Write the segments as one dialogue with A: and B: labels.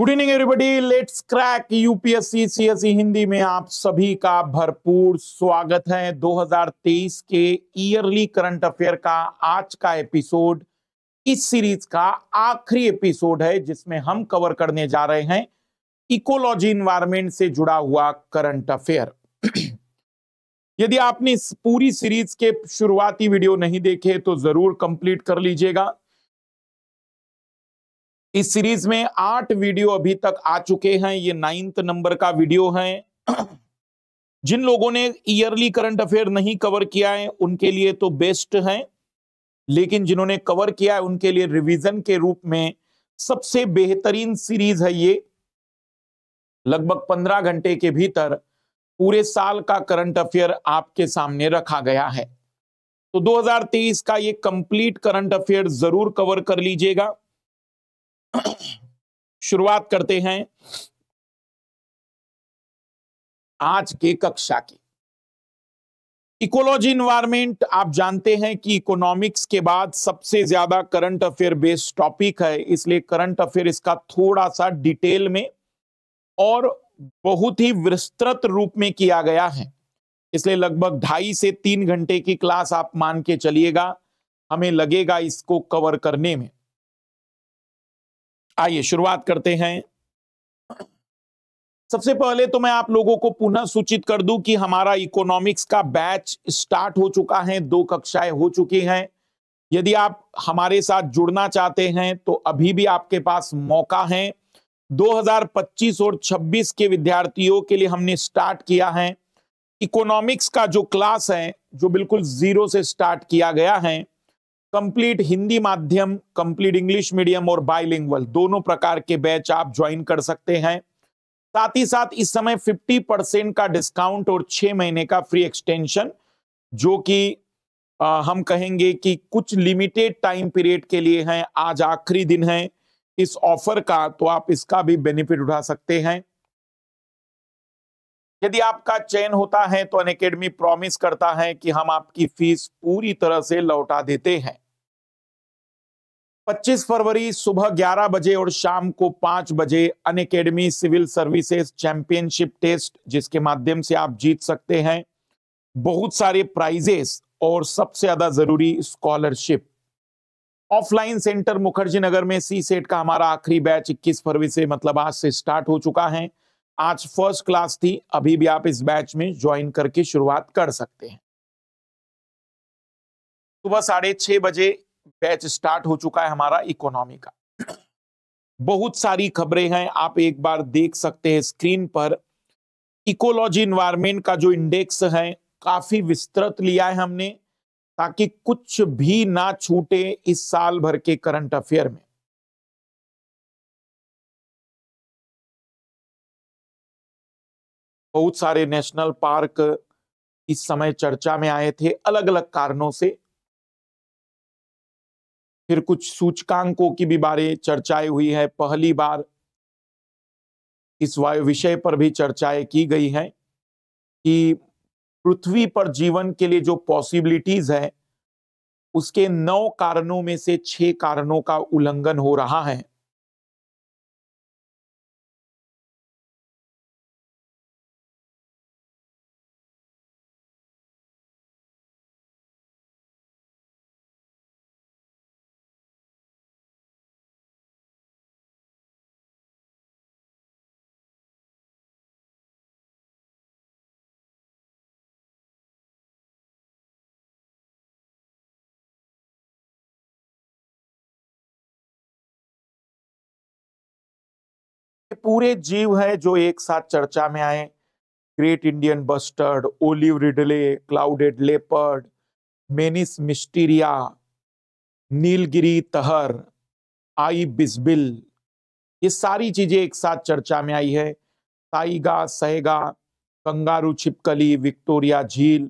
A: good evening everybody let's crack UPSC CSC
B: Hindi में आप सभी का भरपूर स्वागत है 2023 के ईयरली करंट अफेयर का आज का एपिसोड इस सीरीज का आखिरी एपिसोड है जिसमें हम कवर करने जा रहे हैं इकोलॉजी इन्वायरमेंट से जुड़ा हुआ करंट अफेयर यदि आपने इस पूरी सीरीज के शुरुआती वीडियो नहीं देखे तो जरूर कंप्लीट कर लीजिएगा इस सीरीज में आठ वीडियो अभी तक आ चुके हैं ये नाइन्थ नंबर का वीडियो है जिन लोगों ने ईयरली करंट अफेयर नहीं कवर किया है उनके लिए तो बेस्ट है लेकिन जिन्होंने कवर किया है उनके लिए रिवीजन के रूप में सबसे बेहतरीन सीरीज है ये लगभग पंद्रह घंटे के भीतर पूरे साल का करंट अफेयर आपके सामने रखा गया है तो 2023 का ये कंप्लीट करंट अफेयर जरूर कवर कर लीजिएगा
A: शुरुआत करते हैं आज के कक्षा की इकोलॉजी इन्वायरमेंट आप
B: जानते हैं कि इकोनॉमिक्स के बाद सबसे ज्यादा करंट अफेयर बेस्ड टॉपिक है इसलिए करंट अफेयर इसका थोड़ा सा डिटेल में और बहुत ही विस्तृत रूप में किया गया है इसलिए लगभग ढाई से तीन घंटे की क्लास आप मान के चलिएगा हमें लगेगा इसको कवर करने में आइए शुरुआत करते हैं सबसे पहले तो मैं आप लोगों को पुनः सूचित कर दूं कि हमारा इकोनॉमिक्स का बैच स्टार्ट हो चुका है दो कक्षाएं हो चुकी हैं यदि आप हमारे साथ जुड़ना चाहते हैं तो अभी भी आपके पास मौका है 2025 और 26 के विद्यार्थियों के लिए हमने स्टार्ट किया है इकोनॉमिक्स का जो क्लास है जो बिल्कुल जीरो से स्टार्ट किया गया है कंप्लीट हिंदी माध्यम कंप्लीट इंग्लिश मीडियम और बाइलिंगुअल दोनों प्रकार के बैच आप ज्वाइन कर सकते हैं साथ ही साथ इस समय 50 परसेंट का डिस्काउंट और छह महीने का फ्री एक्सटेंशन जो कि हम कहेंगे कि कुछ लिमिटेड टाइम पीरियड के लिए है आज आखिरी दिन है इस ऑफर का तो आप इसका भी बेनिफिट उठा सकते हैं यदि आपका चयन होता है तो अन प्रॉमिस करता है कि हम आपकी फीस पूरी तरह से लौटा देते हैं 25 फरवरी सुबह 11 बजे और शाम को 5 बजे Unacademy civil services championship test जिसके माध्यम से आप जीत सकते हैं बहुत सारे प्राइजेस और सबसे ज्यादा जरूरी scholarship offline centre Mukherjee Nagar में सी सेट का हमारा आखिरी बैच 21 फरवरी से मतलब आज से स्टार्ट हो चुका है आज फर्स्ट क्लास थी अभी भी आप इस बैच में ज्वाइन करके शुरुआत कर सकते हैं सुबह साढ़े छह बजे बैच स्टार्ट हो चुका है हमारा इकोनॉमी का बहुत सारी खबरें हैं आप एक बार देख सकते हैं स्क्रीन पर इकोलॉजी इन्वायरमेंट का जो इंडेक्स है काफी विस्तृत लिया है हमने
A: ताकि कुछ भी ना छूटे इस साल भर के करंट अफेयर में बहुत सारे नेशनल पार्क इस समय चर्चा में आए थे अलग अलग कारणों से फिर कुछ सूचकांकों की भी बारे चर्चाएं हुई है पहली बार इस वायु विषय पर भी चर्चाएं की
B: गई है कि पृथ्वी पर जीवन के लिए जो पॉसिबिलिटीज है
A: उसके नौ कारणों में से छह कारणों का उल्लंघन हो रहा है पूरे जीव हैं जो एक साथ चर्चा में आए
B: great Indian bustard olive ridley clouded leopard मेनिस मिस्टीरिया नीलगिरी तहर आई बिस्बिल ये सारी चीजें एक साथ चर्चा में आई है ताइगा सहेगा कंगारू छिपकली विक्टोरिया झील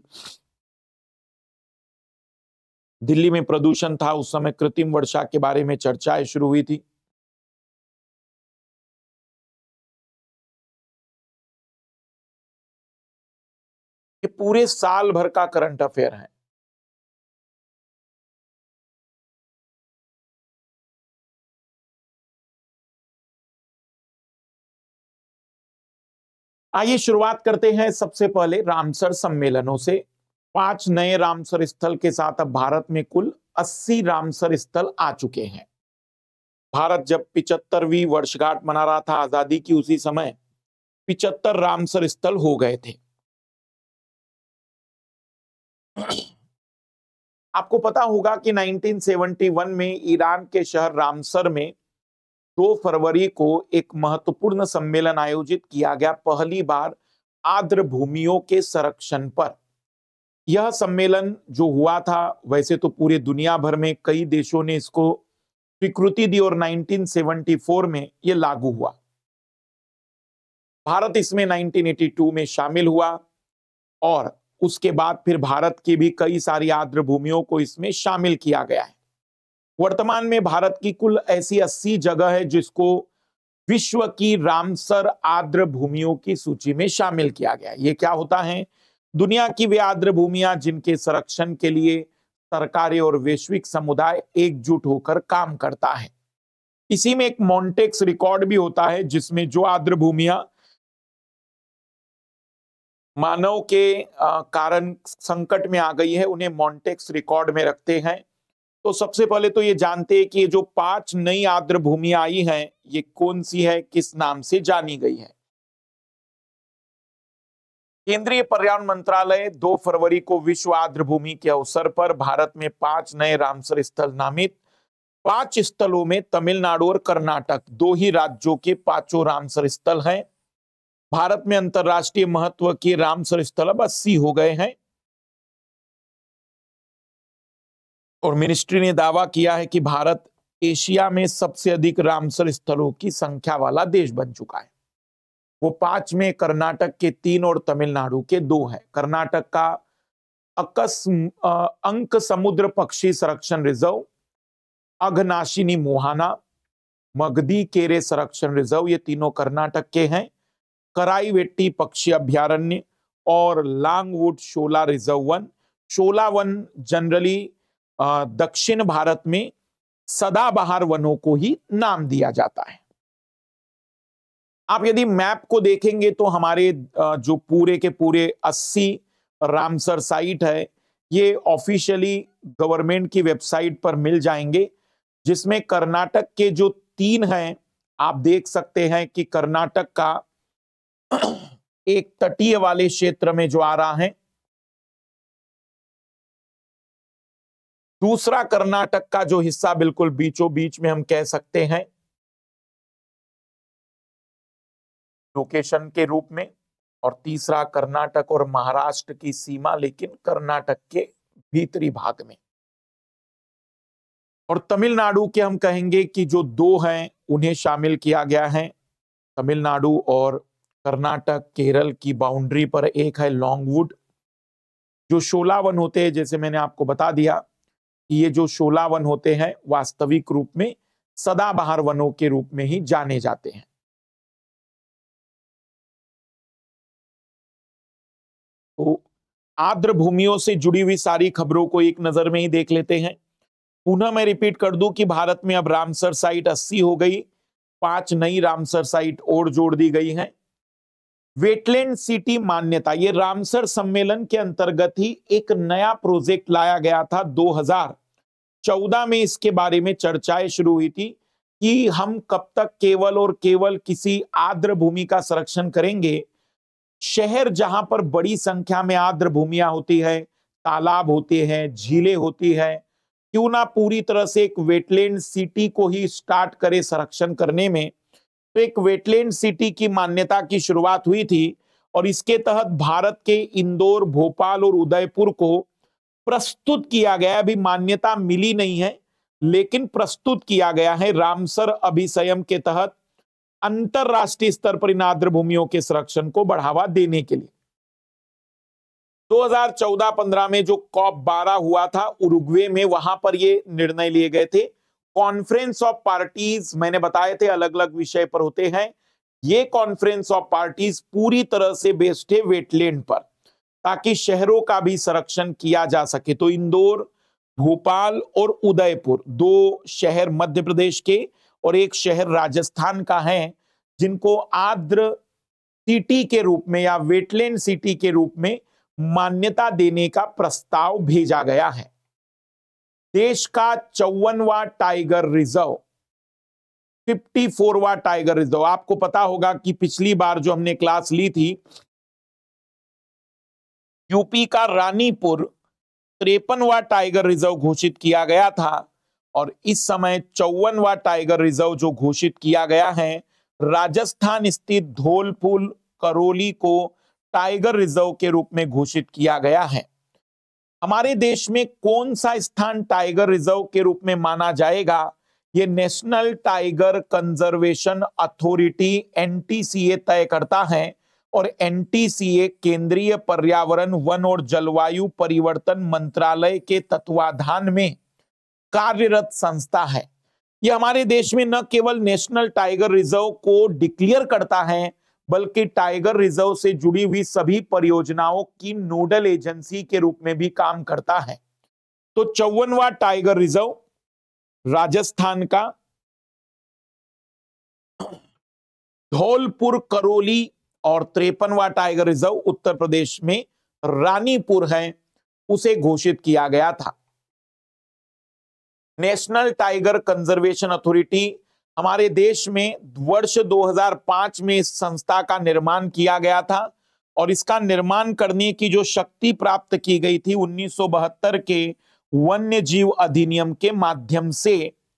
A: दिल्ली में प्रदूषण था उस समय कृत्रिम वर्षा के बारे में चर्चाएं शुरू हुई थी ये पूरे साल भर का करंट अफेयर है आइए शुरुआत करते हैं सबसे पहले रामसर सम्मेलनों से पांच नए रामसर स्थल के
B: साथ अब भारत में कुल 80 रामसर स्थल आ चुके हैं भारत जब
A: पिचहत्तरवीं वर्षगांठ मना रहा था आजादी की उसी समय पिचहत्तर रामसर स्थल हो गए थे आपको पता होगा कि 1971 में ईरान के शहर रामसर में
B: 2 फरवरी को एक महत्वपूर्ण सम्मेलन आयोजित किया गया पहली बार आर्द्र भूमियों के संरक्षण पर यह सम्मेलन जो हुआ था वैसे तो पूरे दुनिया भर में कई देशों ने इसको स्वीकृति दी और 1974 में यह लागू हुआ भारत इसमें 1982 में शामिल हुआ और उसके बाद फिर भारत की भी कई सारी आर्द्र भूमियों को इसमें शामिल किया गया है वर्तमान में भारत की कुल ऐसी अस्सी जगह है जिसको विश्व की रामसर आर्द्र भूमियों की सूची में शामिल किया गया ये क्या होता है दुनिया की वे आर्द्र भूमियां जिनके संरक्षण के लिए सरकारी और वैश्विक समुदाय एकजुट होकर काम करता है इसी में एक मॉन्टेक्स रिकॉर्ड भी होता है जिसमें जो आर्द्र भूमिया मानव के कारण संकट में आ गई है उन्हें मॉन्टेक्स रिकॉर्ड में रखते हैं तो सबसे पहले तो ये जानते हैं कि ये जो पांच नई आर्द्र भूमि आई हैं ये कौन सी है किस नाम से जानी गई है केंद्रीय पर्यावरण मंत्रालय 2 फरवरी को विश्व आर्द्र भूमि के अवसर पर भारत में पांच नए रामसर स्थल नामित पांच स्थलों में तमिलनाडु और कर्नाटक दो ही राज्यों के पांचों रामसर स्थल हैं भारत में अंतर्राष्ट्रीय महत्व के रामसर स्थल अब अस्सी हो गए हैं और मिनिस्ट्री ने दावा किया है कि भारत एशिया में सबसे अधिक रामसर स्थलों की संख्या वाला देश बन चुका है वो पांच में कर्नाटक के तीन और तमिलनाडु के दो है कर्नाटक का अकस अंक समुद्र पक्षी संरक्षण रिजर्व अघनाशिनी मोहाना मगधी केरे संरक्षण रिजर्व ये तीनों कर्नाटक के हैं कराईवेट्टी पक्षी अभ्यारण्य और लांगवुड शोला रिजर्व वन शोला वन जनरली दक्षिण भारत में सदाबहार वनों को ही नाम दिया जाता है आप यदि मैप को देखेंगे तो हमारे जो पूरे के पूरे 80 रामसर साइट है ये ऑफिशियली गवर्नमेंट की वेबसाइट पर मिल जाएंगे जिसमें कर्नाटक के जो तीन हैं आप देख सकते हैं कि कर्नाटक का एक
A: तटीय वाले क्षेत्र में जो आ रहा है दूसरा कर्नाटक का जो हिस्सा बिल्कुल बीचों बीच में हम कह सकते हैं लोकेशन के रूप में और
B: तीसरा कर्नाटक और महाराष्ट्र की सीमा लेकिन कर्नाटक के भीतरी भाग में और तमिलनाडु के हम कहेंगे कि जो दो हैं उन्हें शामिल किया गया है तमिलनाडु और कर्नाटक केरल की बाउंड्री पर एक है लॉन्गवुड जो शोलावन होते हैं जैसे मैंने आपको बता
A: दिया कि ये जो शोलावन होते हैं वास्तविक रूप में सदाबहार वनों के रूप में ही जाने जाते हैं तो आर्द्र भूमियों से जुड़ी हुई सारी खबरों को एक
B: नजर में ही देख लेते हैं पुनः मैं रिपीट कर दूं कि भारत में अब रामसर साइट 80 हो गई पांच नई रामसर साइट और जोड़ दी गई हैं वेटलैंड सिटी मान्यता ये रामसर सम्मेलन के अंतर्गत ही एक नया प्रोजेक्ट लाया गया था 2014 में इसके बारे में चर्चाएं शुरू हुई थी कि हम कब तक केवल और केवल किसी आर्द्र भूमि का संरक्षण करेंगे शहर जहां पर बड़ी संख्या में आर्द्र भूमिया होती है तालाब होते हैं झीलें होती है क्यों ना पूरी तरह से एक वेटलैंड सिटी को ही स्टार्ट करे संरक्षण करने में इलेक्ट्रिक तो एक वेटलैंड सिटी की मान्यता की शुरुआत हुई थी और इसके तहत भारत के इंदौर भोपाल और उदयपुर को प्रस्तुत किया गया अभी मान्यता मिली नहीं है लेकिन प्रस्तुत किया गया है रामसर अभिसयम के तहत अंतरराष्ट्रीय स्तर पर इन आर्द्र भूमियों के संरक्षण को बढ़ावा देने के लिए 2014-15 में जो कॉप 12 हुआ था उरुग्वे में वहां पर ये निर्णय लिए गए थे कॉन्फ्रेंस ऑफ पार्टीज मैंने बताए थे अलग अलग विषय पर होते हैं ये कॉन्फ्रेंस ऑफ पार्टीज पूरी तरह से बेस्ड है वेटलैंड पर ताकि शहरों का भी संरक्षण किया जा सके तो इंदौर भोपाल और उदयपुर दो शहर मध्य प्रदेश के और एक शहर राजस्थान का है जिनको आर्द्र सिटी के रूप में या वेटलैंड सिटी के रूप में मान्यता देने का प्रस्ताव भेजा गया है देश का चौवनवा टाइगर रिजर्व फोरवा टाइगर रिजर्व आपको पता होगा कि पिछली बार जो हमने क्लास ली थी यूपी का रानीपुर त्रेपनवा टाइगर रिजर्व घोषित किया गया था और इस समय चौवनवा टाइगर रिजर्व जो घोषित किया गया है राजस्थान स्थित धोलपुल करौली को टाइगर रिजर्व के रूप में घोषित किया गया है हमारे देश में कौन सा स्थान टाइगर रिजर्व के रूप में माना जाएगा ये national tiger conservation authority NTCA तय करता है और एनटीसीए केंद्रीय पर्यावरण वन और जलवायु परिवर्तन मंत्रालय के तत्वाधान में कार्यरत संस्था है यह हमारे देश में न केवल नेशनल टाइगर रिजर्व को डिक्लेयर करता है बल्कि टाइगर रिजर्व से जुड़ी हुई सभी परियोजनाओं की नोडल एजेंसी के रूप में भी काम करता है तो चौवनवा टाइगर रिजर्व राजस्थान का धौलपुर करौली और त्रेपनवा टाइगर रिजर्व उत्तर प्रदेश में रानीपुर है उसे घोषित किया गया था नेशनल टाइगर कंजर्वेशन अथॉरिटी हमारे देश में वर्ष 2005 में इस संस्था का निर्माण किया गया था और इसका निर्माण करने की जो शक्ति प्राप्त की गई थी उन्नीस के वन्य जीव अधिनियम के माध्यम से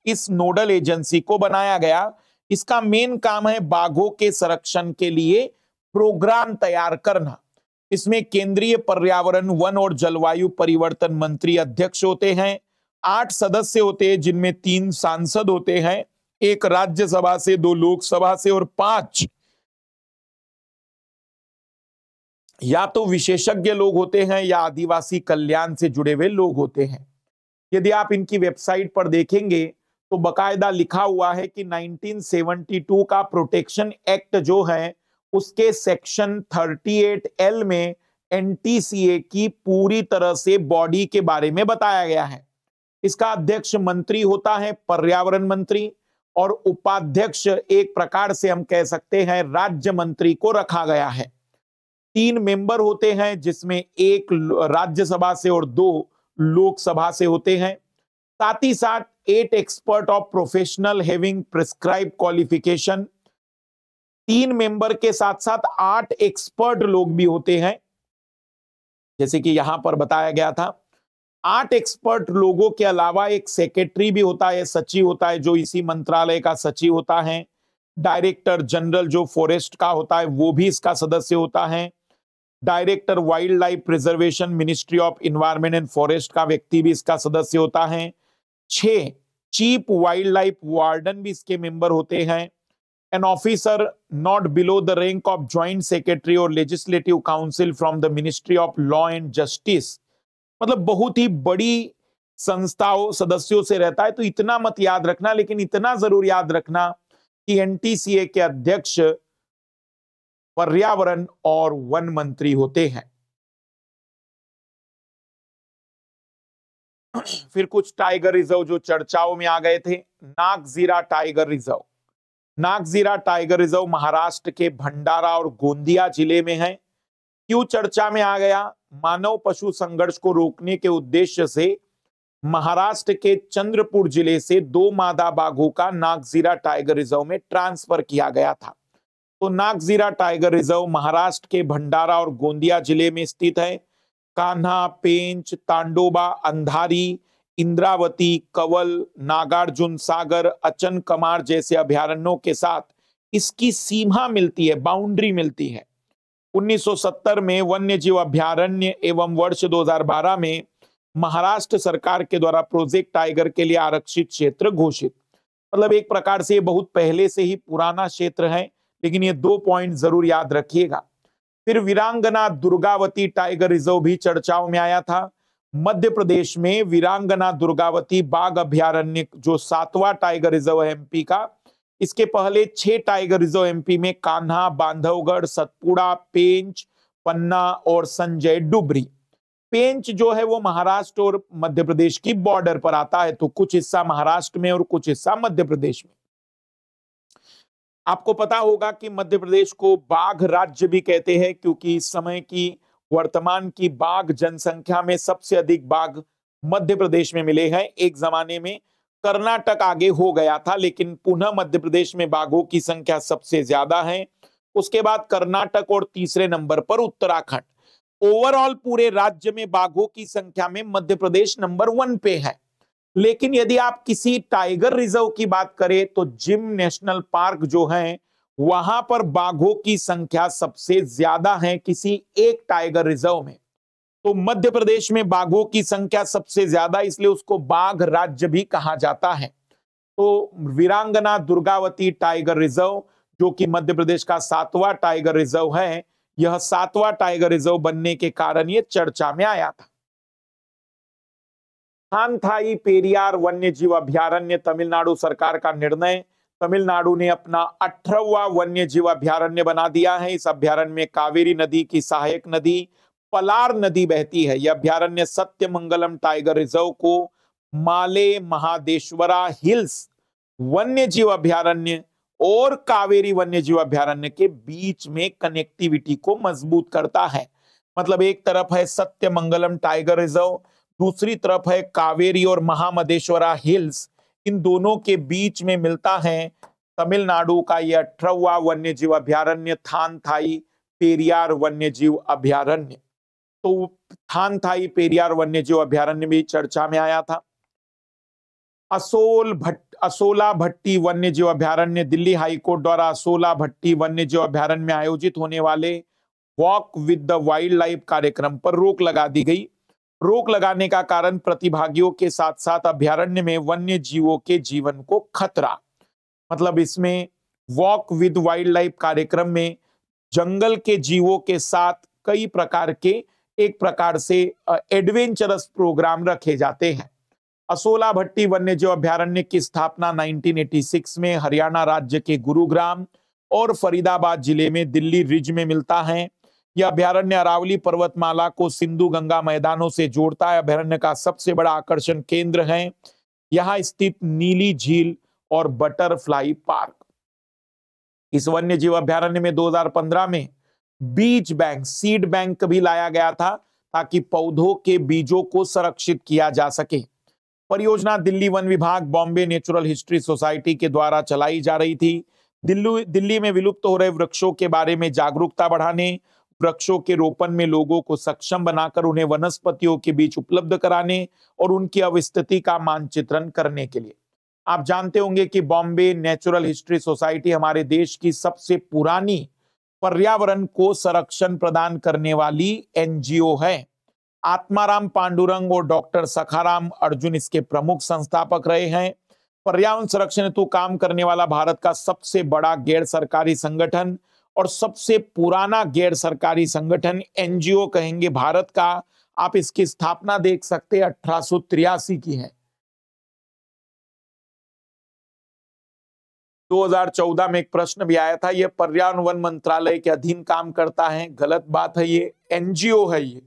B: इस नोडल एजेंसी को बनाया गया इसका मेन काम है बाघों के संरक्षण के लिए प्रोग्राम तैयार करना इसमें केंद्रीय पर्यावरण वन और जलवायु परिवर्तन मंत्री अध्यक्ष होते हैं आठ सदस्य होते हैं जिनमें तीन सांसद होते हैं एक राज्यसभा से दो लोकसभा से और पांच या तो विशेषज्ञ लोग होते हैं या आदिवासी कल्याण से जुड़े हुए लोग होते हैं यदि आप इनकी वेबसाइट पर देखेंगे तो बकायदा लिखा हुआ है कि 1972 का प्रोटेक्शन एक्ट जो है उसके सेक्शन 38 एल में एनटीसीए की पूरी तरह से बॉडी के बारे में बताया गया है इसका अध्यक्ष मंत्री होता है पर्यावरण मंत्री और उपाध्यक्ष एक प्रकार से हम कह सकते हैं राज्य मंत्री को रखा गया है तीन मेंबर होते हैं जिसमें एक राज्यसभा से और दो लोकसभा से होते हैं साथ ही साथ eight expert of professional having prescribe qualification तीन मेंबर के साथ साथ आठ एक्सपर्ट लोग भी होते हैं जैसे कि यहां पर बताया गया था आठ एक्सपर्ट लोगों के अलावा एक सेक्रेटरी भी होता है सचिव होता है जो इसी मंत्रालय का सचिव होता है डायरेक्टर जनरल जो फॉरेस्ट का होता है वो भी इसका सदस्य होता है director wildlife preservation ministry of environment and forest का व्यक्ति भी इसका सदस्य होता है छ चीफ वाइल्ड लाइफ वार्डन भी इसके मेंबर होते हैं an officer not below the rank of joint secretary और legislative council from the ministry of law and justice मतलब बहुत ही बड़ी संस्थाओं सदस्यों से रहता है तो इतना मत याद रखना लेकिन इतना जरूर याद रखना
A: कि एनटीसीए के अध्यक्ष पर्यावरण और वन मंत्री होते हैं फिर कुछ टाइगर रिजर्व जो चर्चाओं में आ गए थे Nagzira tiger reserve
B: Nagzira tiger reserve Maharashtra के भंडारा और गोंदिया जिले में है क्यों चर्चा में आ गया मानव पशु संघर्ष को रोकने के उद्देश्य से महाराष्ट्र के चंद्रपुर जिले से दो मादा बाघों का नागजीरा टाइगर रिजर्व में ट्रांसफर किया गया था तो नागजीरा टाइगर रिजर्व महाराष्ट्र के भंडारा और गोंदिया जिले में स्थित है कान्हा पेंच तांडोबा अंधारी इंद्रावती कवल नागार्जुन सागर अचन कमार जैसे अभ्यारण्यों के साथ इसकी सीमा मिलती है बाउंड्री मिलती है 1970 में वन्य जीव अभ्यारण्य एवं वर्ष 2012 में महाराष्ट्र सरकार के द्वारा प्रोजेक्ट टाइगर के लिए आरक्षित क्षेत्र घोषित मतलब एक प्रकार से ये बहुत पहले से ही पुराना क्षेत्र है लेकिन ये दो पॉइंट जरूर याद रखिएगा फिर वीरांगना दुर्गावती टाइगर रिजर्व भी चर्चाओं में आया था मध्य प्रदेश में वीरांगना दुर्गावती बाघ अभ्यारण्य जो सातवां टाइगर रिजर्व है एमपी का इसके पहले छह टाइगर रिजर्व एमपी में कान्हा बांधवगढ़ सतपुड़ा पेंच पन्ना और संजय डुबरी पेंच जो है वो महाराष्ट्र और मध्य प्रदेश की बॉर्डर पर आता है तो कुछ हिस्सा महाराष्ट्र में और कुछ हिस्सा मध्य प्रदेश में आपको पता होगा कि मध्य प्रदेश को बाघ राज्य भी कहते हैं क्योंकि इस समय की वर्तमान की बाघ जनसंख्या में सबसे अधिक बाघ मध्य प्रदेश में मिले हैं एक जमाने में कर्नाटक आगे हो गया था लेकिन पुनः मध्य प्रदेश में बाघों की संख्या सबसे ज्यादा है उसके बाद कर्नाटक और तीसरे नंबर पर उत्तराखंड ओवरऑल पूरे राज्य में बाघों की संख्या में मध्य प्रदेश नंबर वन पे है लेकिन यदि आप किसी टाइगर रिजर्व की बात करें तो जिम नेशनल पार्क जो है वहां पर बाघों की संख्या सबसे ज्यादा है किसी एक टाइगर रिजर्व में तो मध्य प्रदेश में बाघों की संख्या सबसे ज्यादा इसलिए उसको बाघ राज्य भी कहा जाता है तो वीरांगना दुर्गावती टाइगर रिजर्व जो कि मध्य प्रदेश का सातवां टाइगर रिजर्व है यह सातवां टाइगर रिजर्व बनने के कारण यह चर्चा में आया था थानथाई पेरियार वन्य जीव अभ्यारण्य तमिलनाडु सरकार का निर्णय तमिलनाडु ने अपना अठारवा वन्य जीव अभ्यारण्य बना दिया है इस अभ्यारण्य में कावेरी नदी की सहायक नदी पलार नदी बहती है यह अभ्यारण्य सत्य मंगलम टाइगर रिजर्व को माले महादेश्वरा हिल्स वन्य जीव अभ्यारण्य और कावेरी वन्य जीव अभ्यारण्य के बीच में कनेक्टिविटी को मजबूत करता है मतलब एक तरफ है सत्य मंगलम टाइगर रिजर्व दूसरी तरफ है कावेरी और महामदेश्वरा हिल्स इन दोनों के बीच में मिलता है तमिलनाडु का यह अठारवा वन्य जीव अभ्यारण्य थान थाई पेरियार वन्य जीव अभ्यारण्य तो थानथाई पेरियार वन्य जीव अभ्यारण्य भी चर्चा में आया था असोल भट्ट असोला भट्टी वन्य जीव अभ्यारण्य दिल्ली हाईकोर्ट द्वारा असोला भट्टी वन्य जीव अभ्यारण्य में आयोजित होने वाले walk with the wildlife कार्यक्रम पर रोक लगा दी गई रोक लगाने का कारण प्रतिभागियों के साथ साथ अभ्यारण्य में वन्य जीवों के जीवन को खतरा मतलब इसमें वॉक विद वाइल्ड लाइफ कार्यक्रम में जंगल के जीवों के साथ कई प्रकार के एक प्रकार से एडवेंचरस प्रोग्राम रखे जाते हैं असोला भट्टी वन्य जीव अभ्यारण्य की स्थापना 1986 में हरियाणा राज्य के गुरुग्राम और फरीदाबाद जिले में दिल्ली रिज में मिलता है यह अभ्यारण्य अरावली पर्वतमाला को सिंधु गंगा मैदानों से जोड़ता है अभ्यारण्य का सबसे बड़ा आकर्षण केंद्र है यहाँ स्थित नीली झील और बटरफ्लाई पार्क इस वन्य जीव अभ्यारण्य में 2015 में बीज बैंक सीड बैंक भी लाया गया था ताकि पौधों के बीजों को संरक्षित किया जा सके परियोजना दिल्ली वन विभाग बॉम्बे नेचुरल हिस्ट्री सोसाइटी के द्वारा चलाई जा रही थी दिल्ली दिल्ली में विलुप्त हो रहे वृक्षों के बारे में जागरूकता बढ़ाने वृक्षों के रोपण में लोगों को सक्षम बनाकर उन्हें वनस्पतियों के बीच उपलब्ध कराने और उनकी अवस्थिति का मानचित्रण करने के लिए आप जानते होंगे कि बॉम्बे नेचुरल हिस्ट्री सोसाइटी हमारे देश की सबसे पुरानी पर्यावरण को संरक्षण प्रदान करने वाली एनजीओ है आत्माराम पांडुरंग और डॉक्टर सखाराम अर्जुन इसके प्रमुख संस्थापक रहे हैं पर्यावरण संरक्षण हेतु काम करने वाला भारत का सबसे बड़ा गैर सरकारी संगठन और सबसे पुराना गैर सरकारी संगठन
A: एनजीओ कहेंगे भारत का आप इसकी स्थापना देख सकते हैं अठारह की है 2014 में एक प्रश्न भी आया था यह पर्यावरण मंत्रालय के अधीन काम करता है गलत बात है ये एनजीओ है ये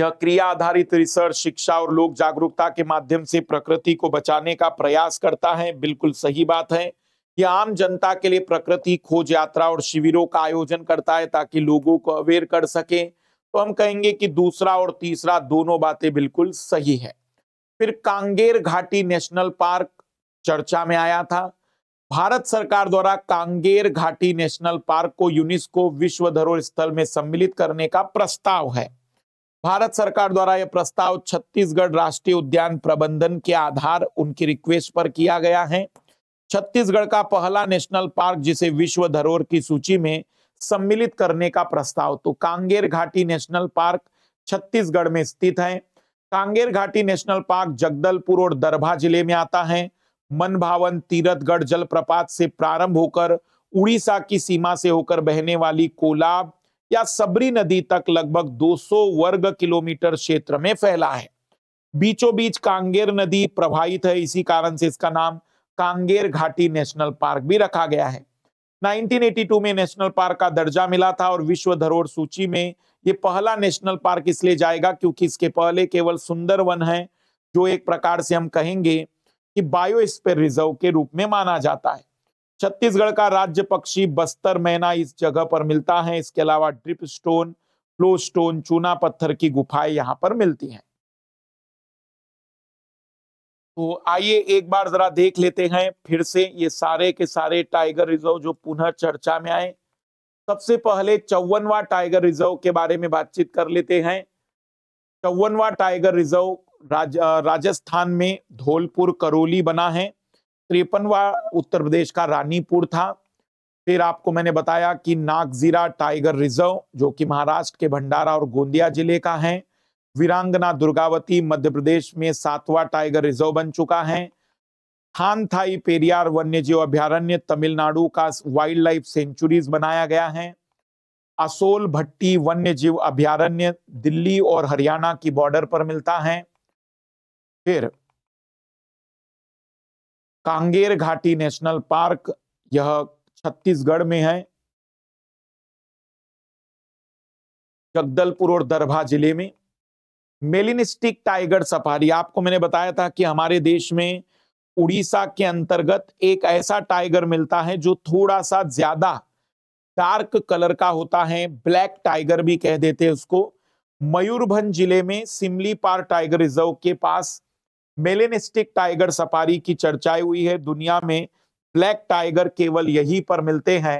A: यह क्रिया आधारित रिसर्च शिक्षा और लोक जागरूकता के माध्यम से प्रकृति को बचाने का
B: प्रयास करता है बिल्कुल सही बात है यह आम जनता के लिए प्रकृति खोज यात्रा और शिविरों का आयोजन करता है ताकि लोगों को अवेयर कर सके तो हम कहेंगे कि दूसरा और तीसरा दोनों बातें बिल्कुल सही है फिर कांगेर घाटी नेशनल पार्क चर्चा में आया था भारत सरकार द्वारा कांगेर घाटी नेशनल पार्क को यूनेस्को विश्व धरोहर स्थल में सम्मिलित करने का प्रस्ताव है भारत सरकार द्वारा यह प्रस्ताव छत्तीसगढ़ राष्ट्रीय उद्यान प्रबंधन के आधार उनकी रिक्वेस्ट पर किया गया है छत्तीसगढ़ का पहला नेशनल पार्क जिसे विश्व धरोहर की सूची में सम्मिलित करने का प्रस्ताव तो कांगेर घाटी नेशनल पार्क छत्तीसगढ़ में स्थित है कांगेर घाटी नेशनल पार्क जगदलपुर और दरभा जिले में आता है मनभावन तीरथगढ़ जलप्रपात से प्रारंभ होकर उड़ीसा की सीमा से होकर बहने वाली कोलाब या सबरी नदी तक लगभग 200 वर्ग किलोमीटर क्षेत्र में फैला है बीचों बीच कांगेर नदी प्रभावित है इसी कारण से इसका नाम कांगेर घाटी नेशनल पार्क भी रखा गया है 1982 में नेशनल पार्क का दर्जा मिला था और विश्व धरोहर सूची में ये पहला नेशनल पार्क इसलिए जाएगा क्योंकि इसके पहले केवल सुंदर वन है जो एक प्रकार से हम कहेंगे कि बायोस्पेयर रिजर्व के रूप में माना जाता है छत्तीसगढ़ का राज्य पक्षी बस्तर मैना इस जगह पर मिलता है इसके अलावा ड्रिप स्टोन फ्लो स्टोन चूना पत्थर की गुफाएं यहां पर मिलती हैं
A: तो आइए एक
B: बार जरा देख लेते हैं फिर से ये सारे के सारे टाइगर रिजर्व जो पुनः चर्चा में आए सबसे पहले चौवनवा टाइगर रिजर्व के बारे में बातचीत कर लेते हैं चौवनवा टाइगर रिजर्व राज, राजस्थान में धौलपुर करौली बना है तिरपनवा उत्तर प्रदेश का रानीपुर था फिर आपको मैंने बताया कि नागजीरा टाइगर रिजर्व जो कि महाराष्ट्र के भंडारा और गोंदिया जिले का है वीरांगना दुर्गावती मध्य प्रदेश में सातवां टाइगर रिजर्व बन चुका है थानथाई पेरियार वन्य जीव अभ्यारण्य तमिलनाडु का वाइल्ड लाइफ सेंचुरीज बनाया गया है असोल भट्टी वन्य जीव अभ्यारण्य दिल्ली और हरियाणा की बॉर्डर पर मिलता है फिर
A: कांगेर घाटी नेशनल पार्क यह छत्तीसगढ़ में है जगदलपुर और दरभा जिले में
B: मेलिनिस्टिक टाइगर सफारी आपको मैंने बताया था कि हमारे देश में उड़ीसा के अंतर्गत एक ऐसा टाइगर मिलता है जो थोड़ा सा ज्यादा डार्क कलर का होता है ब्लैक टाइगर भी कह देते हैं उसको मयूरभंज जिले में सिमलीपार टाइगर रिजर्व के पास मेलेनिस्टिक टाइगर सफारी की चर्चाएं हुई है दुनिया में ब्लैक टाइगर केवल यही पर मिलते हैं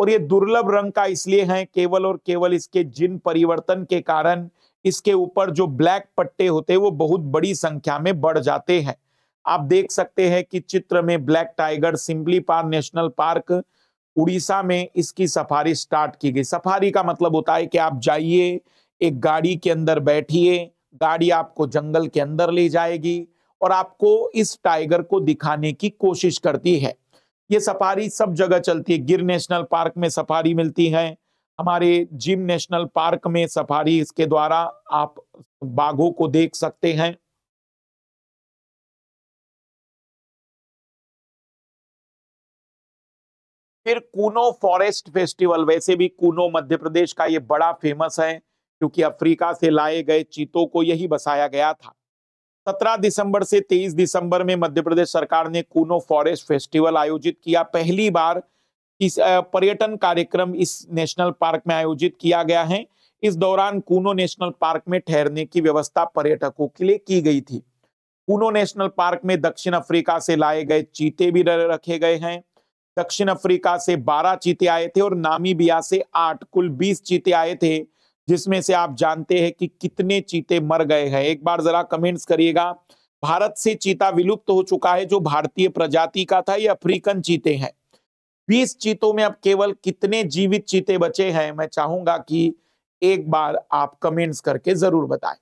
B: और ये दुर्लभ रंग का इसलिए है केवल और केवल इसके जिन परिवर्तन के कारण इसके ऊपर जो ब्लैक पट्टे होते हैं वो बहुत बड़ी संख्या में बढ़ जाते हैं आप देख सकते हैं कि चित्र में black tiger Similipal national park Orissa में इसकी सफारी स्टार्ट की गई सफारी का मतलब होता है कि आप जाइए एक गाड़ी के अंदर बैठिए गाड़ी आपको जंगल के अंदर ले जाएगी और आपको इस टाइगर को दिखाने की कोशिश करती है ये सफारी सब जगह चलती है गिर नेशनल पार्क में सफारी मिलती है हमारे जिम नेशनल पार्क में सफारी इसके द्वारा आप
A: बाघों को देख सकते हैं फिर कूनो फॉरेस्ट
B: फेस्टिवल वैसे भी कूनो मध्य प्रदेश का ये बड़ा फेमस है क्योंकि अफ्रीका से लाए गए चीतों को यही बसाया गया था 17 दिसंबर से 23 दिसंबर में मध्य प्रदेश सरकार ने कूनो फॉरेस्ट फेस्टिवल आयोजित किया पहली बार इस पर्यटन कार्यक्रम इस नेशनल पार्क में आयोजित किया गया है इस दौरान कूनो नेशनल पार्क में ठहरने की व्यवस्था पर्यटकों के लिए की गई थी कूनो नेशनल पार्क में दक्षिण अफ्रीका से लाए गए चीते भी रखे गए हैं दक्षिण अफ्रीका से 12 चीते आए थे और नामीबिया से 8 कुल 20 चीते आए थे जिसमें से आप जानते हैं कि कितने चीते मर गए हैं एक बार जरा कमेंट्स करिएगा भारत से चीता विलुप्त तो हो चुका है जो भारतीय प्रजाति का था ये अफ्रीकन चीते हैं बीस चीतों में अब केवल कितने
A: जीवित चीते बचे हैं मैं चाहूंगा कि एक बार आप कमेंट्स करके जरूर बताएं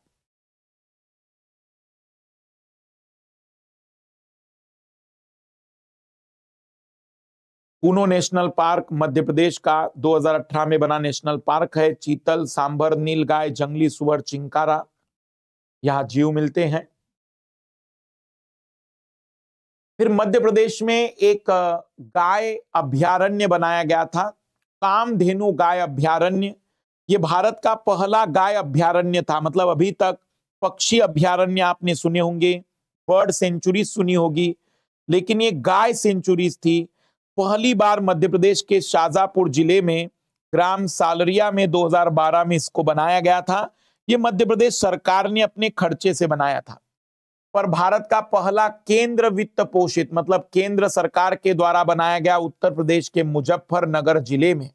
A: पुनो नेशनल पार्क मध्य प्रदेश
B: का 2018 में बना नेशनल पार्क है चीतल सांभर नीलगाय जंगली सुअर चिंकारा
A: यहाँ जीव मिलते हैं फिर मध्य प्रदेश में एक गाय अभ्यारण्य बनाया गया था
B: कामधेनु गाय अभ्यारण्य ये भारत का पहला गाय अभ्यारण्य था मतलब अभी तक पक्षी अभ्यारण्य आपने सुने होंगे बर्ड सेंचुरी सुनी होगी लेकिन ये गाय सेंचुरीज थी पहली बार मध्य प्रदेश के शाजापुर जिले में ग्राम सालरिया में 2012 में इसको बनाया गया था ये मध्य प्रदेश सरकार ने अपने खर्चे से बनाया था पर भारत का पहला केंद्र वित्त पोषित मतलब केंद्र सरकार के द्वारा बनाया गया उत्तर प्रदेश के मुजफ्फरनगर जिले में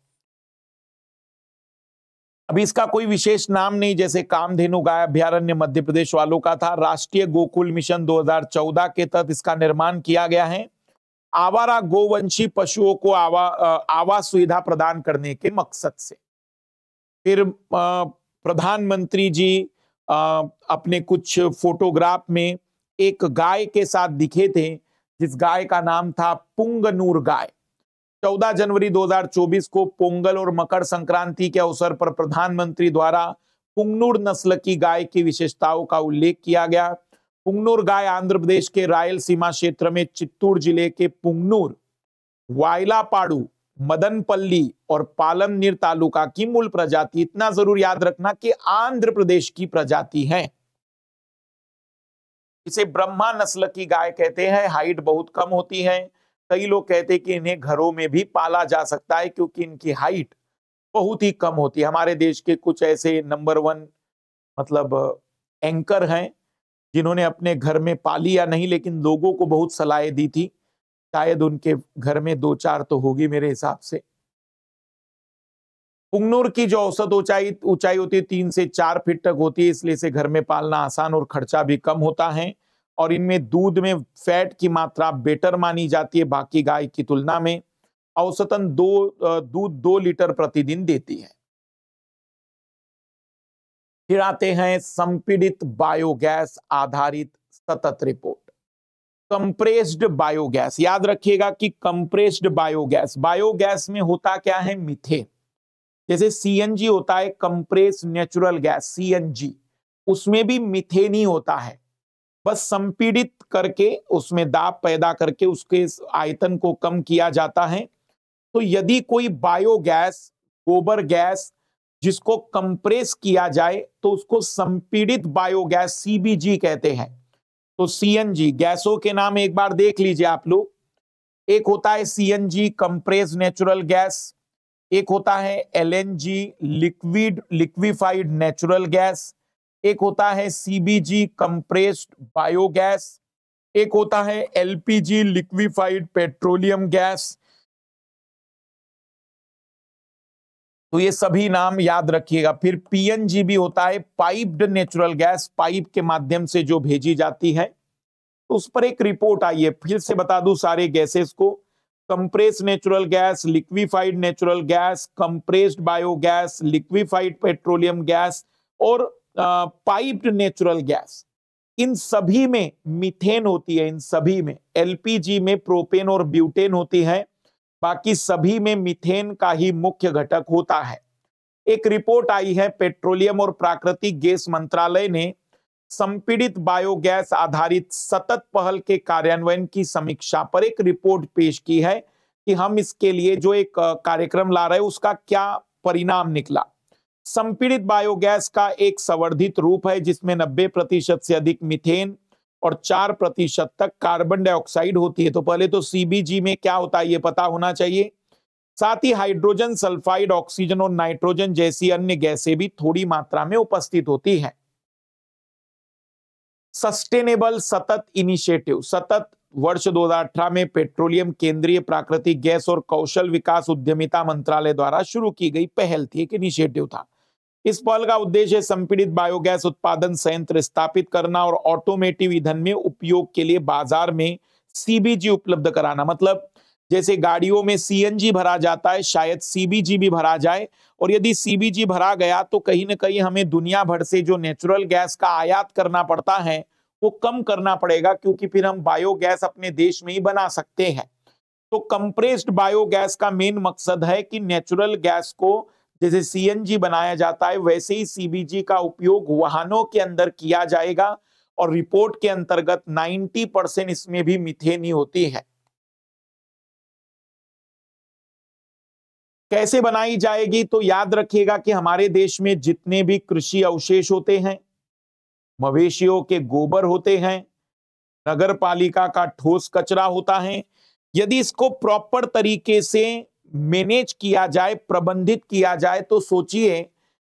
B: अभी इसका कोई विशेष नाम नहीं जैसे कामधेनु गाय अभ्यारण्य मध्य प्रदेश वालों का था राष्ट्रीय गोकुल मिशन 2014 के तहत इसका निर्माण किया गया है आवारा गोवंशी पशुओं को आवा आवास सुविधा प्रदान करने के मकसद से फिर प्रधानमंत्री जी अपने कुछ फोटोग्राफ में एक गाय के साथ दिखे थे जिस गाय का नाम था पुंगनूर गाय 14 जनवरी 2024 को पोंगल और मकर संक्रांति के अवसर पर प्रधानमंत्री द्वारा पुंगनूर नस्ल की गाय की विशेषताओं का उल्लेख किया गया पुंगनूर गाय आंध्र प्रदेश के रायल सीमा क्षेत्र में चित्तूर जिले के पुंगनूर वायलापाड़ू मदनपल्ली और पालमनीर तालुका की मूल प्रजाति इतना जरूर याद रखना कि आंध्र प्रदेश की प्रजाति है इसे ब्रह्मा नस्ल की गाय कहते हैं हाइट बहुत कम होती है कई लोग कहते हैं कि इन्हें घरों में भी पाला जा सकता है क्योंकि इनकी हाइट बहुत ही कम होती है हमारे देश के कुछ ऐसे नंबर वन मतलब एंकर हैं जिन्होंने अपने घर में पाली या नहीं लेकिन लोगों को बहुत सलाह दी थी शायद उनके घर में दो चार तो होगी मेरे हिसाब से पुंगनूर की जो औसत ऊंचाई ऊंचाई होती है तीन से चार फीट तक होती है इसलिए इसे घर में पालना आसान और खर्चा भी कम होता है और इनमें दूध में फैट की मात्रा बेटर मानी जाती है बाकी गाय की तुलना में औसतन दो दूध दो लीटर प्रतिदिन देती है फिर आते हैं संपीड़ित बायोगैस आधारित सतत रिपोर्ट कंप्रेस्ड बायोगैस याद रखिएगा कि कंप्रेस्ड बायोगैस बायोगैस में होता क्या है मिथेन जैसे सीएनजी होता है कंप्रेस नेचुरल गैस सीएनजी उसमें भी मिथेन ही होता है बस संपीड़ित करके उसमें दाब पैदा करके उसके आयतन को कम किया जाता है तो यदि कोई बायोगैस गोबर गैस जिसको कंप्रेस किया जाए तो उसको संपीड़ित बायोगैस सीबीजी कहते हैं तो सीएनजी गैसों के नाम एक बार देख लीजिए आप लोग एक होता है सीएनजी कंप्रेस नेचुरल गैस एक होता है LNG liquid liquefied natural gas एक होता है सीबीजी कंप्रेस्ड बायोगैस एक होता है एलपीजी लिक्विफाइड पेट्रोलियम गैस तो ये सभी नाम याद रखिएगा फिर पीएनजी भी होता है पाइप्ड नेचुरल गैस पाइप के माध्यम से जो भेजी जाती है तो उस पर एक रिपोर्ट आई है फिर से बता दू सारे गैसेस को compress natural gas liquefied natural gas compressed biogas liquefied petroleum gas और पाइप्ड नेचुरल गैस इन सभी में मिथेन होती है इन सभी में एलपीजी में प्रोपेन और ब्यूटेन होती है बाकी सभी में मिथेन का ही मुख्य घटक होता है एक रिपोर्ट आई है पेट्रोलियम और प्राकृतिक गैस मंत्रालय ने संपीड़ित बायोगैस आधारित सतत पहल के कार्यान्वयन की समीक्षा पर एक रिपोर्ट पेश की है कि हम इसके लिए जो एक कार्यक्रम ला रहे उसका क्या परिणाम निकला संपीड़ित बायोगैस का एक संवर्धित रूप है जिसमें 90 प्रतिशत से अधिक मिथेन और चार प्रतिशत तक कार्बन डाइऑक्साइड होती है तो पहले तो सीबीजी में क्या होता है ये पता होना चाहिए साथ ही हाइड्रोजन सल्फाइड ऑक्सीजन और नाइट्रोजन जैसी अन्य गैसें भी थोड़ी मात्रा में उपस्थित होती हैं सस्टेनेबल सतत इनिशिएटिव सतत वर्ष 2018 में पेट्रोलियम केंद्रीय प्राकृतिक गैस और कौशल विकास उद्यमिता मंत्रालय द्वारा शुरू की गई पहल थी एक इनिशिएटिव था इस पहल का उद्देश्य संपीड़ित बायोगैस उत्पादन संयंत्र स्थापित करना और ऑटोमेटिव ईंधन में उपयोग के लिए बाजार में सीबीजी उपलब्ध कराना मतलब जैसे गाड़ियों में सीएनजी भरा जाता है शायद सीबीजी भी भरा जाए और यदि सीबीजी भरा गया तो कहीं ना कहीं हमें दुनिया भर से जो नेचुरल गैस का आयात करना पड़ता है वो कम करना पड़ेगा क्योंकि फिर हम बायोगैस अपने देश में ही बना सकते हैं तो कंप्रेस्ड बायोगैस का मेन मकसद है कि नेचुरल गैस को जैसे सीएनजी बनाया जाता है वैसे ही सीबीजी का उपयोग वाहनों के
A: अंदर किया जाएगा और रिपोर्ट के अंतर्गत 90 परसेंट इसमें भी मिथेनी होती है कैसे बनाई जाएगी तो याद रखिएगा कि हमारे देश में जितने भी कृषि अवशेष होते हैं
B: मवेशियों के गोबर होते हैं नगर पालिका का ठोस कचरा होता है यदि इसको प्रॉपर तरीके से मैनेज किया जाए प्रबंधित किया जाए तो सोचिए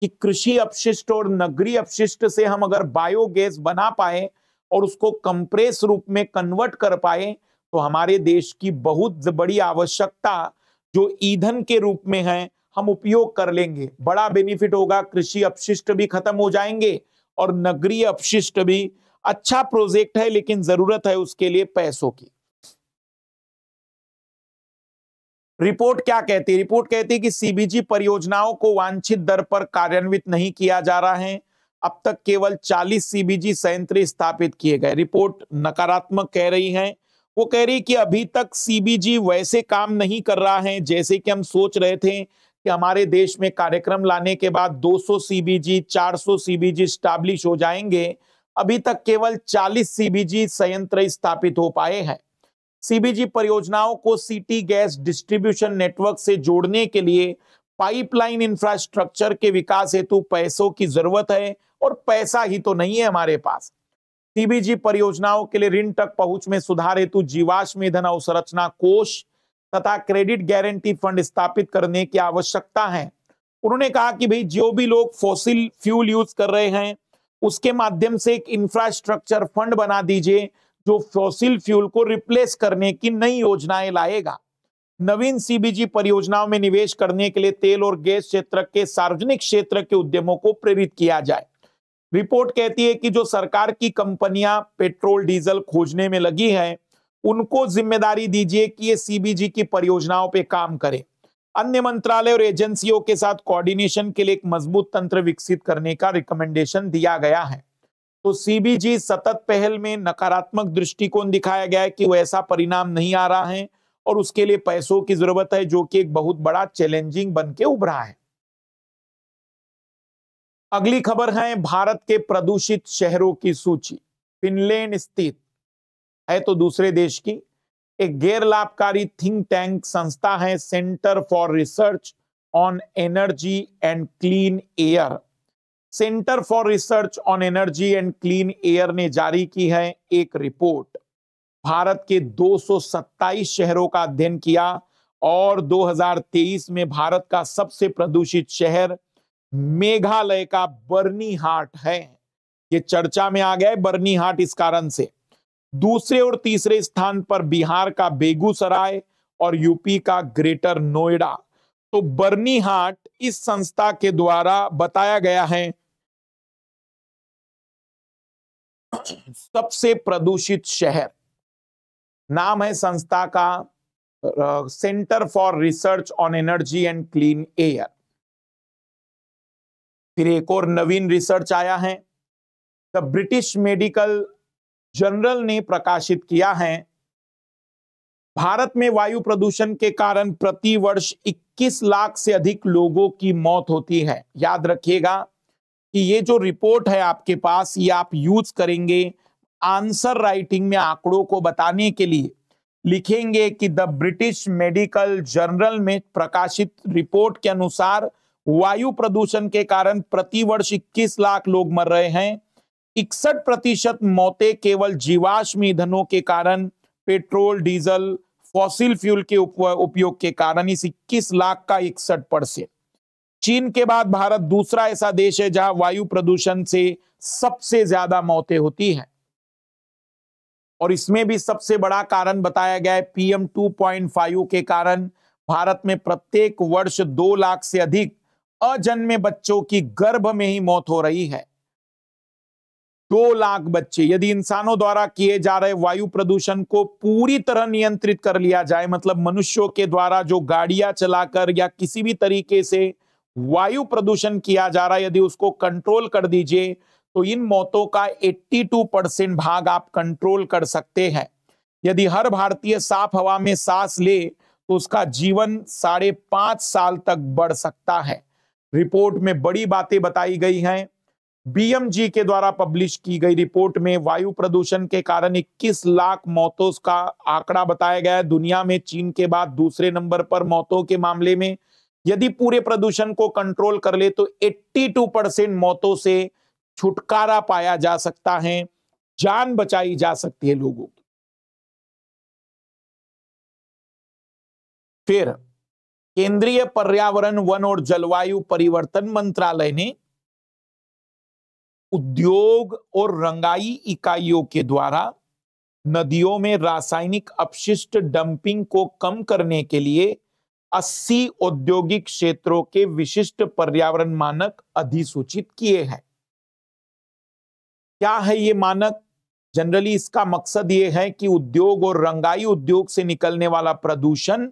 B: कि कृषि अपशिष्ट और नगरी अपशिष्ट से हम अगर बायोगैस बना पाए और उसको कंप्रेस रूप में कन्वर्ट कर पाए तो हमारे देश की बहुत बड़ी आवश्यकता जो ईंधन के रूप में है हम उपयोग कर लेंगे बड़ा बेनिफिट होगा कृषि अपशिष्ट भी खत्म हो जाएंगे और नगरीय अपशिष्ट भी अच्छा प्रोजेक्ट है लेकिन जरूरत है उसके लिए पैसों की रिपोर्ट क्या कहती है रिपोर्ट कहती है कि सीबीजी परियोजनाओं को वांछित दर पर कार्यान्वित नहीं किया जा रहा है अब तक केवल 40 सीबीजी संयंत्र स्थापित किए गए रिपोर्ट नकारात्मक कह रही है वो कह रही कि अभी तक सीबीजी वैसे काम नहीं कर रहा है जैसे कि हम सोच रहे थे कि हमारे देश में कार्यक्रम लाने के बाद 200 सीबीजी 400 सीबीजी स्टाब्लिश हो जाएंगे अभी तक केवल 40 सीबीजी संयंत्र स्थापित हो पाए हैं सीबीजी परियोजनाओं को सिटी गैस डिस्ट्रीब्यूशन नेटवर्क से जोड़ने के लिए पाइपलाइन इंफ्रास्ट्रक्चर के विकास हेतु पैसों की जरूरत है और पैसा ही तो नहीं है हमारे पास सीबीजी परियोजनाओं के लिए ऋण तक पहुंच में सुधार हेतु जीवाश्म ईंधन अवसंरचना कोष तथा क्रेडिट गारंटी फंड स्थापित करने की आवश्यकता है उन्होंने कहा कि भाई जो भी लोग फॉसिल फ्यूल यूज कर रहे हैं उसके माध्यम से एक इंफ्रास्ट्रक्चर फंड बना दीजिए जो फॉसिल फ्यूल को रिप्लेस करने की नई योजनाएं लाएगा नवीन सीबीजी परियोजनाओं में निवेश करने के लिए तेल और गैस क्षेत्र के सार्वजनिक क्षेत्र के उद्यमों को प्रेरित किया जाए रिपोर्ट कहती है कि जो सरकार की कंपनियां पेट्रोल डीजल खोजने में लगी हैं उनको जिम्मेदारी दीजिए कि ये सीबीजी की परियोजनाओं पे काम करें अन्य मंत्रालय और एजेंसियों के साथ कोऑर्डिनेशन के लिए एक मजबूत तंत्र विकसित करने का रिकमेंडेशन दिया गया है तो सीबीजी सतत पहल में नकारात्मक दृष्टिकोण दिखाया गया है कि वैसा परिणाम नहीं आ रहा है और उसके लिए पैसों की जरूरत है जो कि एक बहुत बड़ा चैलेंजिंग बन के उभरा है अगली खबर है भारत के प्रदूषित शहरों की सूची फिनलैंड स्थित है तो दूसरे देश की एक गैर लाभकारी थिंक टैंक संस्था है centre for research on energy and clean air centre for research on energy and clean air ने जारी की है एक रिपोर्ट भारत के 227 शहरों का अध्ययन किया और 2023 में भारत का सबसे प्रदूषित शहर मेघालय का बर्नी हाट है ये चर्चा में आ गया है बर्नी हाट इस कारण से दूसरे और तीसरे स्थान पर बिहार का बेगूसराय और यूपी का ग्रेटर नोएडा तो बर्नी
A: हाट इस संस्था के द्वारा बताया गया है सबसे प्रदूषित शहर नाम
B: है संस्था का centre for research on energy and clean air फिर एक और नवीन रिसर्च आया है द ब्रिटिश मेडिकल जनरल ने प्रकाशित किया है भारत में वायु प्रदूषण के कारण प्रति वर्ष 21 लाख से अधिक लोगों की मौत होती है याद रखिएगा कि ये जो रिपोर्ट है आपके पास ये आप यूज करेंगे आंसर राइटिंग में आंकड़ों को बताने के लिए लिखेंगे कि द ब्रिटिश मेडिकल जर्नल में प्रकाशित रिपोर्ट के अनुसार वायु प्रदूषण के कारण प्रतिवर्ष इक्कीस लाख लोग मर रहे हैं इकसठ प्रतिशत मौतें केवल जीवाश्म ईंधनों के कारण पेट्रोल डीजल फॉसिल फ्यूल के उपयोग के कारण इस इक्कीस लाख का इकसठ परसेंट चीन के बाद भारत दूसरा ऐसा देश है जहां वायु प्रदूषण से सबसे ज्यादा मौतें होती हैं और इसमें भी सबसे बड़ा कारण बताया गया है पीएम 2.5 के कारण भारत में प्रत्येक वर्ष दो लाख से अधिक अजन्मे बच्चों की गर्भ में ही मौत हो रही है दो लाख बच्चे यदि इंसानों द्वारा किए जा रहे वायु प्रदूषण को पूरी तरह नियंत्रित कर लिया जाए मतलब मनुष्यों के द्वारा जो गाड़ियां चलाकर या किसी भी तरीके से वायु प्रदूषण किया जा रहा है यदि उसको कंट्रोल कर दीजिए तो इन मौतों का 82 परसेंट भाग आप कंट्रोल कर सकते हैं यदि हर भारतीय साफ हवा में सांस ले तो उसका जीवन साढ़े पांच साल तक बढ़ सकता है रिपोर्ट में बड़ी बातें बताई गई हैं बीएमजी के द्वारा पब्लिश की गई रिपोर्ट में वायु प्रदूषण के कारण 21 लाख मौतों का आंकड़ा बताया गया है दुनिया में चीन के बाद दूसरे नंबर पर मौतों के मामले में यदि पूरे प्रदूषण को कंट्रोल कर ले तो 82 परसेंट मौतों से छुटकारा
A: पाया जा सकता है जान बचाई जा सकती है लोगों की फिर केंद्रीय पर्यावरण वन और जलवायु परिवर्तन मंत्रालय ने उद्योग
B: और रंगाई इकाइयों के द्वारा नदियों में रासायनिक अपशिष्ट डंपिंग को कम करने के लिए 80 औद्योगिक क्षेत्रों के विशिष्ट पर्यावरण मानक अधिसूचित किए हैं क्या है ये मानक जनरली इसका मकसद ये है कि उद्योग और रंगाई उद्योग से निकलने वाला प्रदूषण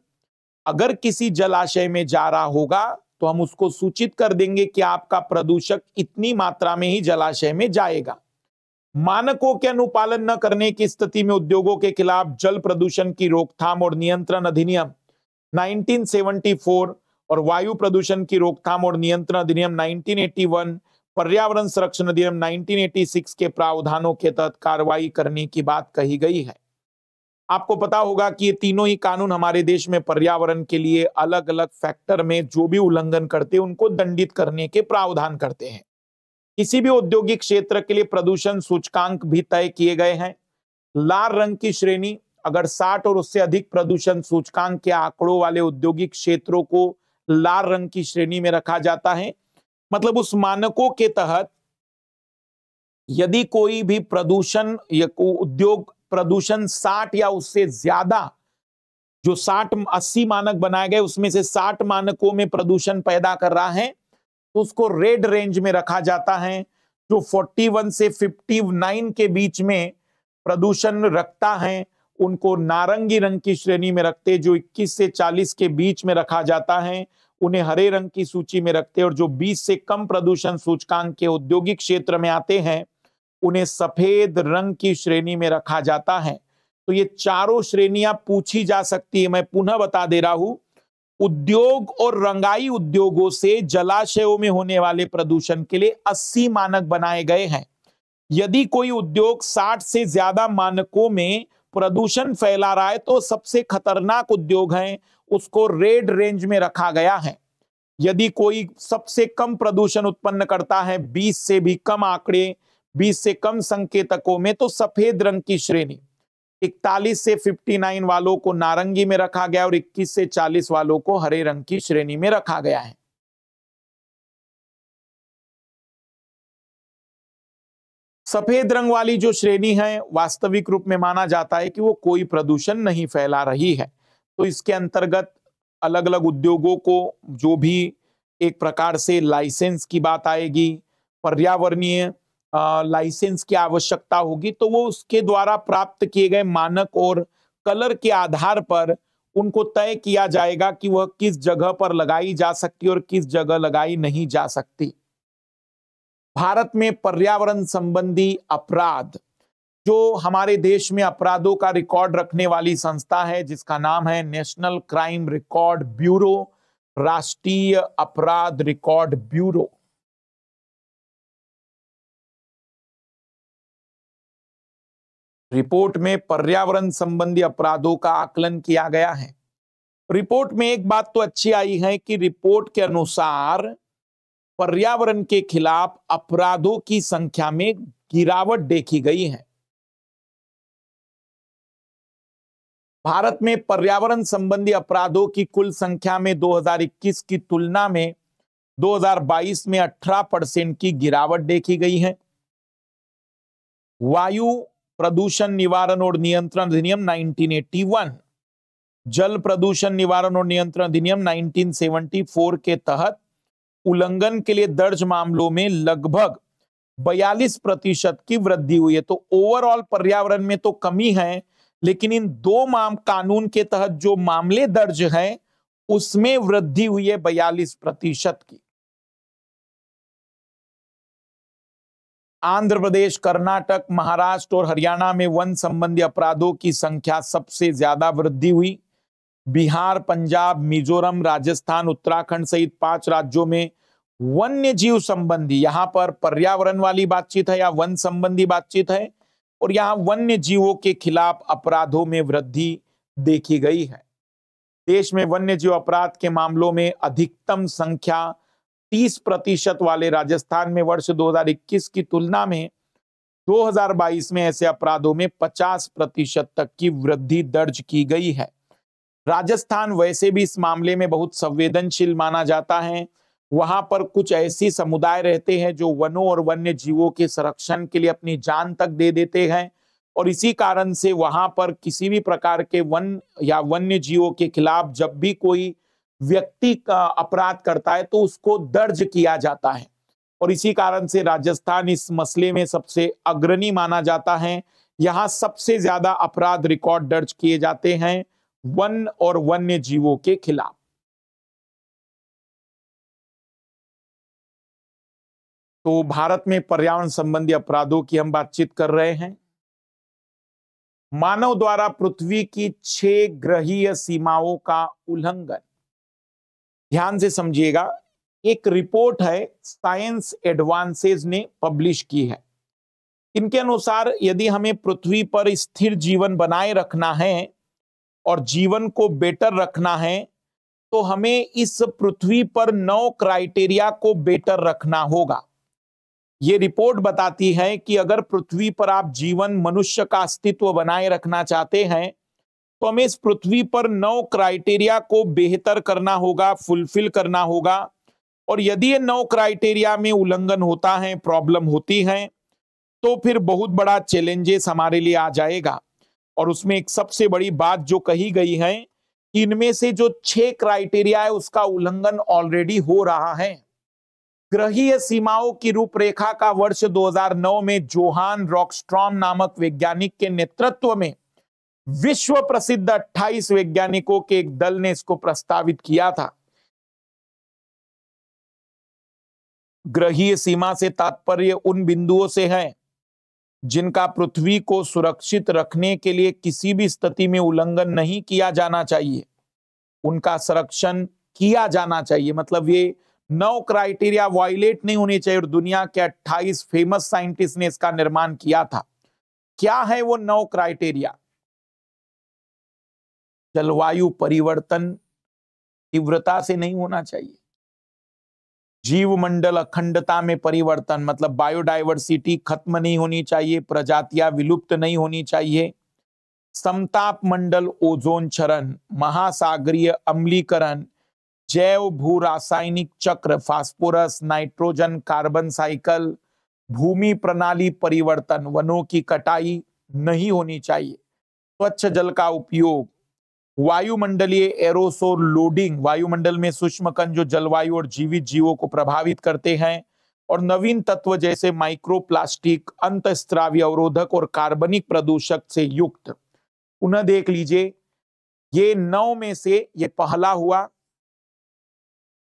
B: अगर किसी जलाशय में जा रहा होगा तो हम उसको सूचित कर देंगे कि आपका प्रदूषक इतनी मात्रा में ही जलाशय में जाएगा मानकों के अनुपालन न करने की स्थिति में उद्योगों के खिलाफ जल प्रदूषण की रोकथाम और नियंत्रण अधिनियम 1974 और वायु प्रदूषण की रोकथाम और नियंत्रण अधिनियम 1981 पर्यावरण संरक्षण अधिनियम 1986 के प्रावधानों के तहत कार्रवाई करने की बात कही गई है आपको पता होगा कि ये तीनों ही कानून हमारे देश में पर्यावरण के लिए अलग अलग फैक्टर में जो भी उल्लंघन करते हैं उनको दंडित करने के प्रावधान करते हैं किसी भी औद्योगिक क्षेत्र के लिए प्रदूषण सूचकांक भी तय किए गए हैं लाल रंग की श्रेणी अगर 60 और उससे अधिक प्रदूषण सूचकांक के आंकड़ों वाले औद्योगिक क्षेत्रों को लाल रंग की श्रेणी में रखा जाता है मतलब उस मानकों के तहत यदि कोई भी प्रदूषण या उद्योग प्रदूषण 60 या उससे ज्यादा जो 60 80 मानक बनाए गए उसमें से 60 मानकों में प्रदूषण पैदा कर रहा है तो उसको रेड रेंज में रखा जाता है जो 41 से 59 के बीच में प्रदूषण रखता है उनको नारंगी रंग की श्रेणी में रखते जो 21 से 40 के बीच में रखा जाता है उन्हें हरे रंग की सूची में रखते और जो 20 से कम प्रदूषण सूचकांक के औद्योगिक क्षेत्र में आते हैं उन्हें सफेद रंग की श्रेणी में रखा जाता है तो ये चारों श्रेणियां पूछी जा सकती है मैं पुनः बता दे रहा हूं उद्योग और रंगाई उद्योगों से जलाशयों में होने वाले प्रदूषण के लिए 80 मानक बनाए गए हैं यदि कोई उद्योग 60 से ज्यादा मानकों में प्रदूषण फैला रहा है तो सबसे खतरनाक उद्योग है उसको रेड रेंज में रखा गया है यदि कोई सबसे कम प्रदूषण उत्पन्न करता है 20 से भी कम आंकड़े बीस से कम संकेतकों में तो सफेद रंग की श्रेणी 41 से 59
A: वालों को नारंगी में रखा गया और 21 से 40 वालों को हरे रंग की श्रेणी में रखा गया है सफेद रंग वाली जो श्रेणी है वास्तविक रूप में माना जाता है कि वो कोई प्रदूषण नहीं
B: फैला रही है तो इसके अंतर्गत अलग अलग उद्योगों को जो भी एक प्रकार से लाइसेंस की बात आएगी पर्यावरणीय लाइसेंस की आवश्यकता होगी तो वो उसके द्वारा प्राप्त किए गए मानक और कलर के आधार पर उनको तय किया जाएगा कि वह किस जगह पर लगाई जा सकती और किस जगह लगाई नहीं जा सकती भारत में पर्यावरण संबंधी अपराध जो हमारे देश में अपराधों का रिकॉर्ड रखने वाली संस्था है जिसका नाम है नेशनल क्राइम रिकॉर्ड ब्यूरो राष्ट्रीय
A: अपराध रिकॉर्ड ब्यूरो रिपोर्ट में पर्यावरण संबंधी अपराधों
B: का आकलन किया गया है रिपोर्ट में एक बात तो अच्छी आई है कि रिपोर्ट के
A: अनुसार पर्यावरण के खिलाफ अपराधों की संख्या में गिरावट देखी गई है
B: भारत में पर्यावरण संबंधी अपराधों की कुल संख्या में 2021 की तुलना में 2022 में 18 परसेंट की गिरावट देखी गई है वायु प्रदूषण निवारण और नियंत्रण अधिनियम 1981 जल प्रदूषण निवारण और नियंत्रण अधिनियम 1974 के तहत उल्लंघन के लिए दर्ज मामलों में लगभग 42 प्रतिशत की वृद्धि हुई है तो ओवरऑल पर्यावरण में तो कमी है लेकिन इन दो माम
A: कानून के तहत जो मामले दर्ज हैं उसमें वृद्धि हुई है बयालीस प्रतिशत की आंध्र प्रदेश
B: कर्नाटक महाराष्ट्र और हरियाणा में वन संबंधी अपराधों की संख्या सबसे ज्यादा वृद्धि हुई बिहार पंजाब मिजोरम राजस्थान उत्तराखंड सहित पांच राज्यों में वन्य जीव संबंधी यहां पर पर्यावरण वाली बातचीत है या वन संबंधी बातचीत है और यहाँ वन्य जीवों के खिलाफ अपराधों में वृद्धि देखी गई है देश में वन्य जीव अपराध के मामलों में अधिकतम संख्या 30 प्रतिशत वाले राजस्थान में वर्ष 2021 की तुलना में 2022 में ऐसे अपराधों में 50 प्रतिशत तक की वृद्धि दर्ज की गई है राजस्थान वैसे भी इस मामले में बहुत संवेदनशील माना जाता है वहां पर कुछ ऐसी समुदाय रहते हैं जो वनों और वन्य जीवों के संरक्षण के लिए अपनी जान तक दे देते हैं और इसी कारण से वहां पर किसी भी प्रकार के वन या वन्य जीवों के खिलाफ जब भी कोई व्यक्ति का अपराध करता है तो उसको दर्ज किया जाता है और इसी कारण से राजस्थान इस मसले में सबसे अग्रणी माना जाता है यहाँ सबसे ज्यादा अपराध रिकॉर्ड दर्ज किए जाते
A: हैं वन और वन्य जीवों के खिलाफ तो भारत में पर्यावरण संबंधी अपराधों की हम बातचीत कर रहे हैं मानव द्वारा पृथ्वी की
B: छह ग्रहीय सीमाओं का उल्लंघन ध्यान से समझिएगा एक रिपोर्ट है साइंस एडवांसेज ने पब्लिश की है इनके अनुसार यदि हमें पृथ्वी पर स्थिर जीवन बनाए रखना है और जीवन को बेटर रखना है तो हमें इस पृथ्वी पर नौ क्राइटेरिया को बेटर रखना होगा ये रिपोर्ट बताती है कि अगर पृथ्वी पर आप जीवन मनुष्य का अस्तित्व बनाए रखना चाहते हैं तो हमें इस पृथ्वी पर नौ क्राइटेरिया को बेहतर करना होगा फुलफिल करना होगा और यदि ये नौ क्राइटेरिया में उल्लंघन होता है प्रॉब्लम होती है तो फिर बहुत बड़ा चैलेंजेस हमारे लिए आ जाएगा और उसमें एक सबसे बड़ी बात जो कही गई है इनमें से जो छह क्राइटेरिया है उसका उल्लंघन ऑलरेडी हो रहा है ग्रहीय सीमाओं की रूपरेखा का वर्ष 2009 में जोहान रॉकस्ट्रॉम नामक वैज्ञानिक के नेतृत्व में विश्व प्रसिद्ध 28 वैज्ञानिकों के एक दल ने इसको प्रस्तावित किया था ग्रहीय सीमा से तात्पर्य उन बिंदुओं से है जिनका पृथ्वी को सुरक्षित रखने के लिए किसी भी स्थिति में उल्लंघन नहीं किया जाना चाहिए उनका संरक्षण किया जाना चाहिए मतलब ये नौ क्राइटेरिया वायलेट नहीं होने चाहिए और दुनिया के 28 फेमस साइंटिस्ट ने इसका
A: निर्माण किया था क्या है वो नौ क्राइटेरिया जलवायु परिवर्तन तीव्रता से नहीं होना चाहिए
B: जीव मंडल अखंडता में परिवर्तन मतलब बायोडाइवर्सिटी खत्म नहीं होनी चाहिए प्रजातियां विलुप्त नहीं होनी चाहिए समताप मंडल ओजोन चरण महासागरीय अम्लीकरण जैव भू रासायनिक चक्र फास्फोरस नाइट्रोजन कार्बन साइकिल भूमि प्रणाली परिवर्तन वनों की कटाई नहीं होनी चाहिए स्वच्छ जल का उपयोग वायुमंडलीय एरोसोर लोडिंग वायुमंडल में सूक्ष्म कण जो जलवायु और जीवित जीवों को प्रभावित करते हैं और नवीन तत्व जैसे माइक्रोप्लास्टिक अंत अवरोधक और कार्बनिक प्रदूषक से युक्त पुनः देख लीजिए ये नौ में से ये पहला हुआ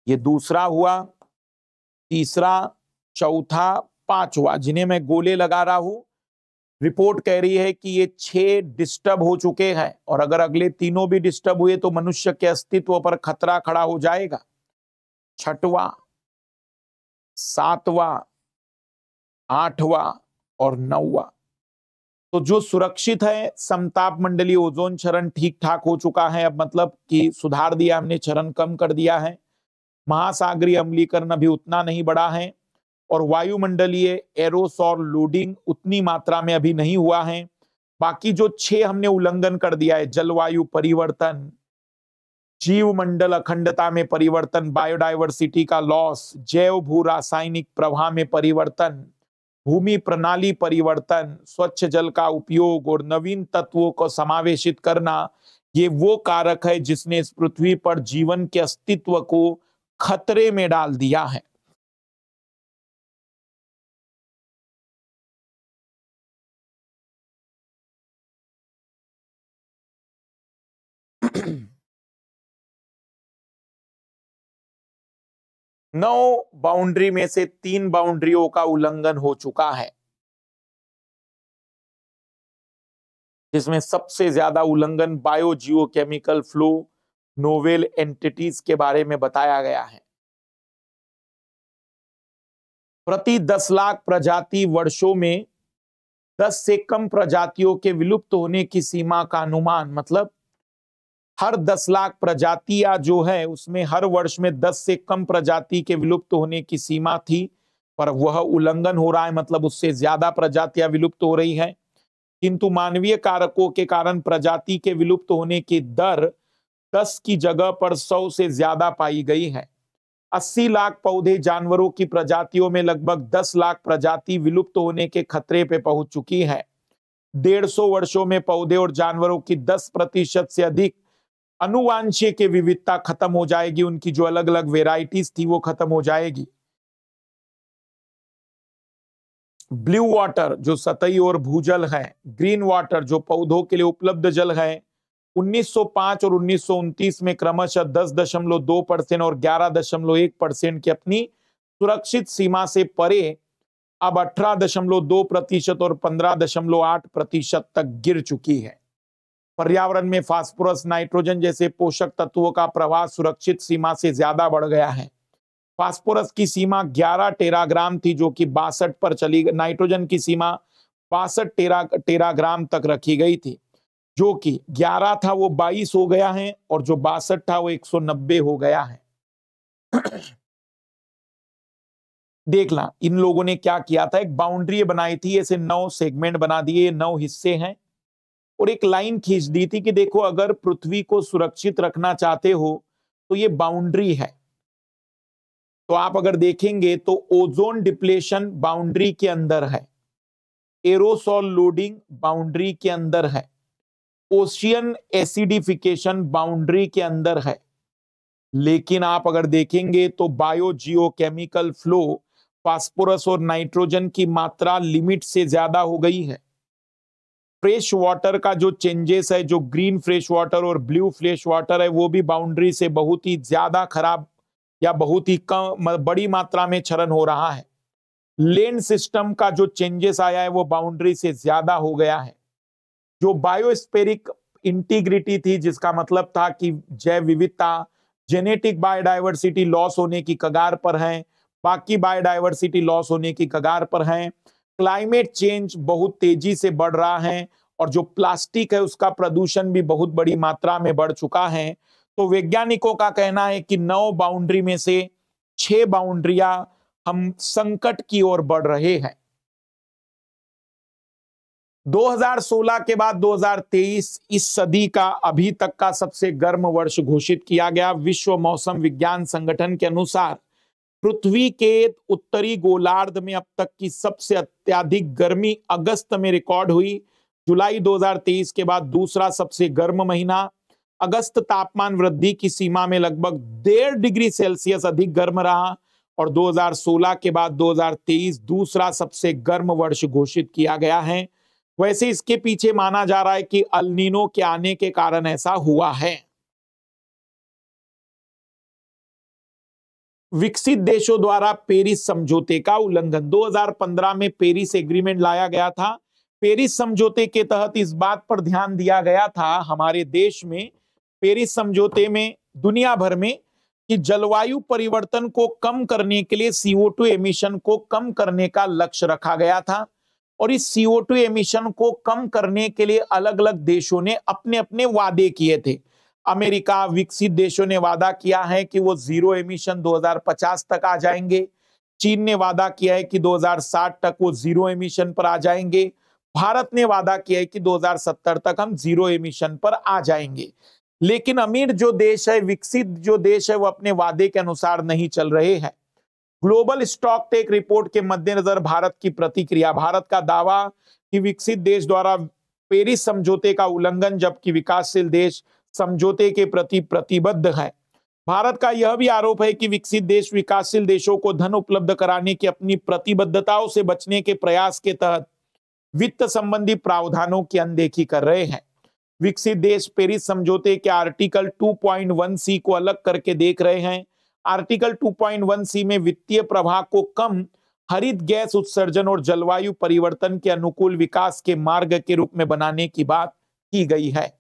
B: ये दूसरा हुआ तीसरा चौथा पांचवा जिन्हें मैं गोले लगा रहा हूं रिपोर्ट कह रही है कि ये छह डिस्टर्ब हो चुके हैं और अगर अगले तीनों भी डिस्टर्ब हुए तो मनुष्य के अस्तित्व पर खतरा खड़ा हो जाएगा छठवा सातवा आठवा और नौवा तो जो सुरक्षित है समताप मंडली ओजोन चरण ठीक ठाक हो चुका है अब मतलब कि सुधार दिया हमने चरण कम कर दिया है महासागरी अमलीकरण अभी उतना नहीं बढ़ा है और वायुमंडलीय और लोडिंग उतनी मात्रा में अभी नहीं हुआ है बाकी जो छह हमने उल्लंघन कर दिया है जलवायु परिवर्तन जीव मंडल अखंडता में परिवर्तन बायोडायवर्सिटी का लॉस जैव भू रासायनिक प्रवाह में परिवर्तन भूमि प्रणाली परिवर्तन स्वच्छ जल का उपयोग और नवीन तत्वों को समावेशित करना
A: ये वो कारक है जिसने इस पृथ्वी पर जीवन के अस्तित्व को खतरे में डाल दिया है नौ बाउंड्री में से तीन बाउंड्रियों का उल्लंघन हो चुका है
B: जिसमें सबसे ज्यादा उल्लंघन biogeochemical flow novel entities के बारे में बताया गया है प्रति दस लाख प्रजाति वर्षों में दस से कम प्रजातियों के विलुप्त होने की सीमा का अनुमान मतलब हर दस लाख प्रजातियां जो है उसमें हर वर्ष में दस से कम प्रजाति के विलुप्त होने की सीमा थी पर वह उल्लंघन हो रहा है मतलब उससे ज्यादा प्रजातियां विलुप्त हो रही हैं किंतु मानवीय कारकों के कारण प्रजाति के विलुप्त होने की दर दस की जगह पर सौ से ज्यादा पाई गई है अस्सी लाख पौधे जानवरों की प्रजातियों में लगभग दस लाख प्रजाति विलुप्त होने के खतरे पे पहुंच चुकी है डेढ़ सौ वर्षों में पौधे और जानवरों की दस प्रतिशत से अधिक अनुवांशीय की विविधता खत्म हो जाएगी उनकी जो अलग अलग वेराइटीज थी वो खत्म हो जाएगी ब्लू वाटर जो सतही और भूजल है ग्रीन वाटर जो पौधों के लिए उपलब्ध जल है 1905 और उन्नीस में क्रमशः दस दशमलव दो परसेंट और ग्यारह दशमलव एक परसेंट की अपनी सुरक्षित सीमा से परे अब अठारह दशमलव दो प्रतिशत और पंद्रह दशमलव आठ प्रतिशत तक गिर चुकी है पर्यावरण में फास्फोरस नाइट्रोजन जैसे पोषक तत्वों का प्रवाह सुरक्षित सीमा से ज्यादा बढ़ गया है फास्फोरस की सीमा 11 टेराग्राम थी जो कि बासठ पर चली नाइट्रोजन की सीमा बासठ टेरा टेराग्राम तक रखी गई थी जो कि 11 था वो 22 हो गया है और जो बासठ था वो 190 हो गया है देख ला इन लोगों ने क्या किया था एक बाउंड्री बनाई थी ऐसे नौ सेगमेंट बना दिए नौ हिस्से हैं और एक लाइन खींच दी थी कि देखो अगर पृथ्वी को सुरक्षित रखना चाहते हो तो ये बाउंड्री है तो आप अगर देखेंगे तो ओजोन डिप्लेशन बाउंड्री के अंदर है एरोसोल लोडिंग बाउंड्री के अंदर है ओशियन एसिडिफिकेशन बाउंड्री के अंदर है लेकिन आप अगर देखेंगे तो बायोजियोकेमिकल फ्लो फास्फोरस और नाइट्रोजन की मात्रा लिमिट से ज्यादा हो गई है फ्रेश वाटर का जो चेंजेस है जो ग्रीन फ्रेश वाटर और ब्लू फ्रेश वाटर है वो भी बाउंड्री से बहुत ही ज्यादा खराब या बहुत ही कम बड़ी मात्रा में क्षरण हो रहा है लेन सिस्टम का जो चेंजेस आया है वो बाउंड्री से ज्यादा हो गया है जो बायोस्पेरिक इंटीग्रिटी थी जिसका मतलब था कि जैव विविधता जेनेटिक बायोडाइवर्सिटी लॉस होने की कगार पर है बाकी बायोडाइवर्सिटी लॉस होने की कगार पर है क्लाइमेट चेंज बहुत तेजी से बढ़ रहा है और जो प्लास्टिक है उसका प्रदूषण भी बहुत बड़ी मात्रा में बढ़ चुका है तो वैज्ञानिकों का कहना है कि नौ बाउंड्री में से छह बाउंड्रिया हम संकट की ओर बढ़ रहे हैं 2016 के बाद 2023 इस सदी का अभी तक का सबसे गर्म वर्ष घोषित किया गया विश्व मौसम विज्ञान संगठन के अनुसार पृथ्वी के उत्तरी गोलार्ध में अब तक की सबसे अत्याधिक गर्मी अगस्त में रिकॉर्ड हुई जुलाई 2023 के बाद दूसरा सबसे गर्म महीना अगस्त तापमान वृद्धि की सीमा में लगभग डेढ़ डिग्री सेल्सियस अधिक गर्म रहा और 2016 के बाद 2023 दूसरा सबसे गर्म वर्ष घोषित किया
A: गया है वैसे इसके पीछे माना जा रहा है कि अल्नीनो के आने के कारण ऐसा हुआ है विकसित
B: देशों द्वारा पेरिस समझौते का उल्लंघन 2015 में पेरिस एग्रीमेंट लाया गया था पेरिस समझौते के तहत इस बात पर ध्यान दिया गया था हमारे देश में पेरिस समझौते में दुनिया भर में कि जलवायु परिवर्तन को कम करने के लिए CO2 एमिशन को कम करने का लक्ष्य रखा गया था और इस CO2 एमिशन को कम करने के लिए अलग अलग देशों ने अपने अपने वादे किए थे अमेरिका विकसित देशों ने वादा किया है कि वो जीरो एमिशन 2050 तक आ जाएंगे चीन ने वादा किया है कि 2060 तक वो जीरो एमिशन पर आ जाएंगे भारत ने वादा किया है कि 2070 तक हम जीरो एमिशन पर आ जाएंगे लेकिन अमीर जो देश है विकसित जो देश है वो अपने वादे के अनुसार नहीं चल रहे हैं ग्लोबल स्टॉक टेक रिपोर्ट के मद्देनजर भारत की प्रतिक्रिया भारत का दावा कि विकसित देश द्वारा पेरिस समझौते का उल्लंघन जबकि विकासशील देश समझौते के प्रति प्रतिबद्ध है भारत का यह भी आरोप है कि विकसित देश विकासशील देशों को धन उपलब्ध कराने की अपनी प्रतिबद्धताओं से बचने के प्रयास के तहत वित्त संबंधी प्रावधानों की अनदेखी कर रहे हैं विकसित देश पेरिस समझौते के आर्टिकल 2.1 सी को अलग करके देख रहे हैं आर्टिकल 2.1 सी में वित्तीय प्रभाव को कम हरित गैस उत्सर्जन और जलवायु परिवर्तन के अनुकूल विकास के मार्ग के रूप में बनाने की बात की गई है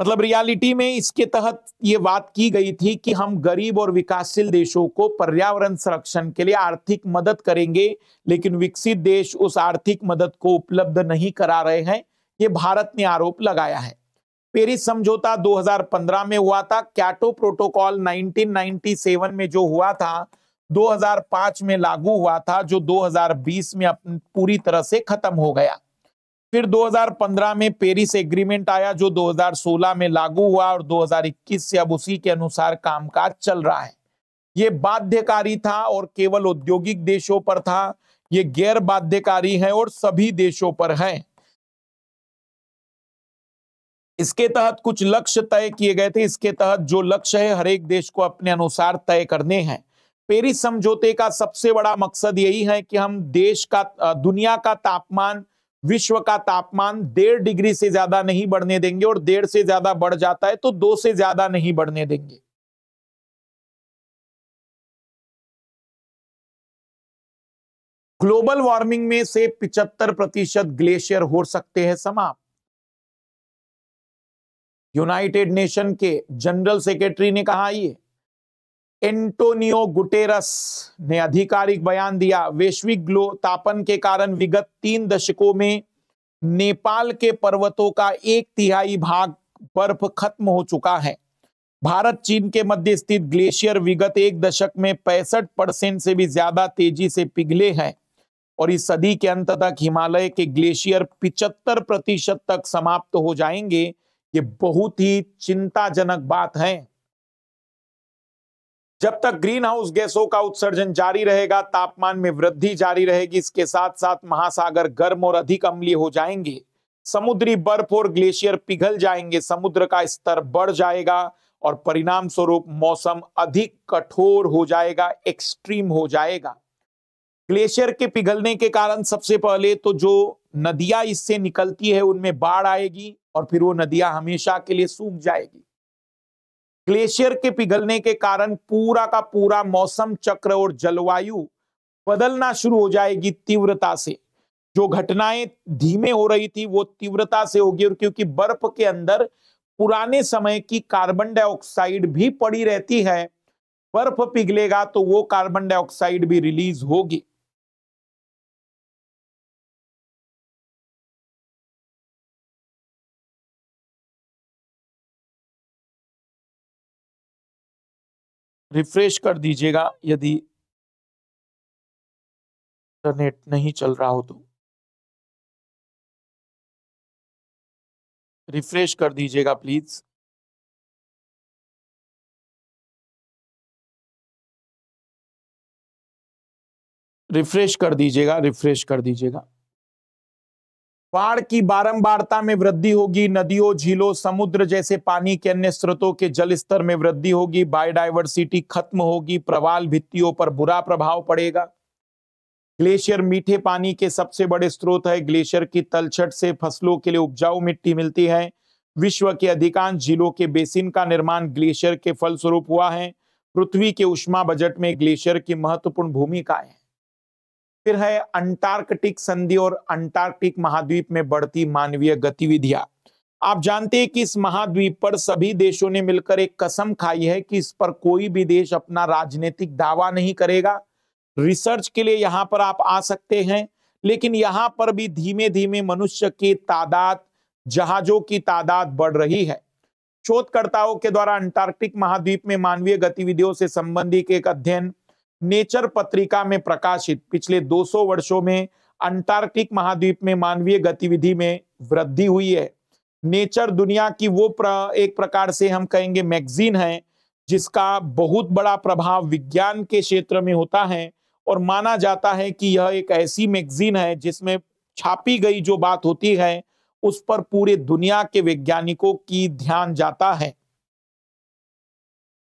B: मतलब रियलिटी में इसके तहत ये बात की गई थी कि हम गरीब और विकासशील देशों को पर्यावरण संरक्षण के लिए आर्थिक मदद करेंगे लेकिन विकसित देश उस आर्थिक मदद को उपलब्ध नहीं करा रहे हैं ये भारत ने आरोप लगाया है पेरिस समझौता 2015 में हुआ था कैटो प्रोटोकॉल 1997 में जो हुआ था 2005 में लागू हुआ था जो 2020 में पूरी तरह से खत्म हो गया फिर 2015 में पेरिस एग्रीमेंट आया जो 2016 में लागू हुआ और 2021 से अब उसी के अनुसार कामकाज चल रहा है ये बाध्यकारी था और केवल औद्योगिक देशों पर था ये गैर बाध्यकारी है और सभी देशों पर है इसके तहत कुछ लक्ष्य तय किए गए थे इसके तहत जो लक्ष्य है हर एक देश को अपने अनुसार तय करने हैं पेरिस समझौते का सबसे बड़ा मकसद यही है कि हम देश का दुनिया का तापमान विश्व का तापमान डेढ़ डिग्री से ज्यादा नहीं बढ़ने देंगे और
A: डेढ़ से ज्यादा बढ़ जाता है तो दो से ज्यादा नहीं बढ़ने देंगे ग्लोबल वार्मिंग में से 75 प्रतिशत ग्लेशियर हो सकते हैं समाप्त
B: यूनाइटेड नेशन के जनरल सेक्रेटरी ने कहा ये एंटोनियो गुटेरस ने आधिकारिक बयान दिया वैश्विक ग्लो तापन के कारण विगत तीन दशकों में नेपाल के पर्वतों का एक तिहाई भाग बर्फ खत्म हो चुका है भारत चीन के मध्य स्थित ग्लेशियर विगत एक दशक में पैंसठ परसेंट से भी ज्यादा तेजी से पिघले हैं और इस सदी के अंत तक हिमालय के ग्लेशियर पिचहत्तर प्रतिशत तक समाप्त हो जाएंगे ये बहुत ही चिंताजनक बात है जब तक ग्रीन हाउस गैसों का उत्सर्जन जारी रहेगा तापमान में वृद्धि जारी रहेगी इसके साथ साथ महासागर गर्म और अधिक अम्लीय हो जाएंगे समुद्री बर्फ और ग्लेशियर पिघल जाएंगे समुद्र का स्तर बढ़ जाएगा और परिणाम स्वरूप मौसम अधिक कठोर हो जाएगा एक्सट्रीम हो जाएगा ग्लेशियर के पिघलने के कारण सबसे पहले तो जो नदियां इससे निकलती है उनमें बाढ़ आएगी और फिर वो नदियां हमेशा के लिए सूख जाएगी ग्लेशियर के पिघलने के कारण पूरा का पूरा मौसम चक्र और जलवायु बदलना शुरू हो जाएगी तीव्रता से जो घटनाएं धीमे हो रही थी वो तीव्रता से होगी और क्योंकि बर्फ के अंदर पुराने समय की कार्बन डाइऑक्साइड भी पड़ी रहती है बर्फ
A: पिघलेगा तो वो कार्बन डाइऑक्साइड भी रिलीज होगी रिफ्रेश कर दीजिएगा यदि इंटरनेट नहीं चल रहा हो तो रिफ्रेश कर दीजिएगा प्लीज रिफ्रेश कर दीजिएगा रिफ्रेश कर दीजिएगा बाढ़ की बारंबारता में वृद्धि होगी नदियों झीलों
B: समुद्र जैसे पानी के अन्य स्रोतों के जल स्तर में वृद्धि होगी बायोडाइवर्सिटी खत्म होगी प्रवाल भित्तियों पर बुरा प्रभाव पड़ेगा ग्लेशियर मीठे पानी के सबसे बड़े स्रोत है ग्लेशियर की तलछट से फसलों के लिए उपजाऊ मिट्टी मिलती है विश्व के अधिकांश झीलों के बेसिन का निर्माण ग्लेशियर के फलस्वरूप हुआ है पृथ्वी के उष्मा बजट में ग्लेशियर की महत्वपूर्ण भूमिका है फिर है अंटार्कटिक संधि और अंटार्कटिक महाद्वीप में बढ़ती मानवीय गतिविधियां आप जानते हैं कि इस महाद्वीप पर सभी देशों ने मिलकर एक कसम खाई है कि इस पर कोई भी देश अपना राजनीतिक दावा नहीं करेगा रिसर्च के लिए यहां पर आप आ सकते हैं लेकिन यहां पर भी धीमे धीमे मनुष्य की तादाद जहाजों की तादाद बढ़ रही है शोधकर्ताओं के द्वारा अंटार्कटिक महाद्वीप में मानवीय गतिविधियों से संबंधित एक अध्ययन नेचर पत्रिका में प्रकाशित पिछले 200 वर्षों में अंटार्कटिक महाद्वीप में मानवीय गतिविधि में वृद्धि हुई है नेचर दुनिया की वो प्र, एक प्रकार से हम कहेंगे मैगजीन है जिसका बहुत बड़ा प्रभाव विज्ञान के क्षेत्र में होता है और माना जाता है कि यह एक ऐसी मैगजीन है जिसमें छापी गई जो बात होती है उस पर पूरे दुनिया के वैज्ञानिकों की ध्यान जाता है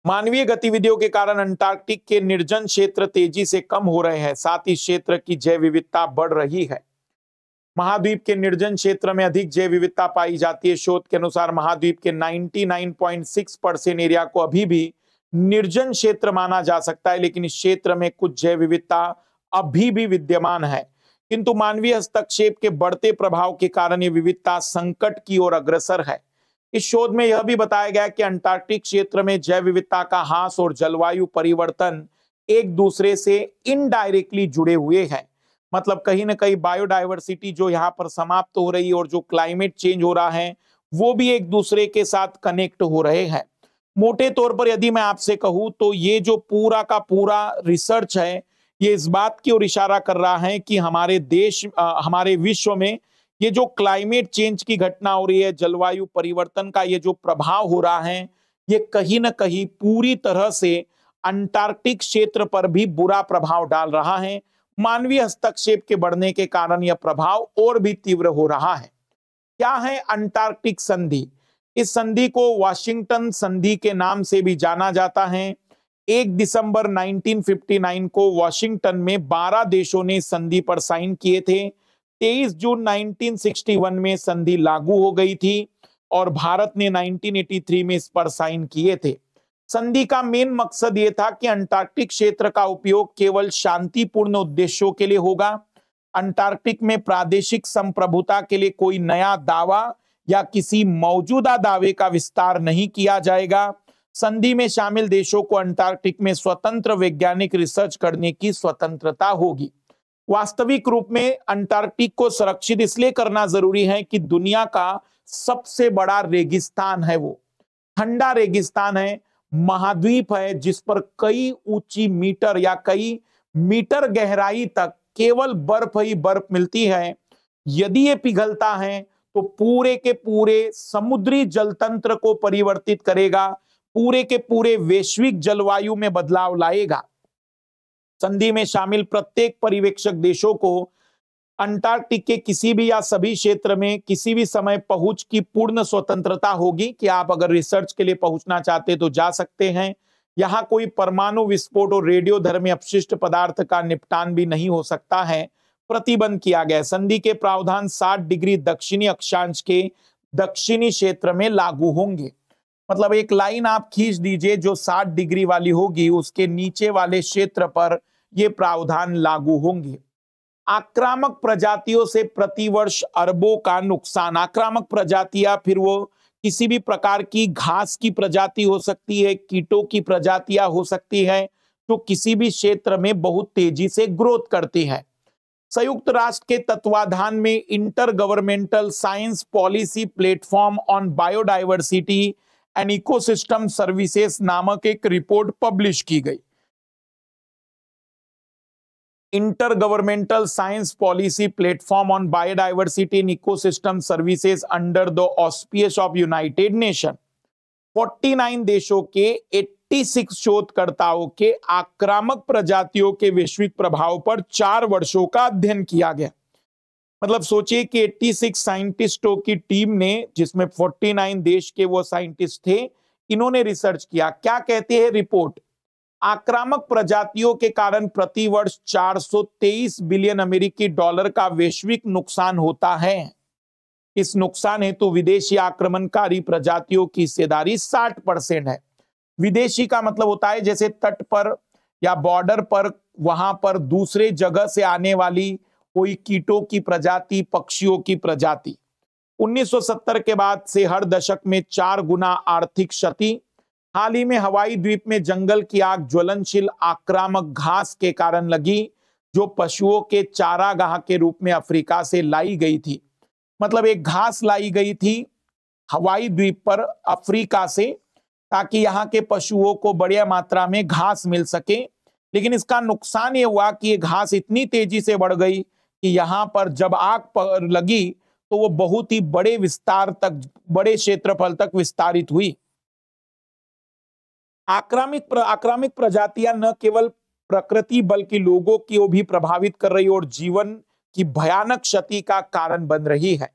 B: मानवीय गतिविधियों के कारण अंटार्कटिक के निर्जन क्षेत्र तेजी से कम हो रहे हैं साथ ही क्षेत्र की जैव विविधता बढ़ रही है महाद्वीप के निर्जन क्षेत्र में अधिक जैव विविधता पाई जाती है शोध के अनुसार महाद्वीप के 99.6 परसेंट एरिया को अभी भी निर्जन क्षेत्र माना जा सकता है लेकिन इस क्षेत्र में कुछ जैव विविधता अभी भी विद्यमान है किंतु मानवीय हस्तक्षेप के बढ़ते प्रभाव के कारण ये विविधता संकट की ओर अग्रसर है इस शोध में यह भी बताया गया कि अंटार्कटिक क्षेत्र में जैव विविधता का हास और जलवायु परिवर्तन एक दूसरे से इनडायरेक्टली जुड़े हुए हैं मतलब कहीं ना कहीं बायोडाइवर्सिटी जो यहाँ पर समाप्त हो रही है और जो क्लाइमेट चेंज हो रहा है वो भी एक दूसरे के साथ कनेक्ट हो रहे हैं मोटे तौर पर यदि मैं आपसे कहूँ तो ये जो पूरा का पूरा रिसर्च है ये इस बात की ओर इशारा कर रहा है कि हमारे देश आ, हमारे विश्व में ये जो क्लाइमेट चेंज की घटना हो रही है जलवायु परिवर्तन का ये जो प्रभाव हो रहा है ये कहीं ना कहीं पूरी तरह से अंटार्कटिक क्षेत्र पर भी बुरा प्रभाव डाल रहा है मानवीय हस्तक्षेप के बढ़ने के कारण यह प्रभाव और भी तीव्र हो रहा है क्या है अंटार्कटिक संधि इस संधि को वाशिंगटन संधि के नाम से भी जाना जाता है एक दिसंबर 1959 को वाशिंगटन में 12 देशों ने संधि पर साइन किए थे 23 जून 1961 में संधि लागू हो गई थी और भारत ने 1983 में इस पर साइन किए थे संधि का मेन मकसद ये था कि अंटार्कटिक क्षेत्र का उपयोग केवल शांतिपूर्ण उद्देश्यों के लिए होगा अंटार्कटिक में प्रादेशिक संप्रभुता के लिए कोई नया दावा या किसी मौजूदा दावे का विस्तार नहीं किया जाएगा संधि में शामिल देशों को अंटार्कटिक में स्वतंत्र वैज्ञानिक रिसर्च करने की स्वतंत्रता होगी वास्तविक रूप में अंटार्कटिक को सुरक्षित इसलिए करना जरूरी है कि दुनिया का सबसे बड़ा रेगिस्तान है वो ठंडा रेगिस्तान है महाद्वीप है जिस पर कई ऊंची मीटर या कई मीटर गहराई तक केवल बर्फ ही बर्फ मिलती है यदि ये पिघलता है तो पूरे के पूरे समुद्री जलतंत्र को परिवर्तित करेगा पूरे के पूरे वैश्विक जलवायु में बदलाव लाएगा संधि में शामिल प्रत्येक परिवेक्षक देशों को अंटार्कटिक के किसी भी या सभी क्षेत्र में किसी भी समय पहुंच की पूर्ण स्वतंत्रता होगी कि आप अगर रिसर्च के लिए पहुंचना चाहते तो जा सकते हैं यहाँ कोई परमाणु विस्फोट और रेडियो धर्मी अपशिष्ट पदार्थ का निपटान भी नहीं हो सकता है प्रतिबंध किया गया संधि के प्रावधान 60 डिग्री दक्षिणी अक्षांश के दक्षिणी क्षेत्र में लागू होंगे मतलब एक लाइन आप खींच दीजिए जो 60 डिग्री वाली होगी उसके नीचे वाले क्षेत्र पर ये प्रावधान लागू होंगे आक्रामक प्रजातियों से प्रतिवर्ष अरबों का नुकसान आक्रामक प्रजातियां फिर वो किसी भी प्रकार की घास की प्रजाति हो सकती है कीटों की प्रजातियां हो सकती है जो तो किसी भी क्षेत्र में बहुत तेजी से ग्रोथ करती है संयुक्त राष्ट्र के तत्वाधान में intergovernmental science policy platform on biodiversity and ecosystem services नामक एक रिपोर्ट पब्लिश की गई intergovernmental science policy platform on biodiversity in ecosystem services under the auspices of United Nation 49 देशों के 86 शोधकर्ताओं के आक्रामक प्रजातियों के वैश्विक प्रभाव पर चार वर्षों का अध्ययन किया गया मतलब सोचिए कि एट्टी सिक्स साइंटिस्टों की टीम ने जिसमें फोर्टी नाइन देश के वो साइंटिस्ट थे इन्होंने रिसर्च किया क्या कहती है रिपोर्ट आक्रामक प्रजातियों के कारण प्रतिवर्ष 423 बिलियन अमेरिकी डॉलर का वैश्विक नुकसान होता है इस नुकसान हेतु तो विदेशी आक्रमणकारी प्रजातियों की हिस्सेदारी 60 परसेंट है विदेशी का मतलब होता है जैसे तट पर या बॉर्डर पर वहां पर दूसरे जगह से आने वाली कोई कीटों की प्रजाति पक्षियों की प्रजाति 1970 के बाद से हर दशक में चार गुना आर्थिक क्षति हाल ही में हवाई द्वीप में जंगल की आग ज्वलनशील आक्रामक घास के कारण लगी जो पशुओं के चारागाह के रूप में अफ्रीका से लाई गई थी मतलब एक घास लाई गई थी हवाई द्वीप पर अफ्रीका से ताकि यहाँ के पशुओं को बढ़िया मात्रा में घास मिल सके लेकिन इसका नुकसान ये हुआ कि ये घास इतनी तेजी से बढ़ गई कि यहाँ पर जब आग पर लगी तो वो बहुत ही बड़े विस्तार तक बड़े क्षेत्रफल तक विस्तारित हुई आक्रामिक प्र, आक्रामिक प्रजातियां न केवल प्रकृति बल्कि लोगों को भी प्रभावित कर रही और जीवन की भयानक क्षति का कारण बन रही है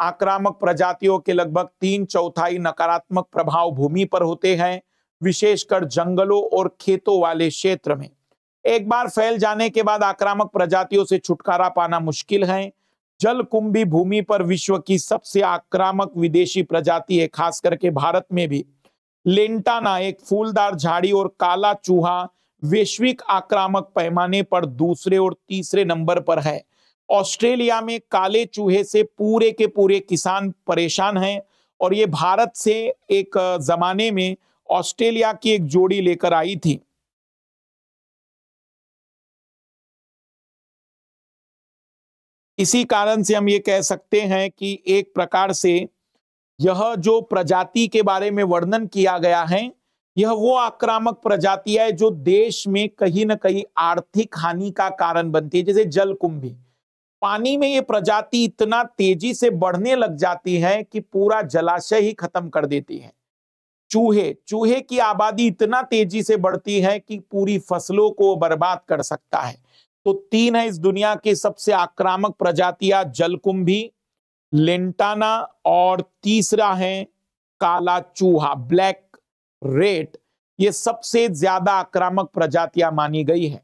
B: आक्रामक प्रजातियों के लगभग तीन चौथाई नकारात्मक प्रभाव भूमि पर होते हैं विशेषकर जंगलों और खेतों वाले क्षेत्र में एक बार फैल जाने के बाद आक्रामक प्रजातियों से छुटकारा पाना मुश्किल है जलकुंभी भूमि पर विश्व की सबसे आक्रामक विदेशी प्रजाति है खास करके भारत में भी लेंटाना एक फूलदार झाड़ी और काला चूहा वैश्विक आक्रामक पैमाने पर दूसरे और तीसरे नंबर पर है ऑस्ट्रेलिया में काले चूहे से पूरे के पूरे किसान परेशान हैं और ये भारत से
A: एक जमाने में ऑस्ट्रेलिया की एक जोड़ी लेकर आई थी इसी कारण से हम ये कह सकते हैं कि एक प्रकार से यह जो प्रजाति
B: के बारे में वर्णन किया गया है यह वो आक्रामक प्रजाति है जो देश में कहीं ना कहीं आर्थिक हानि का कारण बनती है जैसे जल कुंभी पानी में ये प्रजाति इतना तेजी से बढ़ने लग जाती है कि पूरा जलाशय ही खत्म कर देती है चूहे चूहे की आबादी इतना तेजी से बढ़ती है कि पूरी फसलों को बर्बाद कर सकता है तो तीन है इस दुनिया की सबसे आक्रामक प्रजातियां जलकुंभी लिंटाना और तीसरा है काला चूहा ब्लैक रेट ये सबसे ज्यादा आक्रामक प्रजातियां मानी गई है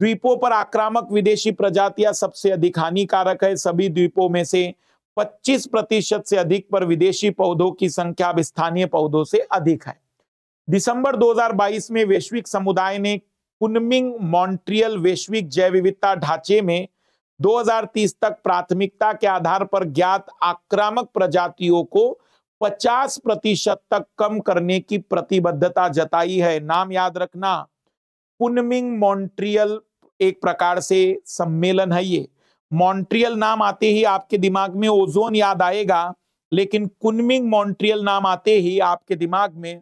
B: द्वीपों पर आक्रामक विदेशी प्रजातियां सबसे अधिक हानिकारक है सभी द्वीपों में से 25 प्रतिशत से अधिक पर विदेशी पौधों की संख्या अब स्थानीय पौधों से अधिक है दिसंबर 2022 में वैश्विक समुदाय ने कुनमिंग मॉन्ट्रियल वैश्विक जैव विविधता ढांचे में 2030 तक प्राथमिकता के आधार पर ज्ञात आक्रामक प्रजातियों को 50 प्रतिशत तक कम करने की प्रतिबद्धता जताई है नाम याद रखना कुनमिंग मॉन्ट्रियल एक प्रकार से सम्मेलन है ये मॉन्ट्रियल नाम आते ही आपके दिमाग में ओजोन याद आएगा लेकिन कुनमिंग मॉन्ट्रियल नाम आते ही आपके दिमाग में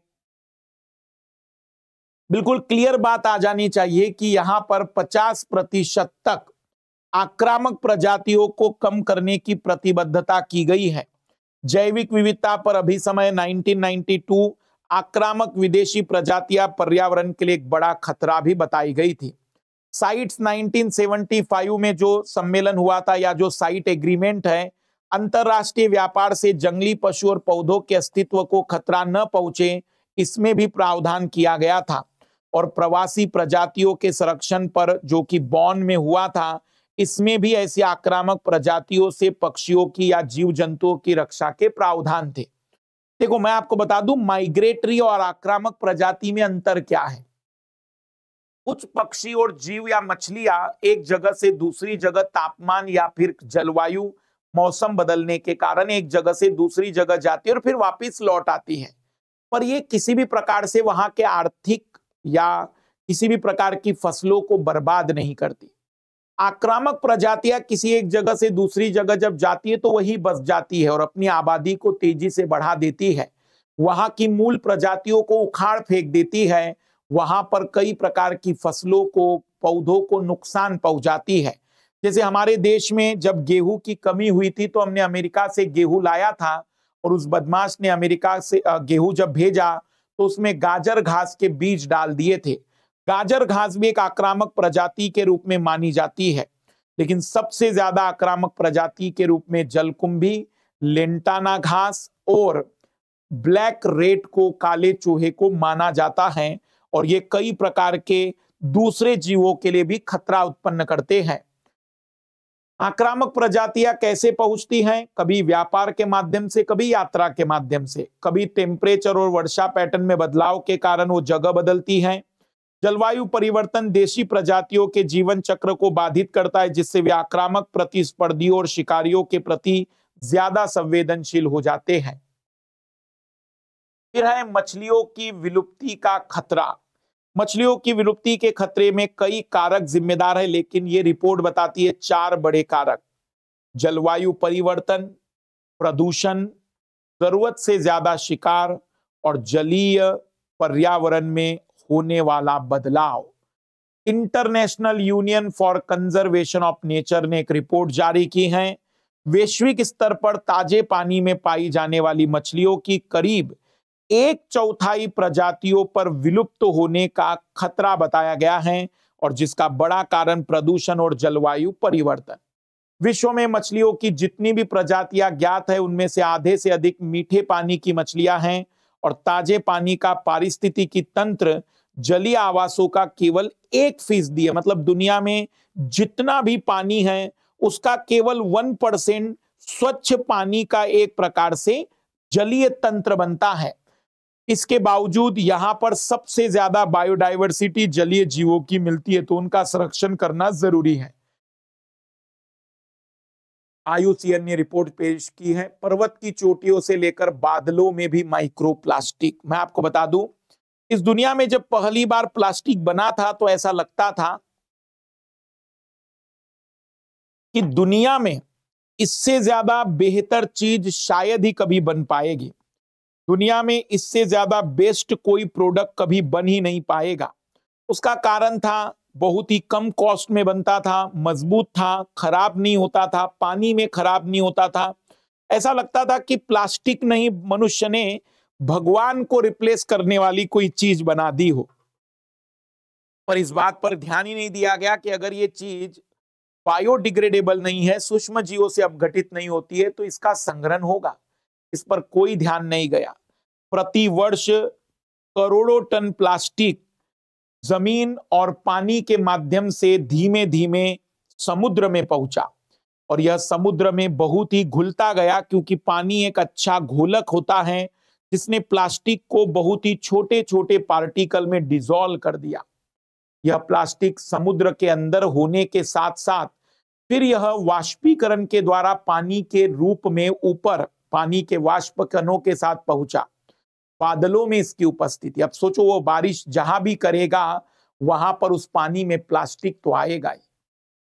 B: बिल्कुल क्लियर बात आ जानी चाहिए कि यहां पर 50 प्रतिशत तक आक्रामक प्रजातियों को कम करने की प्रतिबद्धता की गई है जैविक विविधता पर अभी समय 1992 आक्रामक विदेशी प्रजातियां पर्यावरण के लिए एक बड़ा खतरा भी बताई गई थी साइट्स 1975 में जो सम्मेलन हुआ था या जो साइट एग्रीमेंट है अंतर्राष्ट्रीय व्यापार से जंगली पशु और पौधों के अस्तित्व को खतरा न पहुंचे इसमें भी प्रावधान किया गया था और प्रवासी प्रजातियों के संरक्षण पर जो कि बॉन में हुआ था इसमें भी ऐसी आक्रामक प्रजातियों से पक्षियों की या जीव जंतुओं की रक्षा के प्रावधान थे देखो मैं आपको बता दूं माइग्रेटरी और आक्रामक प्रजाति में अंतर क्या है कुछ पक्षी और जीव या मछलियां एक जगह से दूसरी जगह तापमान या फिर जलवायु मौसम बदलने के कारण एक जगह से दूसरी जगह जाती है और फिर वापस लौट आती है पर ये किसी भी प्रकार से वहां के आर्थिक या किसी भी प्रकार की फसलों को बर्बाद नहीं करती आक्रामक प्रजातियां किसी एक जगह से दूसरी जगह जब जाती है तो वही बस जाती है और अपनी आबादी को तेजी से बढ़ा देती है वहां की मूल प्रजातियों को उखाड़ फेंक देती है वहां पर कई प्रकार की फसलों को पौधों को नुकसान पहुंचाती है जैसे हमारे देश में जब गेहूं की कमी हुई थी तो हमने अमेरिका से गेहूं लाया था और उस बदमाश ने अमेरिका से गेहूं जब भेजा तो उसमें गाजर घास के बीज डाल दिए थे गाजर घास भी एक आक्रामक प्रजाति के रूप में मानी जाती है लेकिन सबसे ज्यादा आक्रामक प्रजाति के रूप में जलकुंभी लेंटाना घास और ब्लैक रेट को काले चूहे को माना जाता है और ये कई प्रकार के दूसरे जीवों के लिए भी खतरा उत्पन्न करते हैं आक्रामक प्रजातियां कैसे पहुंचती हैं कभी व्यापार के माध्यम से कभी यात्रा के माध्यम से कभी टेम्परेचर और वर्षा पैटर्न में बदलाव के कारण वो जगह बदलती हैं जलवायु परिवर्तन देशी प्रजातियों के जीवन चक्र को बाधित करता है जिससे वे आक्रामक प्रतिस्पर्धियों और शिकारियों के प्रति ज्यादा संवेदनशील हो जाते हैं फिर है मछलियों की विलुप्ति का खतरा मछलियों की विलुप्ति के खतरे में कई कारक जिम्मेदार है लेकिन ये रिपोर्ट बताती है चार बड़े कारक जलवायु परिवर्तन प्रदूषण जरूरत से ज्यादा शिकार और जलीय पर्यावरण में होने वाला बदलाव international union for conservation of nature ने एक रिपोर्ट जारी की है वैश्विक स्तर पर ताजे पानी में पाई जाने वाली मछलियों की करीब एक चौथाई प्रजातियों पर विलुप्त होने का खतरा बताया गया है और जिसका बड़ा कारण प्रदूषण और जलवायु परिवर्तन विश्व में मछलियों की जितनी भी प्रजातियां ज्ञात है उनमें से आधे से अधिक मीठे पानी की मछलियां हैं और ताजे पानी का पारिस्थितिकी तंत्र जलीय आवासों का केवल एक फीसदी है मतलब दुनिया में जितना भी पानी है उसका केवल वन परसेंट स्वच्छ पानी का एक प्रकार से जलीय तंत्र बनता है इसके बावजूद यहां पर सबसे ज्यादा बायोडाइवर्सिटी जलीय जीवों की मिलती है तो उनका संरक्षण करना जरूरी है आयुसीएन ने रिपोर्ट पेश की है पर्वत की चोटियों से लेकर बादलों में भी माइक्रोप्लास्टिक मैं आपको बता दूं इस दुनिया में जब पहली बार प्लास्टिक बना था तो ऐसा
A: लगता था कि दुनिया में इससे ज्यादा बेहतर चीज शायद ही कभी बन पाएगी दुनिया
B: में इससे ज्यादा बेस्ट कोई प्रोडक्ट कभी बन ही नहीं पाएगा उसका कारण था बहुत ही कम कॉस्ट में बनता था मजबूत था खराब नहीं होता था पानी में खराब नहीं होता था ऐसा लगता था कि प्लास्टिक नहीं मनुष्य ने भगवान को रिप्लेस करने वाली कोई चीज बना दी हो पर इस बात पर ध्यान ही नहीं दिया गया कि अगर ये चीज बायोडिग्रेडेबल नहीं है सूक्ष्म जीवों से अपघटित नहीं होती है तो इसका संग्रहण होगा इस पर कोई ध्यान नहीं गया प्रति वर्ष करोड़ों टन प्लास्टिक जमीन और पानी के माध्यम से धीमे धीमे समुद्र में पहुंचा और यह समुद्र में बहुत ही घुलता गया क्योंकि पानी एक अच्छा घोलक होता है जिसने प्लास्टिक को बहुत ही छोटे छोटे पार्टिकल में डिजोल्व कर दिया यह प्लास्टिक समुद्र के अंदर होने के साथ साथ फिर यह वाष्पीकरण के द्वारा पानी के रूप में ऊपर पानी के वाष्प कणों के साथ पहुंचा बादलों में इसकी उपस्थिति अब सोचो वो बारिश जहां भी करेगा वहां पर उस पानी में प्लास्टिक तो आएगा ही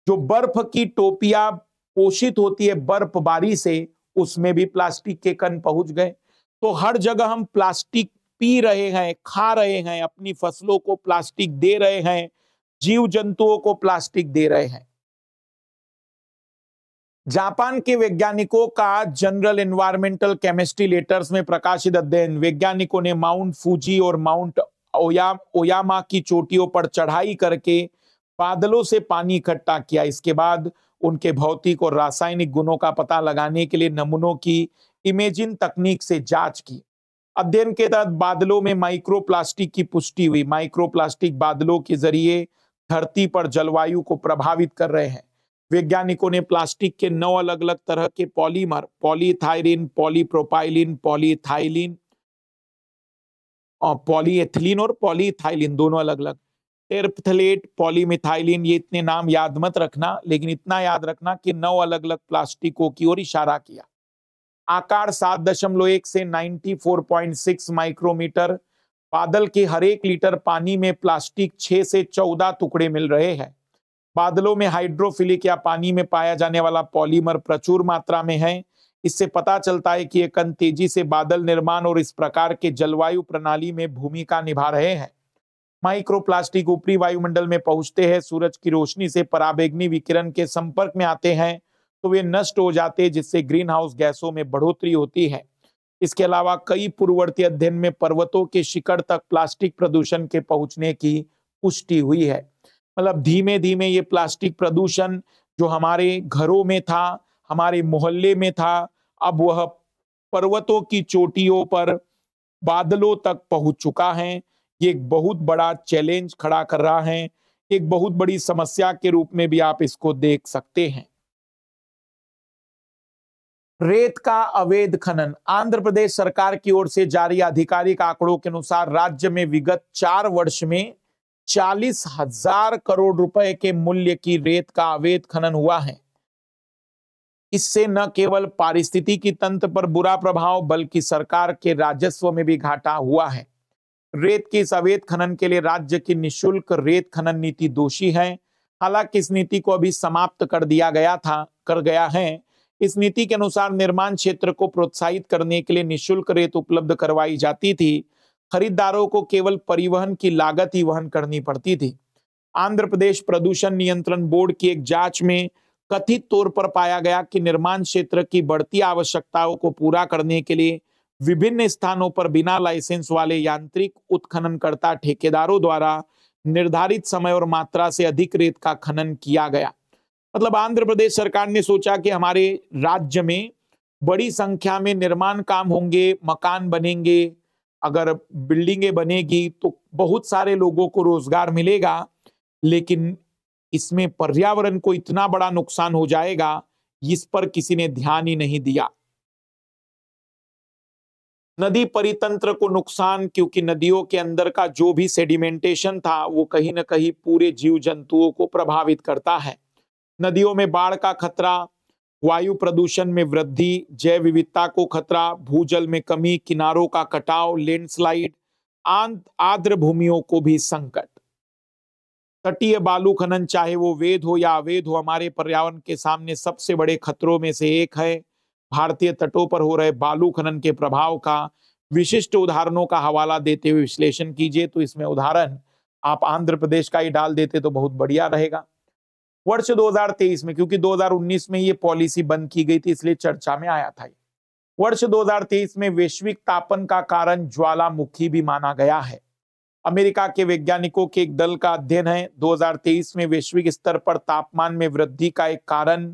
B: जो बर्फ की टोपिया पोषित होती है बर्फबारी से उसमें भी प्लास्टिक के कण पहुंच गए तो हर जगह हम प्लास्टिक पी रहे हैं खा रहे हैं अपनी फसलों को प्लास्टिक दे रहे हैं जीव जंतुओं को प्लास्टिक दे रहे हैं जापान के वैज्ञानिकों का जनरल एनवायरमेंटल केमिस्ट्री लेटर्स में प्रकाशित अध्ययन वैज्ञानिकों ने माउंट फूजी और माउंट ओया, ओयामा की चोटियों पर चढ़ाई करके बादलों से पानी इकट्ठा किया इसके बाद उनके भौतिक और रासायनिक गुणों का पता लगाने के लिए नमूनों की इमेजिन तकनीक से जांच की अध्ययन के तहत बादलों में माइक्रोप्लास्टिक की पुष्टि हुई माइक्रोप्लास्टिक बादलों के जरिए धरती पर जलवायु को प्रभावित कर रहे हैं वैज्ञानिकों ने प्लास्टिक के नौ अलग अलग तरह के polymer polystyrene polypropylene polyethylene polyethylene और पॉलीथाइलिन दोनों अलग अलग टेरपथलेट पॉलीमिथाइलिन ये इतने नाम याद मत रखना लेकिन इतना याद रखना कि नौ अलग अलग प्लास्टिकों की ओर इशारा किया आकार सात दशमलव एक से सिक्स माइक्रोमीटर बादल के हर एक लीटर पानी में प्लास्टिक छह से चौदह टुकड़े मिल रहे हैं बादलों में हाइड्रोफिलिक या पानी में पाया जाने वाला पॉलीमर प्रचुर मात्रा में है इससे पता चलता है कि ये कण तेजी से बादल निर्माण और इस प्रकार के जलवायु प्रणाली में भूमिका निभा रहे हैं माइक्रोप्लास्टिक ऊपरी वायुमंडल में पहुंचते हैं सूरज की रोशनी से पराबेग्नि विकिरण के संपर्क में आते हैं तो वे नष्ट हो जाते हैं जिससे ग्रीन हाउस गैसों में बढ़ोतरी होती है इसके अलावा कई पूर्ववर्ती अध्ययन में पर्वतों के शिखर तक प्लास्टिक प्रदूषण के पहुंचने की पुष्टि हुई है मतलब धीमे धीमे ये प्लास्टिक प्रदूषण जो हमारे घरों में था हमारे मोहल्ले में था अब वह पर्वतों की चोटियों पर बादलों तक पहुंच चुका है ये एक बहुत बड़ा चैलेंज खड़ा कर रहा है एक बहुत बड़ी समस्या के रूप में भी आप इसको देख सकते हैं रेत का अवैध खनन आंध्र प्रदेश सरकार की ओर से जारी आधिकारिक आंकड़ों के अनुसार राज्य में विगत चार वर्ष में चालीस हजार करोड़ रुपए के मूल्य की रेत का अवैध खनन हुआ है इससे न केवल पारिस्थितिकी तंत्र पर बुरा प्रभाव बल्कि सरकार के राजस्व में भी घाटा हुआ है रेत के इस अवैध खनन के लिए राज्य की निशुल्क रेत खनन नीति दोषी है हालांकि इस नीति को अभी समाप्त कर दिया गया था कर गया है इस नीति के अनुसार निर्माण क्षेत्र को प्रोत्साहित करने के लिए निःशुल्क रेत उपलब्ध करवाई जाती थी खरीदारों को केवल परिवहन की लागत ही वहन करनी पड़ती थी आंध्र प्रदेश प्रदूषण नियंत्रण बोर्ड की एक जांच में कथित तौर पर पाया गया कि निर्माण क्षेत्र की बढ़ती आवश्यकताओं को पूरा करने के लिए विभिन्न स्थानों पर बिना लाइसेंस वाले यांत्रिक उत्खननकर्ता ठेकेदारों द्वारा निर्धारित समय और मात्रा से अधिक रेत का खनन किया गया मतलब आंध्र प्रदेश सरकार ने सोचा कि हमारे राज्य में बड़ी संख्या में निर्माण काम होंगे मकान बनेंगे अगर बिल्डिंगें बनेगी तो बहुत सारे लोगों को रोजगार मिलेगा लेकिन इसमें पर्यावरण को इतना बड़ा नुकसान हो जाएगा इस पर किसी ने ध्यान ही नहीं दिया नदी परितंत्र को नुकसान क्योंकि नदियों के अंदर का जो भी सेडिमेंटेशन था वो कहीं ना कहीं पूरे जीव जंतुओं को प्रभावित करता है नदियों में बाढ़ का खतरा वायु प्रदूषण में वृद्धि जैव विविधता को खतरा भूजल में कमी किनारों का कटाव लैंडस्लाइड आर्द्र भूमियों को भी संकट तटीय बालू खनन चाहे वो वेद हो या अवैध हो हमारे पर्यावरण के सामने सबसे बड़े खतरों में से एक है भारतीय तटों पर हो रहे बालू खनन के प्रभाव का विशिष्ट उदाहरणों का हवाला देते हुए विश्लेषण कीजिए तो इसमें उदाहरण आप आंध्र प्रदेश का ही डाल देते तो बहुत बढ़िया रहेगा वर्ष 2023 में क्योंकि 2019 में ये पॉलिसी बंद की गई थी इसलिए चर्चा में आया था वर्ष 2023 में वैश्विक तापन का कारण ज्वालामुखी भी माना गया है अमेरिका के वैज्ञानिकों के एक दल का अध्ययन है 2023 में वैश्विक स्तर पर तापमान में वृद्धि का एक कारण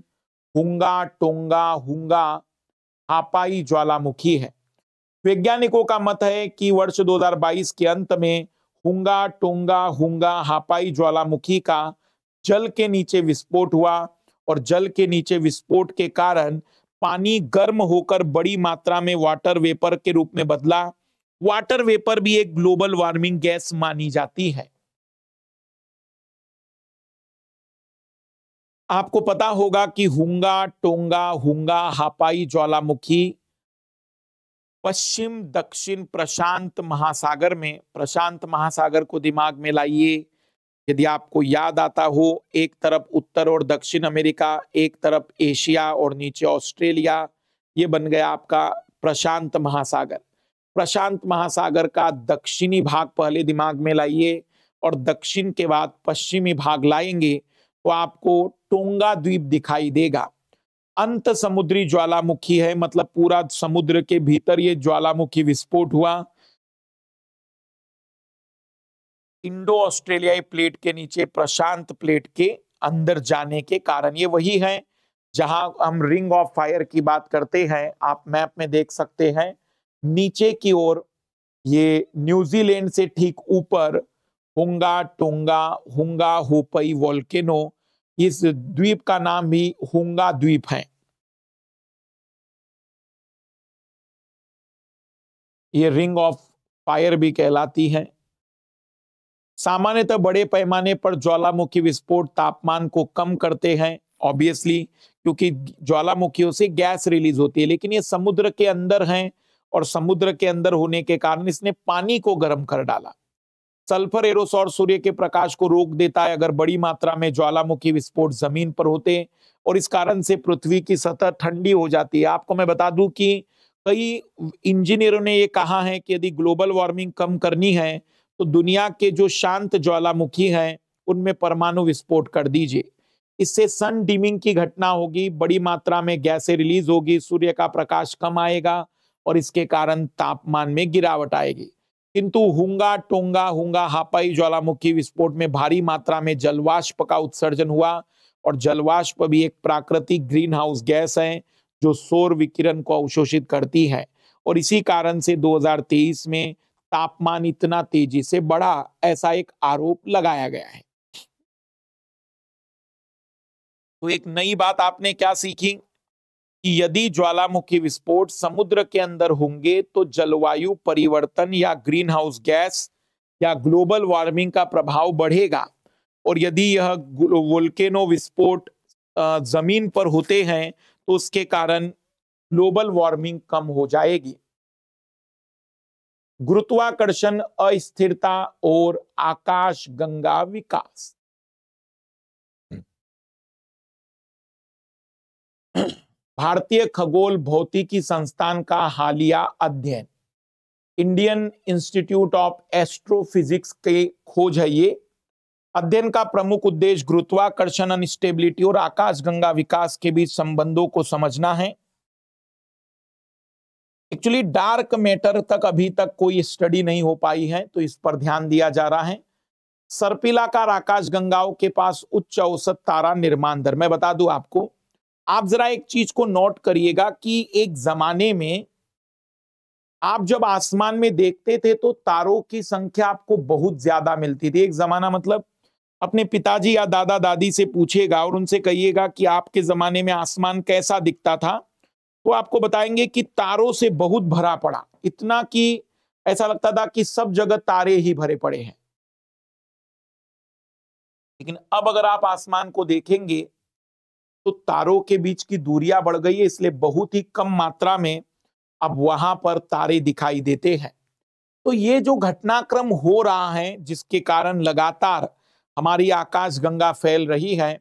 B: हुंगा टोंगा हुंगा हापाई ज्वालामुखी है वैज्ञानिकों का मत है कि वर्ष 2022 के अंत में हुंगा टोंगा हुंगा हापाई ज्वालामुखी का जल के नीचे विस्फोट हुआ और जल के नीचे विस्फोट के कारण पानी गर्म होकर बड़ी मात्रा में वाटर वेपर के रूप में बदला
A: वाटर वेपर भी एक ग्लोबल वार्मिंग गैस मानी जाती है आपको पता होगा कि हुंगा टोंगा हुंगा हापाई ज्वालामुखी पश्चिम दक्षिण
B: प्रशांत महासागर में प्रशांत महासागर को दिमाग में लाइए यदि आपको याद आता हो एक तरफ उत्तर और दक्षिण अमेरिका एक तरफ एशिया और नीचे ऑस्ट्रेलिया ये बन गया आपका प्रशांत महासागर प्रशांत महासागर का दक्षिणी भाग पहले दिमाग में लाइए और दक्षिण के बाद पश्चिमी भाग लाएंगे तो आपको टोंगा द्वीप दिखाई देगा अंत समुद्री ज्वालामुखी है मतलब पूरा समुद्र के भीतर ये ज्वालामुखी विस्फोट हुआ इंडो ऑस्ट्रेलियाई प्लेट के नीचे प्रशांत प्लेट के अंदर जाने के कारण ये वही है जहां हम रिंग ऑफ फायर की बात करते हैं आप मैप में देख सकते हैं नीचे की ओर ये न्यूजीलैंड से ठीक ऊपर हुंगा टोंगा हुंगा
A: होपई वॉल्केनो इस द्वीप का नाम भी हुंगा द्वीप है ये रिंग ऑफ फायर भी कहलाती है सामान्यतः बड़े पैमाने पर
B: ज्वालामुखी विस्फोट तापमान को कम करते हैं ऑब्वियसली क्योंकि ज्वालामुखियों से गैस रिलीज होती है लेकिन ये समुद्र के अंदर हैं और समुद्र के अंदर होने के कारण इसने पानी को गर्म कर डाला सल्फर और सूर्य के प्रकाश को रोक देता है अगर बड़ी मात्रा में ज्वालामुखी विस्फोट जमीन पर होते और इस कारण से पृथ्वी की सतह ठंडी हो जाती है आपको मैं बता दूं कि कई इंजीनियरों ने ये कहा है कि यदि ग्लोबल वार्मिंग कम करनी है तो दुनिया के जो शांत ज्वालामुखी हैं उनमें परमाणु विस्फोट कर दीजिए इससे सन डीमिंग की घटना होगी बड़ी मात्रा में गैसें रिलीज होगी सूर्य का प्रकाश कम आएगा और इसके कारण तापमान में गिरावट आएगी किंतु हुंगा टोंगा हुंगा हापाई ज्वालामुखी विस्फोट में भारी मात्रा में जलवाष्प का उत्सर्जन हुआ और जलवाष्प भी एक प्राकृतिक ग्रीन हाउस गैस है जो सौर विकिरण को अवशोषित करती है और इसी कारण से 2023 में तापमान इतना तेजी से बढ़ा ऐसा एक आरोप लगाया गया है तो एक नई बात आपने क्या सीखी कि यदि ज्वालामुखी विस्फोट समुद्र के अंदर होंगे तो जलवायु परिवर्तन या ग्रीन हाउस गैस या ग्लोबल वार्मिंग का प्रभाव बढ़ेगा और यदि यह वोल्केनो विस्फोट जमीन पर होते हैं तो उसके कारण ग्लोबल वार्मिंग कम हो जाएगी
A: गुरुत्वाकर्षण अस्थिरता और आकाश गंगा विकास भारतीय खगोल भौतिकी संस्थान का हालिया अध्ययन
B: इंडियन इंस्टीट्यूट ऑफ एस्ट्रोफिजिक्स के खोज है ये अध्ययन का प्रमुख उद्देश्य गुरुत्वाकर्षण अनस्टेबिलिटी और आकाश गंगा विकास के बीच संबंधों को समझना है एक्चुअली डार्क मैटर तक अभी तक कोई स्टडी नहीं हो पाई है तो इस पर ध्यान दिया जा रहा है सर्पिलाकार आकाश गंगाओं के पास उच्च औसत तारा निर्माण दर मैं बता दू आपको आप जरा एक चीज को नोट करिएगा कि एक जमाने में आप जब आसमान में देखते थे तो तारों की संख्या आपको बहुत ज्यादा मिलती थी एक जमाना मतलब अपने पिताजी या दादा दादी से पूछेगा और उनसे कहिएगा कि आपके जमाने में आसमान कैसा दिखता था वो आपको बताएंगे कि तारों से बहुत भरा पड़ा इतना कि ऐसा लगता था कि सब जगह तारे ही भरे पड़े हैं लेकिन अब अगर आप आसमान को देखेंगे तो तारों के बीच की दूरियां बढ़ गई है इसलिए बहुत ही कम मात्रा में अब वहां पर तारे दिखाई देते हैं तो ये जो घटनाक्रम हो रहा है जिसके कारण लगातार हमारी आकाश गंगा फैल रही है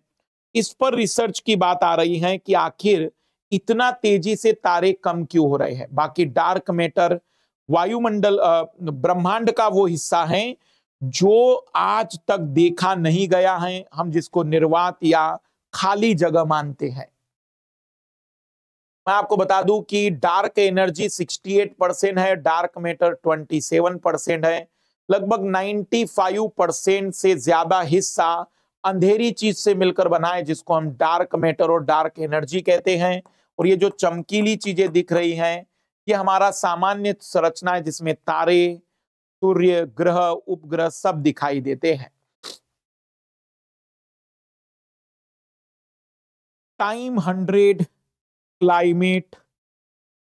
B: इस पर रिसर्च की बात आ रही है कि आखिर इतना तेजी से तारे कम क्यों हो रहे हैं बाकी डार्क मैटर वायुमंडल ब्रह्मांड का वो हिस्सा है जो आज तक देखा नहीं गया है हम जिसको निर्वात या खाली जगह मानते हैं मैं आपको बता दूं कि डार्क एनर्जी 68 परसेंट है डार्क मैटर 27 परसेंट है लगभग 95 परसेंट से ज्यादा हिस्सा अंधेरी चीज से मिलकर बना है जिसको हम डार्क मैटर और डार्क एनर्जी कहते हैं और ये जो चमकीली चीजें दिख रही हैं ये हमारा सामान्य संरचना है जिसमें तारे
A: सूर्य ग्रह उपग्रह सब दिखाई देते हैं टाइम हंड्रेड क्लाइमेट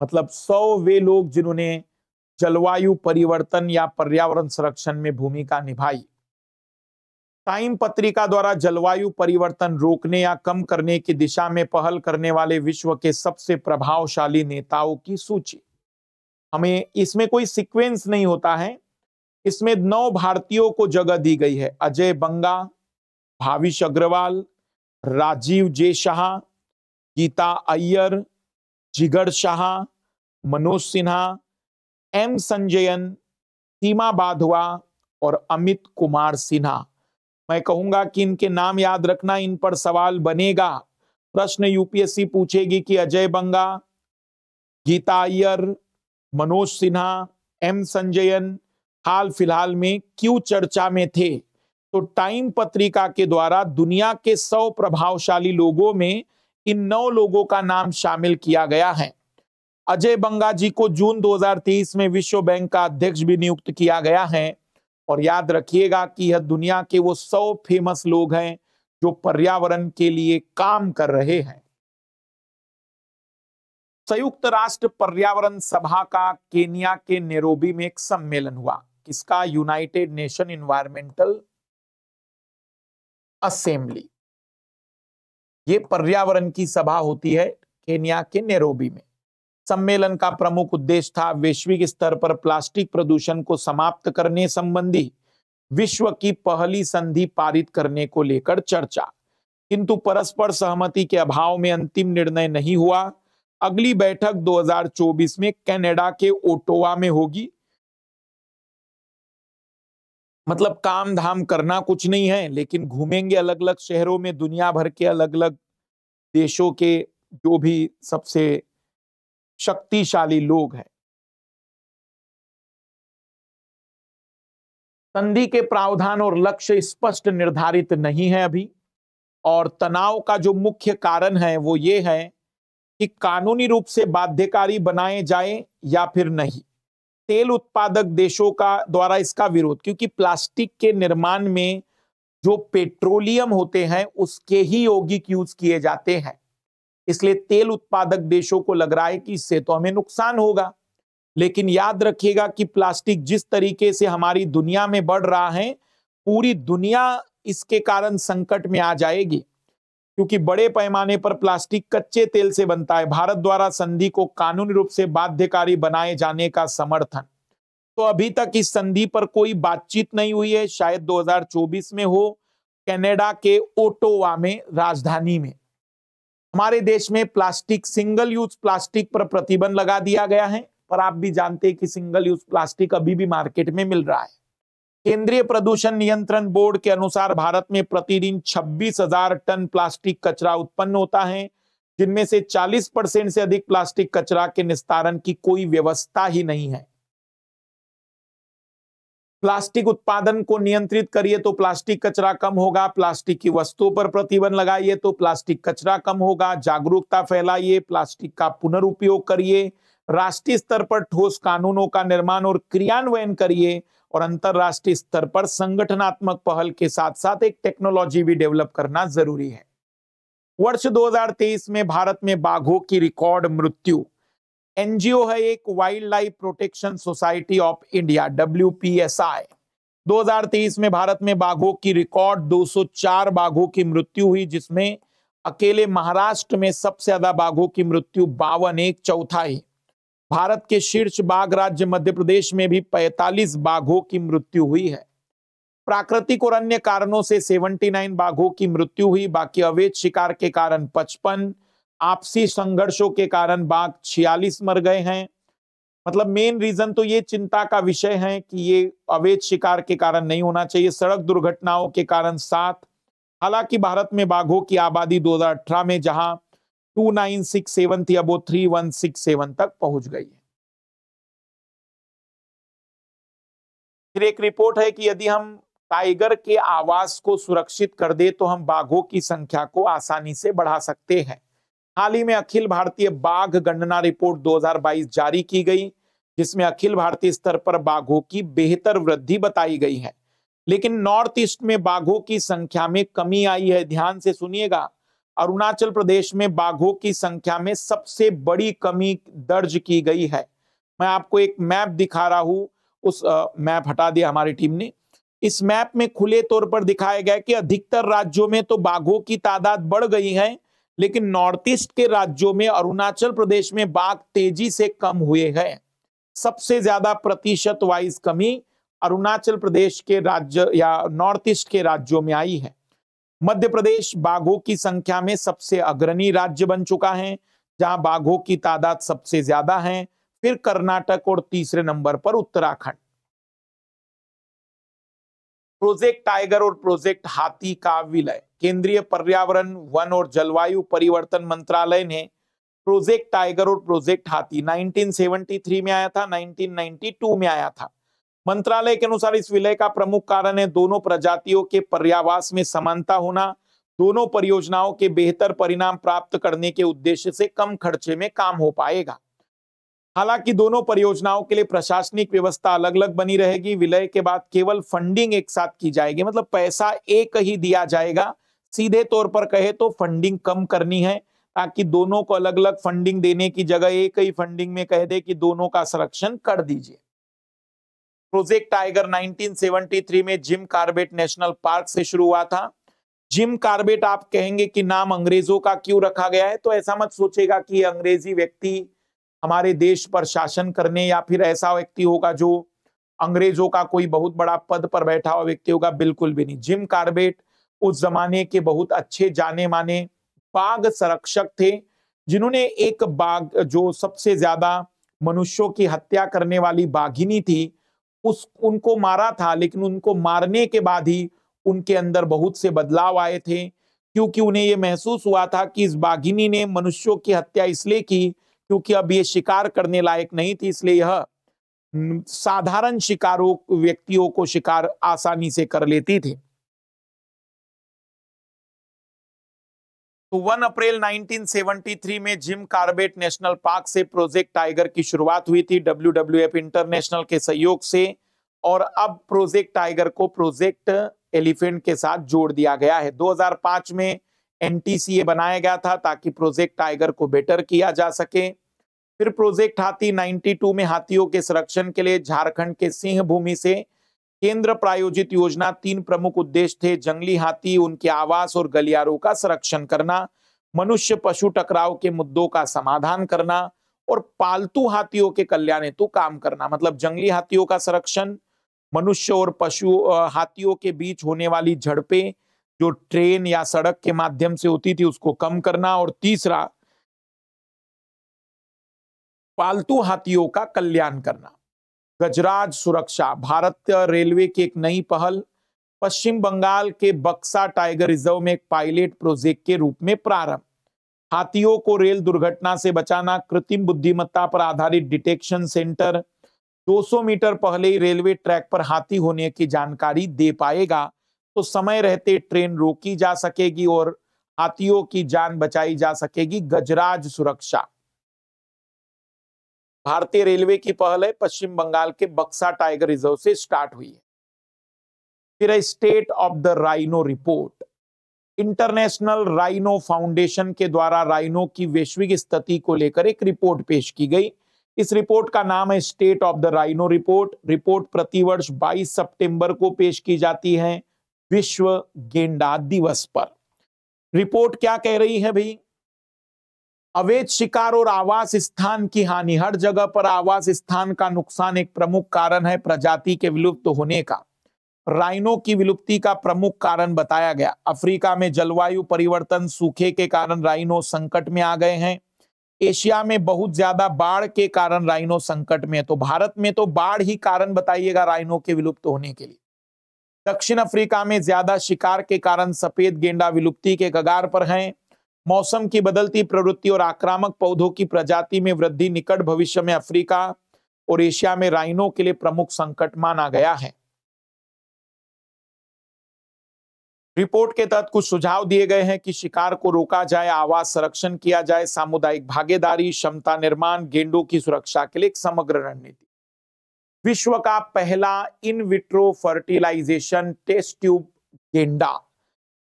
A: मतलब सौ वे लोग जिन्होंने जलवायु
B: परिवर्तन या पर्यावरण संरक्षण में भूमिका निभाई टाइम पत्रिका द्वारा जलवायु परिवर्तन रोकने या कम करने की दिशा में पहल करने वाले विश्व के सबसे प्रभावशाली नेताओं की सूची हमें इसमें कोई सीक्वेंस नहीं होता है इसमें नौ भारतीयों को जगह दी गई है अजय बंगा भाविश अग्रवाल राजीव जे शाह गीता अय्यर जिगर शाह मनोज सिन्हा एम संजयन सीमा बाधवा और अमित कुमार सिन्हा मैं कहूंगा कि इनके नाम याद रखना इन पर सवाल बनेगा प्रश्न यूपीएससी पूछेगी कि अजय बंगा गीता अयर मनोज सिन्हा एम संजयन हाल फिलहाल में क्यों चर्चा में थे तो टाइम पत्रिका के द्वारा दुनिया के सौ प्रभावशाली लोगों में इन नौ लोगों का नाम शामिल किया गया है अजय बंगा जी को जून 2023 में विश्व बैंक का अध्यक्ष भी नियुक्त किया गया है और याद रखिएगा कि यह दुनिया के वो सौ फेमस लोग हैं जो पर्यावरण के लिए काम कर रहे हैं संयुक्त राष्ट्र पर्यावरण सभा का केनिया के नेरोबी में एक सम्मेलन हुआ किसका यूनाइटेड नेशन इन्वायरमेंटल असेंबली ये पर्यावरण की सभा होती है केनिया के नेरोबी में सम्मेलन का प्रमुख उद्देश्य था वैश्विक स्तर पर प्लास्टिक प्रदूषण को समाप्त करने संबंधी विश्व की पहली संधि पारित करने को लेकर चर्चा किंतु परस्पर सहमति के अभाव में अंतिम निर्णय नहीं हुआ अगली बैठक 2024 में कनाडा के ओटोवा में होगी मतलब काम धाम करना कुछ नहीं है लेकिन घूमेंगे अलग अलग शहरों में दुनिया भर के अलग अलग देशों के जो भी
A: सबसे शक्तिशाली लोग हैं संधि के प्रावधान और लक्ष्य स्पष्ट निर्धारित
B: नहीं है अभी और तनाव का जो मुख्य कारण है वो ये है कि कानूनी रूप से बाध्यकारी बनाए जाए या फिर नहीं तेल उत्पादक देशों का द्वारा इसका विरोध क्योंकि प्लास्टिक के निर्माण में जो पेट्रोलियम होते हैं उसके ही यौगिक यूज किए जाते हैं इसलिए तेल उत्पादक देशों को लग रहा है कि इससे तो हमें नुकसान होगा लेकिन याद रखिएगा कि प्लास्टिक जिस तरीके से हमारी दुनिया में बढ़ रहा है पूरी दुनिया इसके कारण संकट में आ जाएगी क्योंकि बड़े पैमाने पर प्लास्टिक कच्चे तेल से बनता है भारत द्वारा संधि को कानूनी रूप से बाध्यकारी बनाए जाने का समर्थन तो अभी तक इस संधि पर कोई बातचीत नहीं हुई है शायद 2024 में हो कनाडा के ओटोवा में राजधानी में हमारे देश में प्लास्टिक सिंगल यूज प्लास्टिक पर प्रतिबंध लगा दिया गया है पर आप भी जानते हैं कि सिंगल यूज प्लास्टिक अभी भी मार्केट में मिल रहा है केंद्रीय प्रदूषण नियंत्रण बोर्ड के अनुसार भारत में प्रतिदिन 26,000 टन प्लास्टिक कचरा उत्पन्न होता है जिनमें से 40 परसेंट से अधिक प्लास्टिक कचरा के निस्तारण की कोई व्यवस्था ही नहीं है प्लास्टिक उत्पादन को नियंत्रित करिए तो प्लास्टिक कचरा कम होगा प्लास्टिक की वस्तुओं पर प्रतिबंध लगाइए तो प्लास्टिक कचरा कम होगा जागरूकता फैलाइए प्लास्टिक का पुनर्उपयोग करिए राष्ट्रीय स्तर पर ठोस कानूनों का निर्माण और क्रियान्वयन करिए और अंतरराष्ट्रीय स्तर पर संगठनात्मक पहल के साथ साथ एक टेक्नोलॉजी भी डेवलप करना जरूरी है वर्ष 2023 में भारत में बाघों की रिकॉर्ड मृत्यु एनजीओ है एक wildlife protection society of India W 2023 में भारत में बाघों की रिकॉर्ड 204 बाघों की मृत्यु हुई जिसमें अकेले महाराष्ट्र में सबसे ज्यादा बाघों की मृत्यु बावन एक चौथाई भारत के शीर्ष बाघ राज्य मध्य प्रदेश में भी 45 बाघों की मृत्यु हुई है प्राकृतिक और अन्य कारणों से 79 बाघों की मृत्यु हुई बाकी अवैध शिकार के कारण 55 आपसी संघर्षों के कारण बाघ छियालीस मर गए हैं मतलब मेन रीजन तो ये चिंता का विषय है कि ये अवैध शिकार के कारण नहीं होना चाहिए सड़क दुर्घटनाओं के कारण सात हालांकि भारत में बाघों की आबादी दो में जहां टू नाइन सिक्स सेवन
A: थी अब वो सेवन तक पहुंच गई है फिर एक रिपोर्ट है कि यदि हम टाइगर के आवास को सुरक्षित
B: कर दे तो हम बाघों की संख्या को आसानी से बढ़ा सकते हैं हाल ही में अखिल भारतीय बाघ गणना रिपोर्ट 2022 जारी की गई जिसमें अखिल भारतीय स्तर पर बाघों की बेहतर वृद्धि बताई गई है लेकिन नॉर्थ ईस्ट में बाघों की संख्या में कमी आई है ध्यान से सुनिएगा अरुणाचल प्रदेश में बाघों की संख्या में सबसे बड़ी कमी दर्ज की गई है मैं आपको एक मैप दिखा रहा हूं उस आ, मैप हटा दिया हमारी टीम ने इस मैप में खुले तौर पर दिखाया गया कि अधिकतर राज्यों में तो बाघों की तादाद बढ़ गई है लेकिन नॉर्थ ईस्ट के राज्यों में अरुणाचल प्रदेश में बाघ तेजी से कम हुए हैं सबसे ज्यादा प्रतिशत वाइज कमी अरुणाचल प्रदेश के राज्य या नॉर्थ ईस्ट के राज्यों में आई है मध्य प्रदेश बाघों की संख्या में सबसे अग्रणी राज्य बन चुका है जहां बाघों की तादाद सबसे ज्यादा है फिर कर्नाटक और तीसरे नंबर पर उत्तराखंड प्रोजेक्ट टाइगर और प्रोजेक्ट हाथी का विलय केंद्रीय पर्यावरण वन और जलवायु परिवर्तन मंत्रालय ने प्रोजेक्ट टाइगर और प्रोजेक्ट हाथी 1973 में आया था 1992 में आया था मंत्रालय के अनुसार इस विलय का प्रमुख कारण है दोनों प्रजातियों के पर्यावास में समानता होना दोनों परियोजनाओं के बेहतर परिणाम प्राप्त करने के उद्देश्य से कम खर्चे में काम हो पाएगा हालांकि दोनों परियोजनाओं के लिए प्रशासनिक व्यवस्था अलग अलग बनी रहेगी विलय के बाद केवल फंडिंग एक साथ की जाएगी मतलब पैसा एक ही दिया जाएगा सीधे तौर पर कहे तो फंडिंग कम करनी है ताकि दोनों को अलग अलग फंडिंग देने की जगह एक ही फंडिंग में कह दे कि दोनों का संरक्षण कर दीजिए प्रोजेक्ट टाइगर 1973 में जिम कार्बेट नेशनल पार्क से शुरू हुआ था जिम कार्बेट आप कहेंगे कि नाम अंग्रेजों का क्यों रखा गया है तो ऐसा मत सोचेगा कि अंग्रेजी व्यक्ति हमारे देश पर शासन करने या फिर ऐसा व्यक्ति होगा जो अंग्रेजों का कोई बहुत बड़ा पद पर बैठा हुआ व्यक्ति होगा बिल्कुल भी नहीं जिम कार्बेट उस जमाने के बहुत अच्छे जाने माने बाघ संरक्षक थे जिन्होंने एक बाघ जो सबसे ज्यादा मनुष्यों की हत्या करने वाली बाघिनी थी उस उनको मारा था लेकिन उनको मारने के बाद ही उनके अंदर बहुत से बदलाव आए थे क्योंकि उन्हें यह महसूस हुआ था कि इस बाघिनी ने मनुष्यों की हत्या इसलिए की क्योंकि अब ये शिकार करने लायक नहीं थी इसलिए यह साधारण शिकारों व्यक्तियों को शिकार आसानी से कर लेती थी तो 1 अप्रैल 1973 में जिम कार्बेट नेशनल पार्क से प्रोजेक्ट टाइगर की शुरुआत हुई थी डब्ल्यू इंटरनेशनल के सहयोग से और अब प्रोजेक्ट टाइगर को प्रोजेक्ट एलिफेंट के साथ जोड़ दिया गया है 2005 में एनटीसीए बनाया गया था ताकि प्रोजेक्ट टाइगर को बेटर किया जा सके फिर प्रोजेक्ट हाथी 92 में हाथियों के संरक्षण के लिए झारखंड के सिंह भूमि से केंद्र प्रायोजित योजना तीन प्रमुख उद्देश्य थे जंगली हाथी उनके आवास और गलियारों का संरक्षण करना मनुष्य पशु टकराव के मुद्दों का समाधान करना और पालतू हाथियों के कल्याण हेतु काम करना मतलब जंगली हाथियों का संरक्षण मनुष्य और पशु हाथियों के बीच होने वाली झड़पें जो ट्रेन या सड़क के माध्यम से होती थी उसको कम करना और तीसरा पालतू हाथियों का कल्याण करना गजराज सुरक्षा भारत रेलवे की एक नई पहल पश्चिम बंगाल के बक्सा टाइगर रिजर्व में एक पायलट प्रोजेक्ट के रूप में प्रारंभ हाथियों को रेल दुर्घटना से बचाना कृत्रिम बुद्धिमत्ता पर आधारित डिटेक्शन सेंटर 200 मीटर पहले ही रेलवे ट्रैक पर हाथी होने की जानकारी दे पाएगा तो समय रहते ट्रेन रोकी जा सकेगी और हाथियों की जान बचाई जा सकेगी गजराज सुरक्षा भारतीय रेलवे की पहल है पश्चिम बंगाल के बक्सा टाइगर रिजर्व से स्टार्ट हुई है फिर state of the rhino report international rhino foundation के द्वारा राइनो की वैश्विक स्थिति को लेकर एक रिपोर्ट पेश की गई इस रिपोर्ट का नाम है state of the rhino report report प्रतिवर्ष 22 सितंबर को पेश की जाती है विश्व गेंडा दिवस पर रिपोर्ट क्या कह रही है भाई अवैध शिकार और आवास स्थान की हानि हर जगह पर आवास स्थान का नुकसान एक प्रमुख कारण है प्रजाति के विलुप्त होने का राइनो की विलुप्ति का प्रमुख कारण बताया गया अफ्रीका में जलवायु परिवर्तन सूखे के कारण राइनो संकट में आ गए हैं एशिया में बहुत ज्यादा बाढ़ के कारण राइनो संकट में है तो भारत में तो बाढ़ ही कारण बताइएगा राइनो के विलुप्त होने के लिए दक्षिण अफ्रीका में ज्यादा शिकार के कारण सफेद गेंडा विलुप्ति के कगार पर हैं मौसम की बदलती प्रवृत्ति और आक्रामक पौधों की प्रजाति में वृद्धि निकट भविष्य में अफ्रीका और एशिया में राइनो के लिए प्रमुख संकट माना गया है रिपोर्ट के तहत कुछ सुझाव दिए गए हैं कि शिकार को रोका जाए आवास संरक्षण किया जाए सामुदायिक भागीदारी क्षमता निर्माण गेंडों की सुरक्षा के लिए एक समग्र रणनीति विश्व का पहला in vitro fertilization test tube गेंडा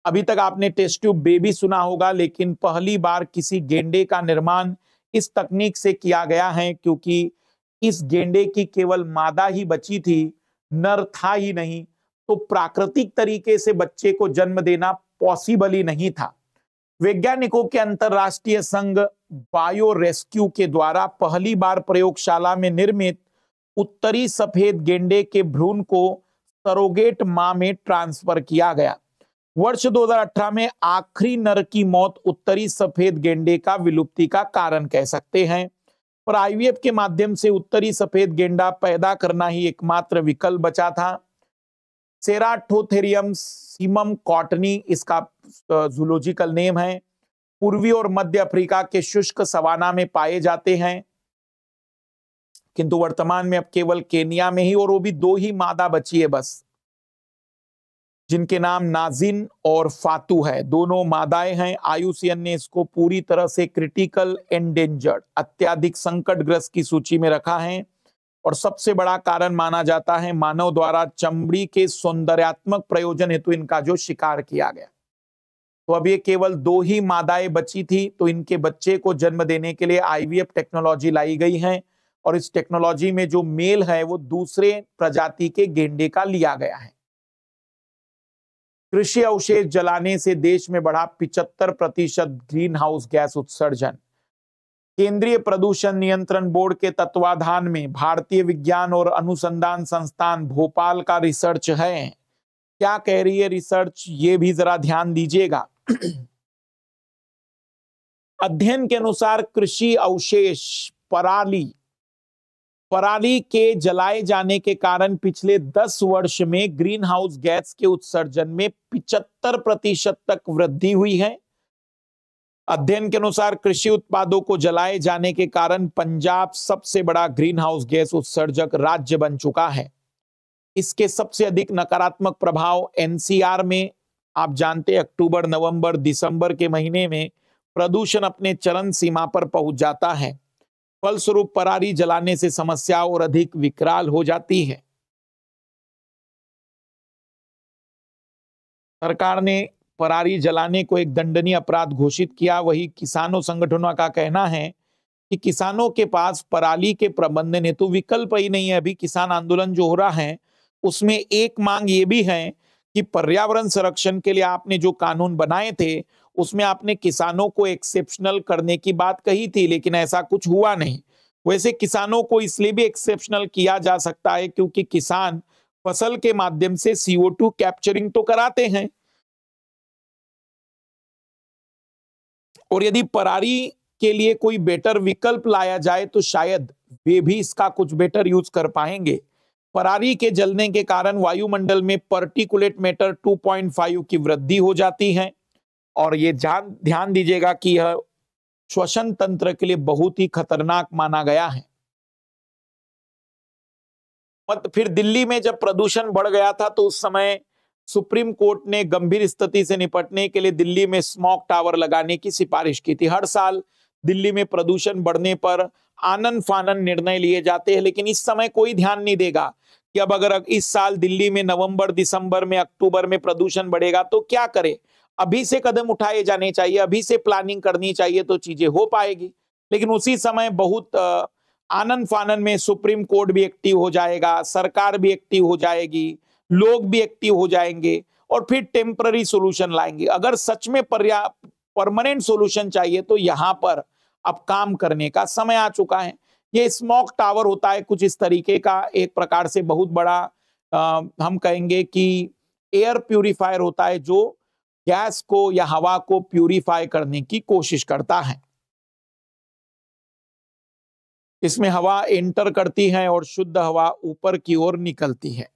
B: अभी तक आपने टेस्ट ट्यूब बेबी सुना होगा लेकिन पहली बार किसी गेंडे का निर्माण इस तकनीक से किया गया है क्योंकि इस गेंडे की केवल मादा ही बची थी नर था ही नहीं तो प्राकृतिक तरीके से बच्चे को जन्म देना पॉसिबल ही नहीं था वैज्ञानिकों के अंतर्राष्ट्रीय संघ बायो रेस्क्यू के द्वारा पहली बार प्रयोगशाला में निर्मित उत्तरी सफेद गेंडे के भ्रूण को सरोगेट मां में ट्रांसफर किया गया वर्ष 2018 में आखिरी नर की मौत उत्तरी सफेद गेंडे का विलुप्ति का कारण कह सकते हैं पर आईवीएफ के माध्यम से उत्तरी सफेद गेंडा पैदा करना ही एकमात्र विकल्प बचा था सेराठोथेरियम सीमम कॉटनी इसका जूलॉजिकल नेम है पूर्वी और मध्य अफ्रीका के शुष्क सवाना में पाए जाते हैं किंतु वर्तमान में अब केवल केनिया में ही और वो भी दो ही मादा बची है बस जिनके नाम नाजिन और फातू है दोनों मादाएं हैं आयुसीएन ने इसको पूरी तरह से क्रिटिकल एंडेंजर्ड अत्याधिक संकट ग्रस्त की सूची में रखा है और सबसे बड़ा कारण माना जाता है मानव द्वारा चमड़ी के सौंदर्यात्मक प्रयोजन हेतु इनका जो शिकार किया गया तो अब ये केवल दो ही मादाएं बची थी तो इनके बच्चे को जन्म देने के लिए आईवीएफ टेक्नोलॉजी लाई गई है और इस टेक्नोलॉजी में जो मेल है वो दूसरे प्रजाति के गेंडे का लिया गया है कृषि अवशेष जलाने से देश में बढ़ा पिचहत्तर प्रतिशत ग्रीन हाउस गैस उत्सर्जन केंद्रीय प्रदूषण नियंत्रण बोर्ड के तत्वाधान में भारतीय विज्ञान और अनुसंधान संस्थान भोपाल का रिसर्च है क्या कह रही है रिसर्च ये भी जरा ध्यान दीजिएगा अध्ययन के अनुसार कृषि अवशेष पराली पराली के जलाए जाने के कारण पिछले 10 वर्ष में ग्रीन हाउस गैस के उत्सर्जन में 75 प्रतिशत तक वृद्धि हुई है अध्ययन के अनुसार कृषि उत्पादों को जलाए जाने के कारण पंजाब सबसे बड़ा ग्रीन हाउस गैस उत्सर्जक राज्य बन चुका है इसके सबसे अधिक नकारात्मक प्रभाव एनसीआर में आप जानते अक्टूबर नवंबर दिसंबर के महीने में प्रदूषण अपने चरम सीमा पर पहुंच जाता
A: है फलस्वरूप परारी जलाने से समस्या और अधिक विकराल हो जाती है सरकार ने परारी जलाने को एक दंडनीय अपराध घोषित किया वही किसानों संगठनों का कहना है
B: कि किसानों के पास पराली के प्रबंधन हेतु तो विकल्प ही नहीं है अभी किसान आंदोलन जो हो रहा है उसमें एक मांग ये भी है कि पर्यावरण संरक्षण के लिए आपने जो कानून बनाए थे उसमें आपने किसानों को एक्सेप्शनल करने की बात कही थी लेकिन ऐसा कुछ हुआ नहीं वैसे किसानों को इसलिए भी एक्सेप्शनल किया जा सकता है क्योंकि किसान फसल के माध्यम से सीओ टू कैप्चरिंग तो कराते हैं और यदि परारी के लिए कोई बेटर विकल्प लाया जाए तो शायद वे भी इसका कुछ बेटर यूज कर पाएंगे परारी के जलने के कारण वायुमंडल में पर्टिकुलेट मैटर 2.5 की वृद्धि हो जाती है और ये ध्यान ध्यान दीजिएगा कि यह श्वसन तंत्र के लिए बहुत ही खतरनाक माना गया है मत फिर दिल्ली में जब प्रदूषण बढ़ गया था तो उस समय सुप्रीम कोर्ट ने गंभीर स्थिति से निपटने के लिए दिल्ली में स्मॉक टावर लगाने की सिफारिश की थी हर साल दिल्ली में प्रदूषण बढ़ने पर आनंद फानन निर्णय लिए जाते हैं लेकिन इस समय कोई ध्यान नहीं देगा कि अब अगर इस साल दिल्ली में नवंबर दिसंबर में अक्टूबर में प्रदूषण बढ़ेगा तो क्या करे अभी से कदम उठाए जाने चाहिए अभी से प्लानिंग करनी चाहिए तो चीजें हो पाएगी लेकिन उसी समय बहुत आनंद फानन में सुप्रीम कोर्ट भी एक्टिव हो जाएगा सरकार भी एक्टिव हो जाएगी लोग भी एक्टिव हो जाएंगे और फिर टेम्पररी सोल्यूशन लाएंगे अगर सच में परमानेंट सोल्यूशन चाहिए तो यहाँ पर अब काम करने का समय आ चुका है ये स्मोक टावर होता है कुछ इस तरीके का एक प्रकार से बहुत बड़ा आ, हम कहेंगे कि एयर प्यूरिफायर होता है जो गैस को या हवा को प्यूरिफाई करने की कोशिश करता है इसमें हवा एंटर करती है और शुद्ध हवा ऊपर की ओर निकलती है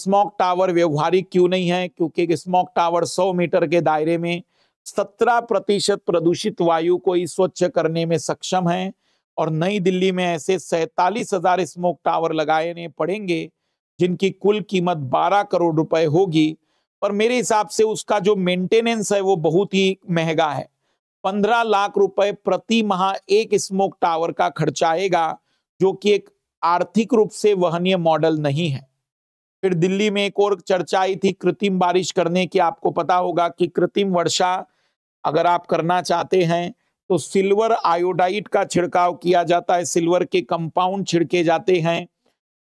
B: स्मोक टावर व्यवहारिक क्यों नहीं है क्योंकि स्मोक टावर 100 मीटर के दायरे में 17 प्रतिशत प्रदूषित वायु को ही स्वच्छ करने में सक्षम है और नई दिल्ली में ऐसे सैतालीस हजार स्मोक टावर लगाने पड़ेंगे जिनकी कुल कीमत 12 करोड़ रुपए होगी पर मेरे हिसाब से उसका जो मेंटेनेंस है वो बहुत ही महंगा है पंद्रह लाख रुपए प्रति माह एक स्मोक टावर का खर्चा आएगा जो कि एक आर्थिक रूप से वहनीय मॉडल नहीं है फिर दिल्ली में एक और चर्चा आई थी कृत्रिम बारिश करने की आपको पता होगा कि कृत्रिम वर्षा अगर आप करना चाहते हैं तो सिल्वर आयोडाइड का छिड़काव किया जाता है सिल्वर के कंपाउंड छिड़के जाते हैं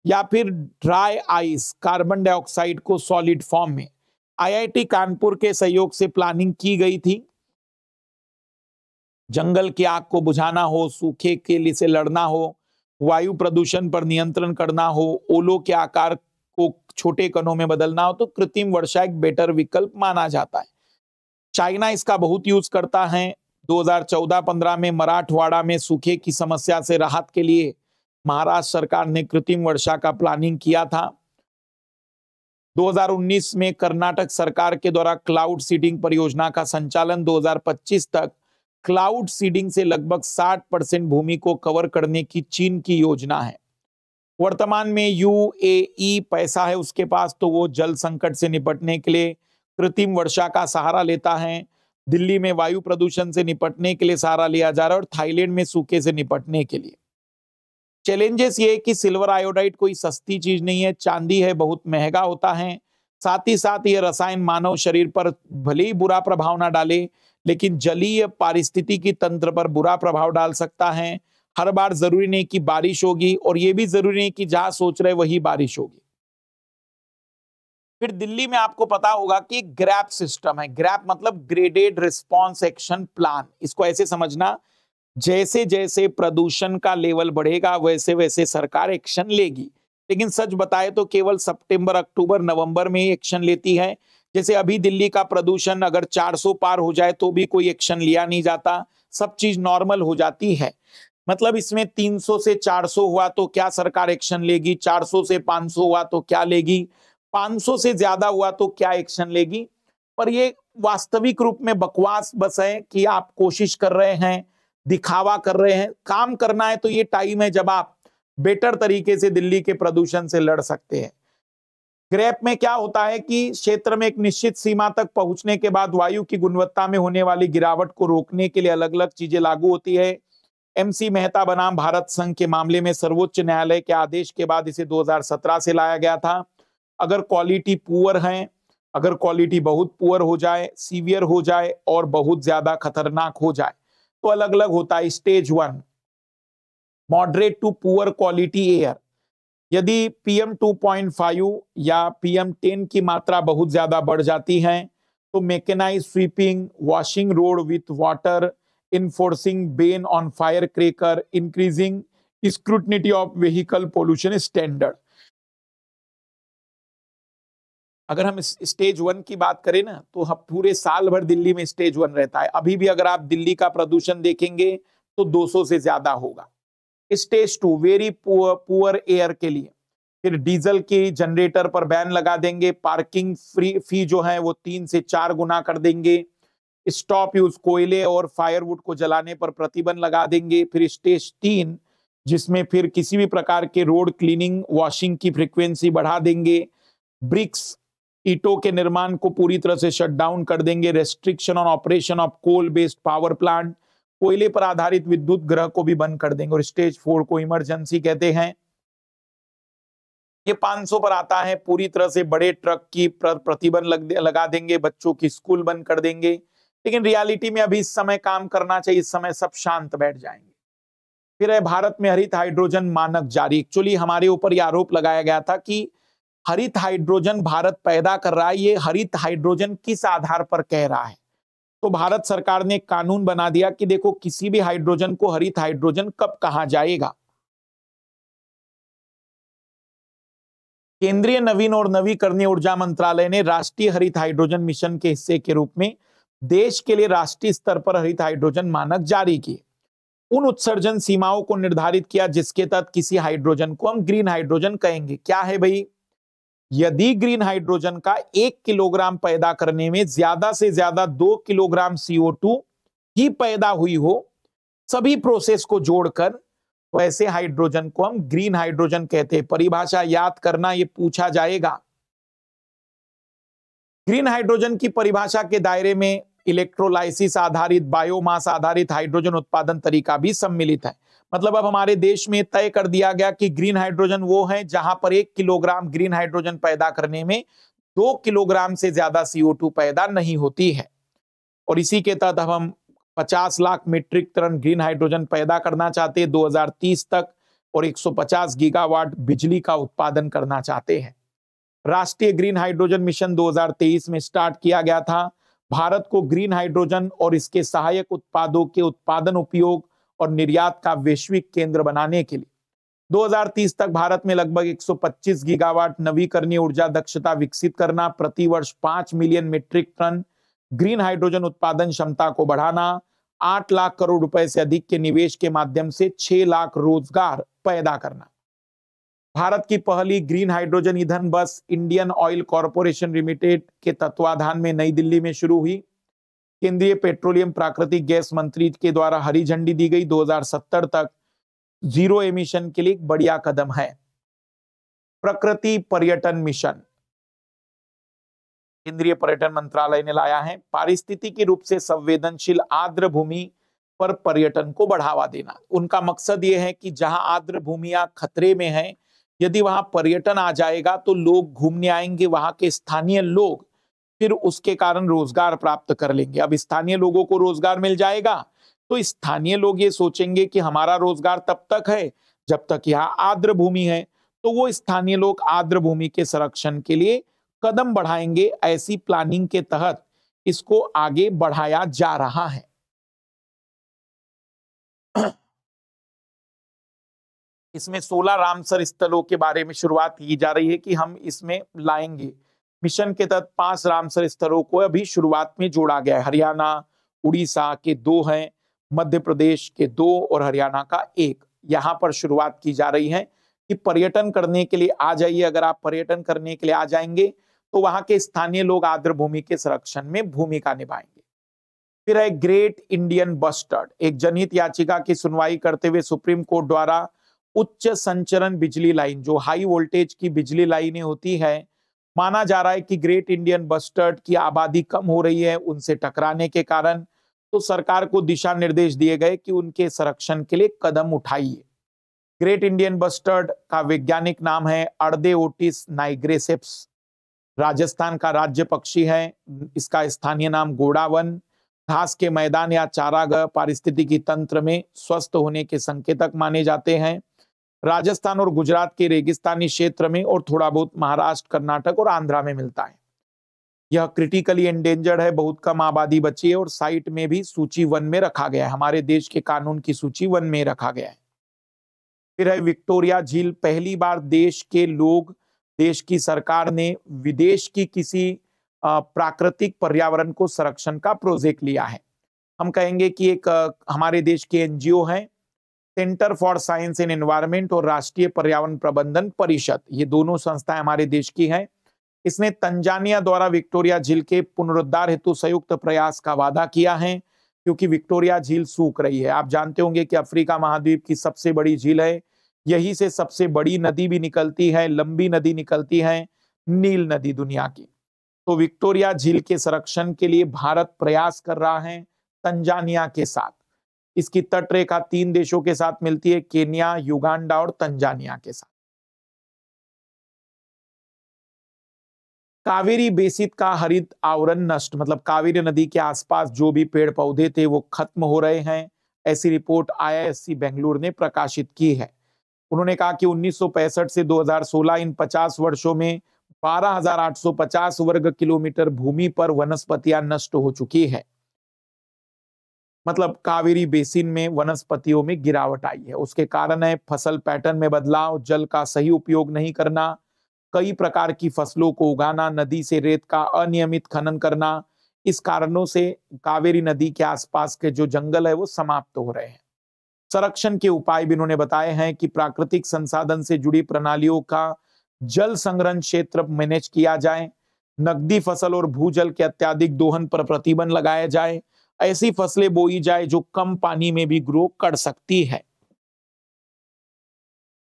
B: या फिर ड्राई आइस कार्बन डाइऑक्साइड को सॉलिड फॉर्म में आईआईटी कानपुर के सहयोग से प्लानिंग की गई थी जंगल की आग को बुझाना हो सूखे के लिए से लड़ना हो वायु प्रदूषण पर नियंत्रण करना हो ओलो के आकार को छोटे कणों में बदलना हो तो कृत्रिम वर्षा एक बेटर विकल्प माना जाता है चाइना इसका बहुत यूज करता है 2014-15 में मराठवाड़ा में सूखे की समस्या से राहत के लिए महाराष्ट्र सरकार ने कृत्रिम वर्षा का प्लानिंग किया था 2019 में कर्नाटक सरकार के द्वारा क्लाउड सीडिंग परियोजना का संचालन 2025 तक क्लाउड सीडिंग से लगभग 60 परसेंट भूमि को कवर करने की चीन की योजना है वर्तमान में यूएई पैसा है उसके पास तो वो जल संकट से निपटने के लिए कृत्रिम वर्षा का सहारा लेता है दिल्ली में वायु प्रदूषण से निपटने के लिए सहारा लिया जा रहा है और थाईलैंड में सूखे से निपटने के लिए चैलेंजेस ये कि सिल्वर आयोडाइड कोई सस्ती चीज नहीं है चांदी है बहुत महंगा होता है साथ ही साथ ये रसायन मानव शरीर पर भले ही बुरा प्रभाव ना डाले लेकिन जलीय पारिस्थितिकी तंत्र पर बुरा प्रभाव डाल सकता है हर बार जरूरी नहीं कि बारिश होगी और ये भी जरूरी नहीं कि जहां सोच रहे वही बारिश होगी फिर दिल्ली में आपको पता होगा कि ग्रैप सिस्टम है ग्रैप मतलब ग्रेडेड रिस्पॉन्स एक्शन प्लान इसको ऐसे समझना जैसे जैसे प्रदूषण का लेवल बढ़ेगा वैसे वैसे सरकार एक्शन लेगी लेकिन सच बताए तो केवल सितंबर, अक्टूबर नवंबर में ही एक्शन लेती है जैसे अभी दिल्ली का प्रदूषण अगर 400 पार हो जाए तो भी कोई एक्शन लिया नहीं जाता सब चीज नॉर्मल हो जाती है मतलब इसमें 300 से 400 हुआ तो क्या सरकार एक्शन लेगी 400 से 500 हुआ तो क्या लेगी 500 से ज्यादा हुआ तो क्या एक्शन लेगी पर ये वास्तविक रूप में बकवास बस है कि आप कोशिश कर रहे हैं दिखावा कर रहे हैं काम करना है तो ये टाइम है जब आप बेटर तरीके से दिल्ली के प्रदूषण से लड़ सकते हैं ग्रेप में क्या होता है कि क्षेत्र में एक निश्चित सीमा तक पहुंचने के बाद वायु की गुणवत्ता में होने वाली गिरावट को रोकने के लिए अलग अलग चीजें लागू होती है एमसी मेहता बनाम भारत संघ के मामले में सर्वोच्च न्यायालय के आदेश के बाद इसे 2017 से लाया गया था अगर क्वालिटी पुअर है अगर क्वालिटी बहुत पुअर हो जाए सीवियर हो जाए और बहुत ज्यादा खतरनाक हो जाए तो अलग अलग होता है stage one moderate to poor quality air यदि पीएम 2.5 या पीएम 10 की मात्रा बहुत ज्यादा बढ़ जाती है तो mechanise sweeping washing road with water enforcing ban on fire cracker increasing scrutiny of vehicle pollution standard अगर हम स्टेज वन की बात करें ना तो हम पूरे साल भर दिल्ली में स्टेज वन रहता है अभी भी अगर आप दिल्ली का प्रदूषण देखेंगे तो 200 से ज्यादा होगा stage two very poor poor air के लिए फिर डीजल की जनरेटर पर बैन लगा देंगे पार्किंग फ्री फी जो है वो तीन से चार गुना कर देंगे स्टॉप यूज कोयले और फायरवुड को जलाने पर प्रतिबंध लगा देंगे फिर स्टेज तीन जिसमें फिर किसी भी प्रकार के रोड क्लीनिंग वॉशिंग की फ्रिक्वेंसी बढ़ा देंगे ब्रिक्स ईटों के निर्माण को पूरी तरह से शट डाउन कर देंगे restriction on operation of coal based power plant कोयले पर आधारित विद्युत ग्रह को भी बंद कर देंगे और स्टेज फोर को इमरजेंसी कहते हैं ये 500 पर आता है पूरी तरह से बड़े ट्रक की प्रतिबंध लग लगा देंगे बच्चों की स्कूल बंद कर देंगे लेकिन रियलिटी में अभी इस समय काम करना चाहिए इस समय सब शांत बैठ जाएंगे फिर है भारत में हरित हाइड्रोजन मानक जारी एक्चुअली हमारे ऊपर ये आरोप लगाया गया था कि हरित हाइड्रोजन भारत पैदा कर रहा है ये हरित हाइड्रोजन किस आधार पर कह रहा है तो भारत सरकार ने कानून बना दिया कि देखो किसी भी हाइड्रोजन को हरित हाइड्रोजन कब कहा जाएगा केंद्रीय नवीन और नवीकरणीय ऊर्जा मंत्रालय ने राष्ट्रीय हरित हाइड्रोजन मिशन के हिस्से के रूप में देश के लिए राष्ट्रीय स्तर पर हरित हाइड्रोजन मानक जारी किए उन उत्सर्जन सीमाओं को निर्धारित किया जिसके तहत किसी हाइड्रोजन को हम ग्रीन हाइड्रोजन कहेंगे क्या है भाई यदि ग्रीन हाइड्रोजन का एक किलोग्राम पैदा करने में ज्यादा से ज्यादा दो किलोग्राम सीओ टू ही पैदा हुई हो सभी प्रोसेस को जोड़कर तो ऐसे हाइड्रोजन को हम ग्रीन हाइड्रोजन कहते हैं परिभाषा याद करना ये पूछा जाएगा ग्रीन हाइड्रोजन की परिभाषा के दायरे में इलेक्ट्रोलाइसिस आधारित बायोमास आधारित हाइड्रोजन उत्पादन तरीका भी सम्मिलित है मतलब अब हमारे देश में तय कर दिया गया कि ग्रीन हाइड्रोजन वो है जहां पर एक किलोग्राम ग्रीन हाइड्रोजन पैदा करने में दो किलोग्राम से ज्यादा सीओ पैदा नहीं होती है और इसी के तहत अब हम 50 lakh metric ton green hydrogen पैदा करना चाहते हैं 2030 तक और 150 गीगावाट बिजली का उत्पादन करना चाहते हैं राष्ट्रीय ग्रीन हाइड्रोजन मिशन 2023 में स्टार्ट किया गया था भारत को ग्रीन हाइड्रोजन और इसके सहायक उत्पादों के उत्पादन उपयोग और निर्यात का वैश्विक केंद्र बनाने के लिए 2030 तक भारत में लगभग 125 गीगावाट नवीकरणीय ऊर्जा दक्षता विकसित करना प्रतिवर्ष 5 million metric ton green hydrogen उत्पादन क्षमता को बढ़ाना आठ लाख करोड़ रुपए से अधिक के निवेश के माध्यम से छह लाख रोजगार पैदा करना भारत की पहली ग्रीन हाइड्रोजन ईंधन बस इंडियन ऑयल कॉरपोरेशन लिमिटेड के तत्वाधान में नई दिल्ली में शुरू हुई केंद्रीय पेट्रोलियम प्राकृतिक गैस मंत्री के द्वारा हरी झंडी दी गई 2070 तक जीरो एमिशन के लिए एक बढ़िया कदम है प्रकृति पर्यटन मिशन केंद्रीय पर्यटन मंत्रालय ने लाया है के रूप से संवेदनशील आर्द्र भूमि पर पर्यटन को बढ़ावा देना उनका मकसद ये है कि जहां आर्द्र भूमिया खतरे में है यदि वहां पर्यटन आ जाएगा तो लोग घूमने आएंगे वहां के स्थानीय लोग फिर उसके कारण रोजगार प्राप्त कर लेंगे अब स्थानीय लोगों को रोजगार मिल जाएगा तो स्थानीय लोग ये सोचेंगे कि हमारा रोजगार तब तक है जब तक यहाँ आर्द्र भूमि है तो वो स्थानीय लोग आर्द्र भूमि के संरक्षण के लिए कदम बढ़ाएंगे ऐसी प्लानिंग के तहत इसको
A: आगे बढ़ाया जा रहा है इसमें सोलह रामसर स्थलों के बारे में शुरुआत की जा रही है कि
B: हम इसमें लाएंगे मिशन के तहत पांच रामसर स्थलों को अभी शुरुआत में जोड़ा गया है हरियाणा उड़ीसा के दो हैं मध्य प्रदेश के दो और हरियाणा का एक यहाँ पर शुरुआत की जा रही है कि पर्यटन करने के लिए आ जाइए अगर आप पर्यटन करने के लिए आ जाएंगे तो वहां के स्थानीय लोग आर्द्र भूमि के संरक्षण में भूमिका निभाएंगे फिर है ग्रेट इंडियन बस्टर्ड एक जनहित याचिका की सुनवाई करते हुए सुप्रीम कोर्ट द्वारा उच्च संचरण बिजली लाइन जो हाई वोल्टेज की बिजली लाइनें होती है माना जा रहा है कि ग्रेट इंडियन बस्टर्ड की आबादी कम हो रही है उनसे टकराने के कारण तो सरकार को दिशा निर्देश दिए गए कि उनके संरक्षण के लिए कदम उठाइए ग्रेट इंडियन बस्टर्ड का वैज्ञानिक नाम है अर्दे ओटिस नाइग्रेसिप्स राजस्थान का राज्य पक्षी है इसका स्थानीय नाम गोड़ावन घास के मैदान या चारागह पारिस्थितिकी तंत्र में स्वस्थ होने के संकेतक माने जाते हैं राजस्थान और गुजरात के रेगिस्तानी क्षेत्र में और थोड़ा बहुत महाराष्ट्र कर्नाटक और आंध्रा में मिलता है यह क्रिटिकली एंडेंजर्ड है बहुत कम आबादी बची है और साइट में भी सूची वन में रखा गया है हमारे देश के कानून की सूची वन में रखा गया है फिर है विक्टोरिया झील पहली बार देश के लोग देश की सरकार ने विदेश की किसी प्राकृतिक पर्यावरण को संरक्षण का प्रोजेक्ट लिया है हम कहेंगे कि एक हमारे देश के एनजीओ हैं centre for science in environment और राष्ट्रीय पर्यावरण प्रबंधन परिषद ये दोनों संस्थाएं हमारे देश की हैं इसने तंजानिया द्वारा विक्टोरिया झील के पुनरुद्धार हेतु संयुक्त प्रयास का वादा किया है क्योंकि विक्टोरिया झील सूख रही है आप जानते होंगे कि अफ्रीका महाद्वीप की सबसे बड़ी झील है यही से सबसे बड़ी नदी भी निकलती है लंबी नदी निकलती है नील नदी दुनिया की तो विक्टोरिया झील के संरक्षण के लिए भारत प्रयास कर रहा है तंजानिया के साथ इसकी तट रेखा तीन देशों के साथ मिलती है केनिया युगांडा और तंजानिया के साथ कावेरी बेसित का हरित आवरण नष्ट मतलब कावेरी नदी के आसपास जो भी पेड़ पौधे थे वो खत्म हो रहे हैं ऐसी रिपोर्ट आईआईएससी बेंगलुरु ने प्रकाशित की है उन्होंने कहा कि 1965 से 2016 इन 50 वर्षों में 12,850 वर्ग किलोमीटर भूमि पर वनस्पतियां नष्ट हो चुकी है मतलब कावेरी बेसिन में वनस्पतियों में गिरावट आई है उसके कारण है फसल पैटर्न में बदलाव जल का सही उपयोग नहीं करना कई प्रकार की फसलों को उगाना नदी से रेत का अनियमित खनन करना इस कारणों से कावेरी नदी के आसपास के जो जंगल है वो समाप्त हो रहे हैं संरक्षण के उपाय भी इन्होंने बताए हैं कि प्राकृतिक संसाधन से जुड़ी प्रणालियों का जल संग्रहण क्षेत्र मैनेज किया जाए नकदी फसल और भूजल के अत्याधिक दोहन पर प्रतिबंध लगाया जाए ऐसी फसलें बोई जाए जो कम पानी में भी ग्रो कर सकती है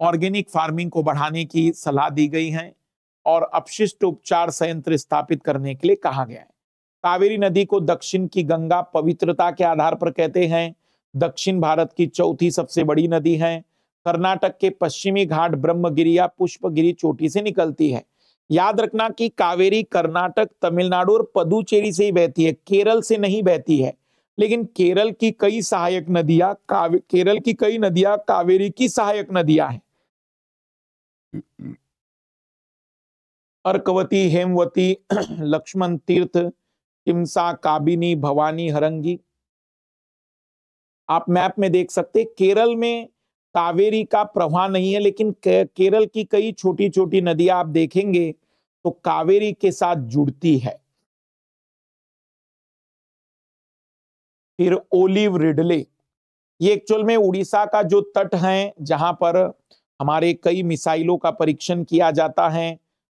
B: ऑर्गेनिक फार्मिंग को बढ़ाने की सलाह दी गई है और अपशिष्ट उपचार संयंत्र स्थापित करने के लिए कहा गया है कावेरी नदी को दक्षिण की गंगा पवित्रता के आधार पर कहते हैं दक्षिण भारत की चौथी सबसे बड़ी नदी है कर्नाटक के पश्चिमी घाट ब्रह्मगिरिया या पुष्पगिरी चोटी से निकलती है याद रखना कि कावेरी कर्नाटक तमिलनाडु और पदुचेरी से ही बहती है केरल से नहीं बहती है लेकिन केरल की कई सहायक नदियां केरल की कई नदियां कावेरी की सहायक नदियां हैं अर्कवती हेमवती लक्ष्मण तीर्थ किमसा काबिनी भवानी हरंगी आप मैप में देख सकते केरल में कावेरी का प्रवाह नहीं है लेकिन केरल की कई छोटी छोटी नदियां आप देखेंगे
A: तो कावेरी के साथ जुड़ती है फिर ओलिव रिडले ये एक्चुअल में उड़ीसा का जो
B: तट है जहां पर हमारे कई मिसाइलों का परीक्षण किया जाता है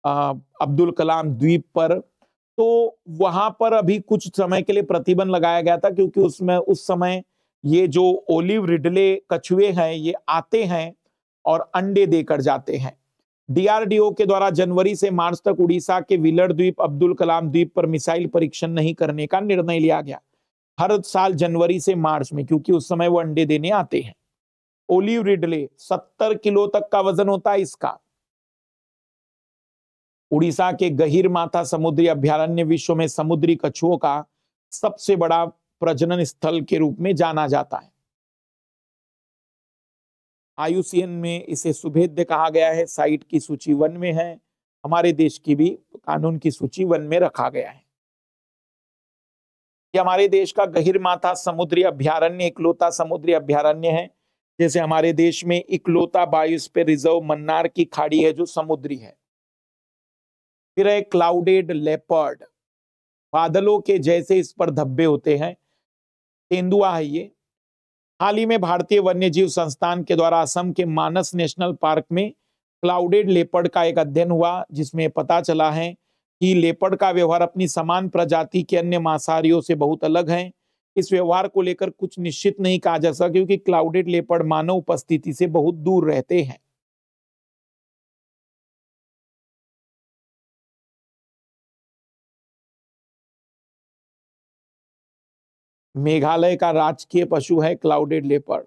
B: अब्दुल कलाम द्वीप पर तो वहां पर अभी कुछ समय के लिए प्रतिबंध लगाया गया था क्योंकि उसमें उस समय ये जो ओलिव रिडले कछुए हैं ये आते हैं और अंडे देकर जाते हैं डीआरडीओ के द्वारा जनवरी से मार्च तक उड़ीसा के विलर द्वीप अब्दुल कलाम द्वीप पर मिसाइल परीक्षण नहीं करने का निर्णय लिया गया हर साल जनवरी से मार्च में क्योंकि उस समय वो अंडे देने आते हैं ओलिव रिडले सत्तर किलो तक का वजन होता है इसका उड़ीसा के गहिर माथा समुद्री अभ्यारण्य विश्व में समुद्री कछुओं का सबसे बड़ा प्रजनन स्थल के रूप में जाना जाता है आयुसीएन में इसे सुभेद्य कहा गया है साइट की सूची वन में है हमारे देश की भी कानून की सूची वन में रखा गया है यह हमारे देश का गहिर माथा समुद्री अभ्यारण्य इकलौता समुद्री अभ्यारण्य है जैसे हमारे देश में इकलौता पे रिजर्व मन्नार की खाड़ी है जो समुद्री है फिर है क्लाउडेड लेपर्ड बादलों के जैसे इस पर धब्बे होते हैं तेंदुआ है ये हाल ही में भारतीय वन्य जीव संस्थान के द्वारा असम के मानस नेशनल पार्क में क्लाउडेड लेपर्ड का एक अध्ययन हुआ जिसमें पता चला है कि लेपर्ड का व्यवहार अपनी समान प्रजाति के अन्य मांसाहारियों से बहुत अलग है इस व्यवहार को लेकर कुछ निश्चित नहीं कहा जा सका क्योंकि क्लाउडेड लेपर्ड मानव
A: उपस्थिति से बहुत दूर रहते हैं मेघालय का राजकीय पशु है क्लाउडेड लेपर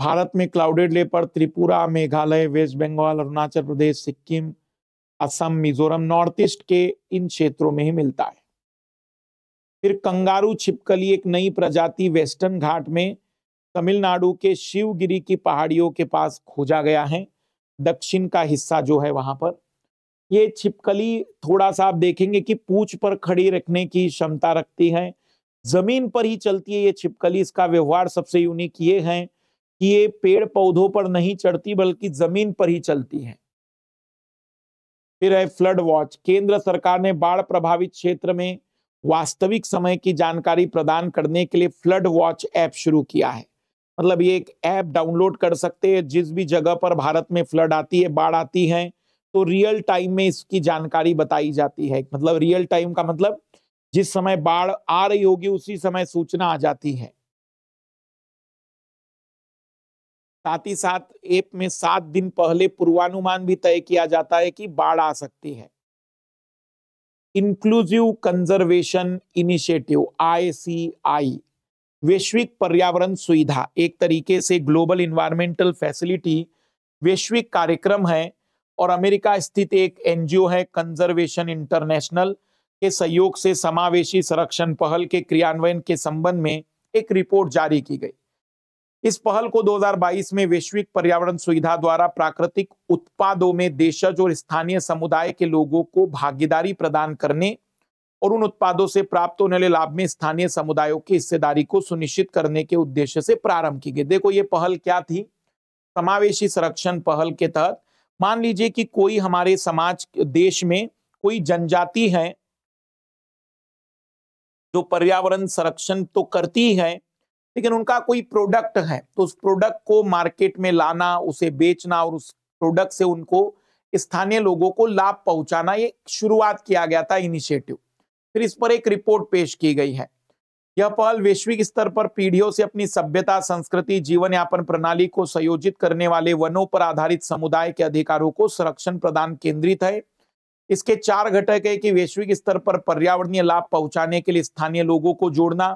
A: भारत में clouded leopard Tripura Meghalaya West Bengal Arunachal Pradesh Sikkim Assam Mizoram
B: north east के इन क्षेत्रों में ही मिलता है फिर कंगारू छिपकली एक नई प्रजाति वेस्टर्न घाट में तमिलनाडु के शिवगिरी की पहाड़ियों के पास खोजा गया है दक्षिण का हिस्सा जो है वहां पर ये छिपकली थोड़ा सा आप देखेंगे कि पूछ पर खड़ी रखने की क्षमता रखती है जमीन पर ही चलती है ये छिपकली इसका व्यवहार सबसे यूनिक ये है कि ये पेड़ पौधों पर नहीं चढ़ती बल्कि जमीन पर ही चलती है फिर है फ्लड वॉच केंद्र सरकार ने बाढ़ प्रभावित क्षेत्र में वास्तविक समय की जानकारी प्रदान करने के लिए फ्लड वॉच ऐप शुरू किया है मतलब ये एक ऐप डाउनलोड कर सकते हैं जिस भी जगह पर भारत में फ्लड आती है बाढ़ आती है तो रियल टाइम में इसकी जानकारी बताई जाती है मतलब रियल टाइम का मतलब जिस समय बाढ़ आ रही होगी उसी समय सूचना आ जाती है साथ ही साथ ऐप में सात दिन पहले पूर्वानुमान भी तय किया जाता है कि बाढ़ आ सकती है इंक्लूसिव कंजर्वेशन इनिशिएटिव आई वैश्विक पर्यावरण सुविधा एक तरीके से ग्लोबल इन्वायरमेंटल फैसिलिटी वैश्विक कार्यक्रम है और अमेरिका स्थित एक एनजीओ है कंजर्वेशन इंटरनेशनल के सहयोग से समावेशी संरक्षण पहल के क्रियान्वयन के संबंध में एक रिपोर्ट जारी की गई इस पहल को 2022 में वैश्विक पर्यावरण सुविधा द्वारा प्राकृतिक उत्पादों में देशज और स्थानीय समुदाय के लोगों को भागीदारी प्रदान करने और उन उत्पादों से प्राप्त होने वाले लाभ में स्थानीय समुदायों की हिस्सेदारी को सुनिश्चित करने के उद्देश्य से प्रारंभ की गई देखो ये पहल क्या थी समावेशी संरक्षण पहल के तहत मान लीजिए कि कोई हमारे समाज देश में कोई जनजाति है जो पर्यावरण संरक्षण तो करती है लेकिन उनका कोई प्रोडक्ट है तो उस प्रोडक्ट को मार्केट में लाना उसे बेचना और उस प्रोडक्ट से उनको स्थानीय लोगों को लाभ पहुंचाना ये शुरुआत किया गया था इनिशिएटिव फिर इस पर एक रिपोर्ट पेश की गई है यह पहल वैश्विक स्तर पर पीढ़ियों से अपनी सभ्यता संस्कृति जीवन यापन प्रणाली को संयोजित करने वाले वनों पर आधारित समुदाय के अधिकारों को संरक्षण प्रदान केंद्रित है इसके चार घटक है कि वैश्विक स्तर पर पर्यावरणीय लाभ पहुंचाने के लिए स्थानीय लोगों को जोड़ना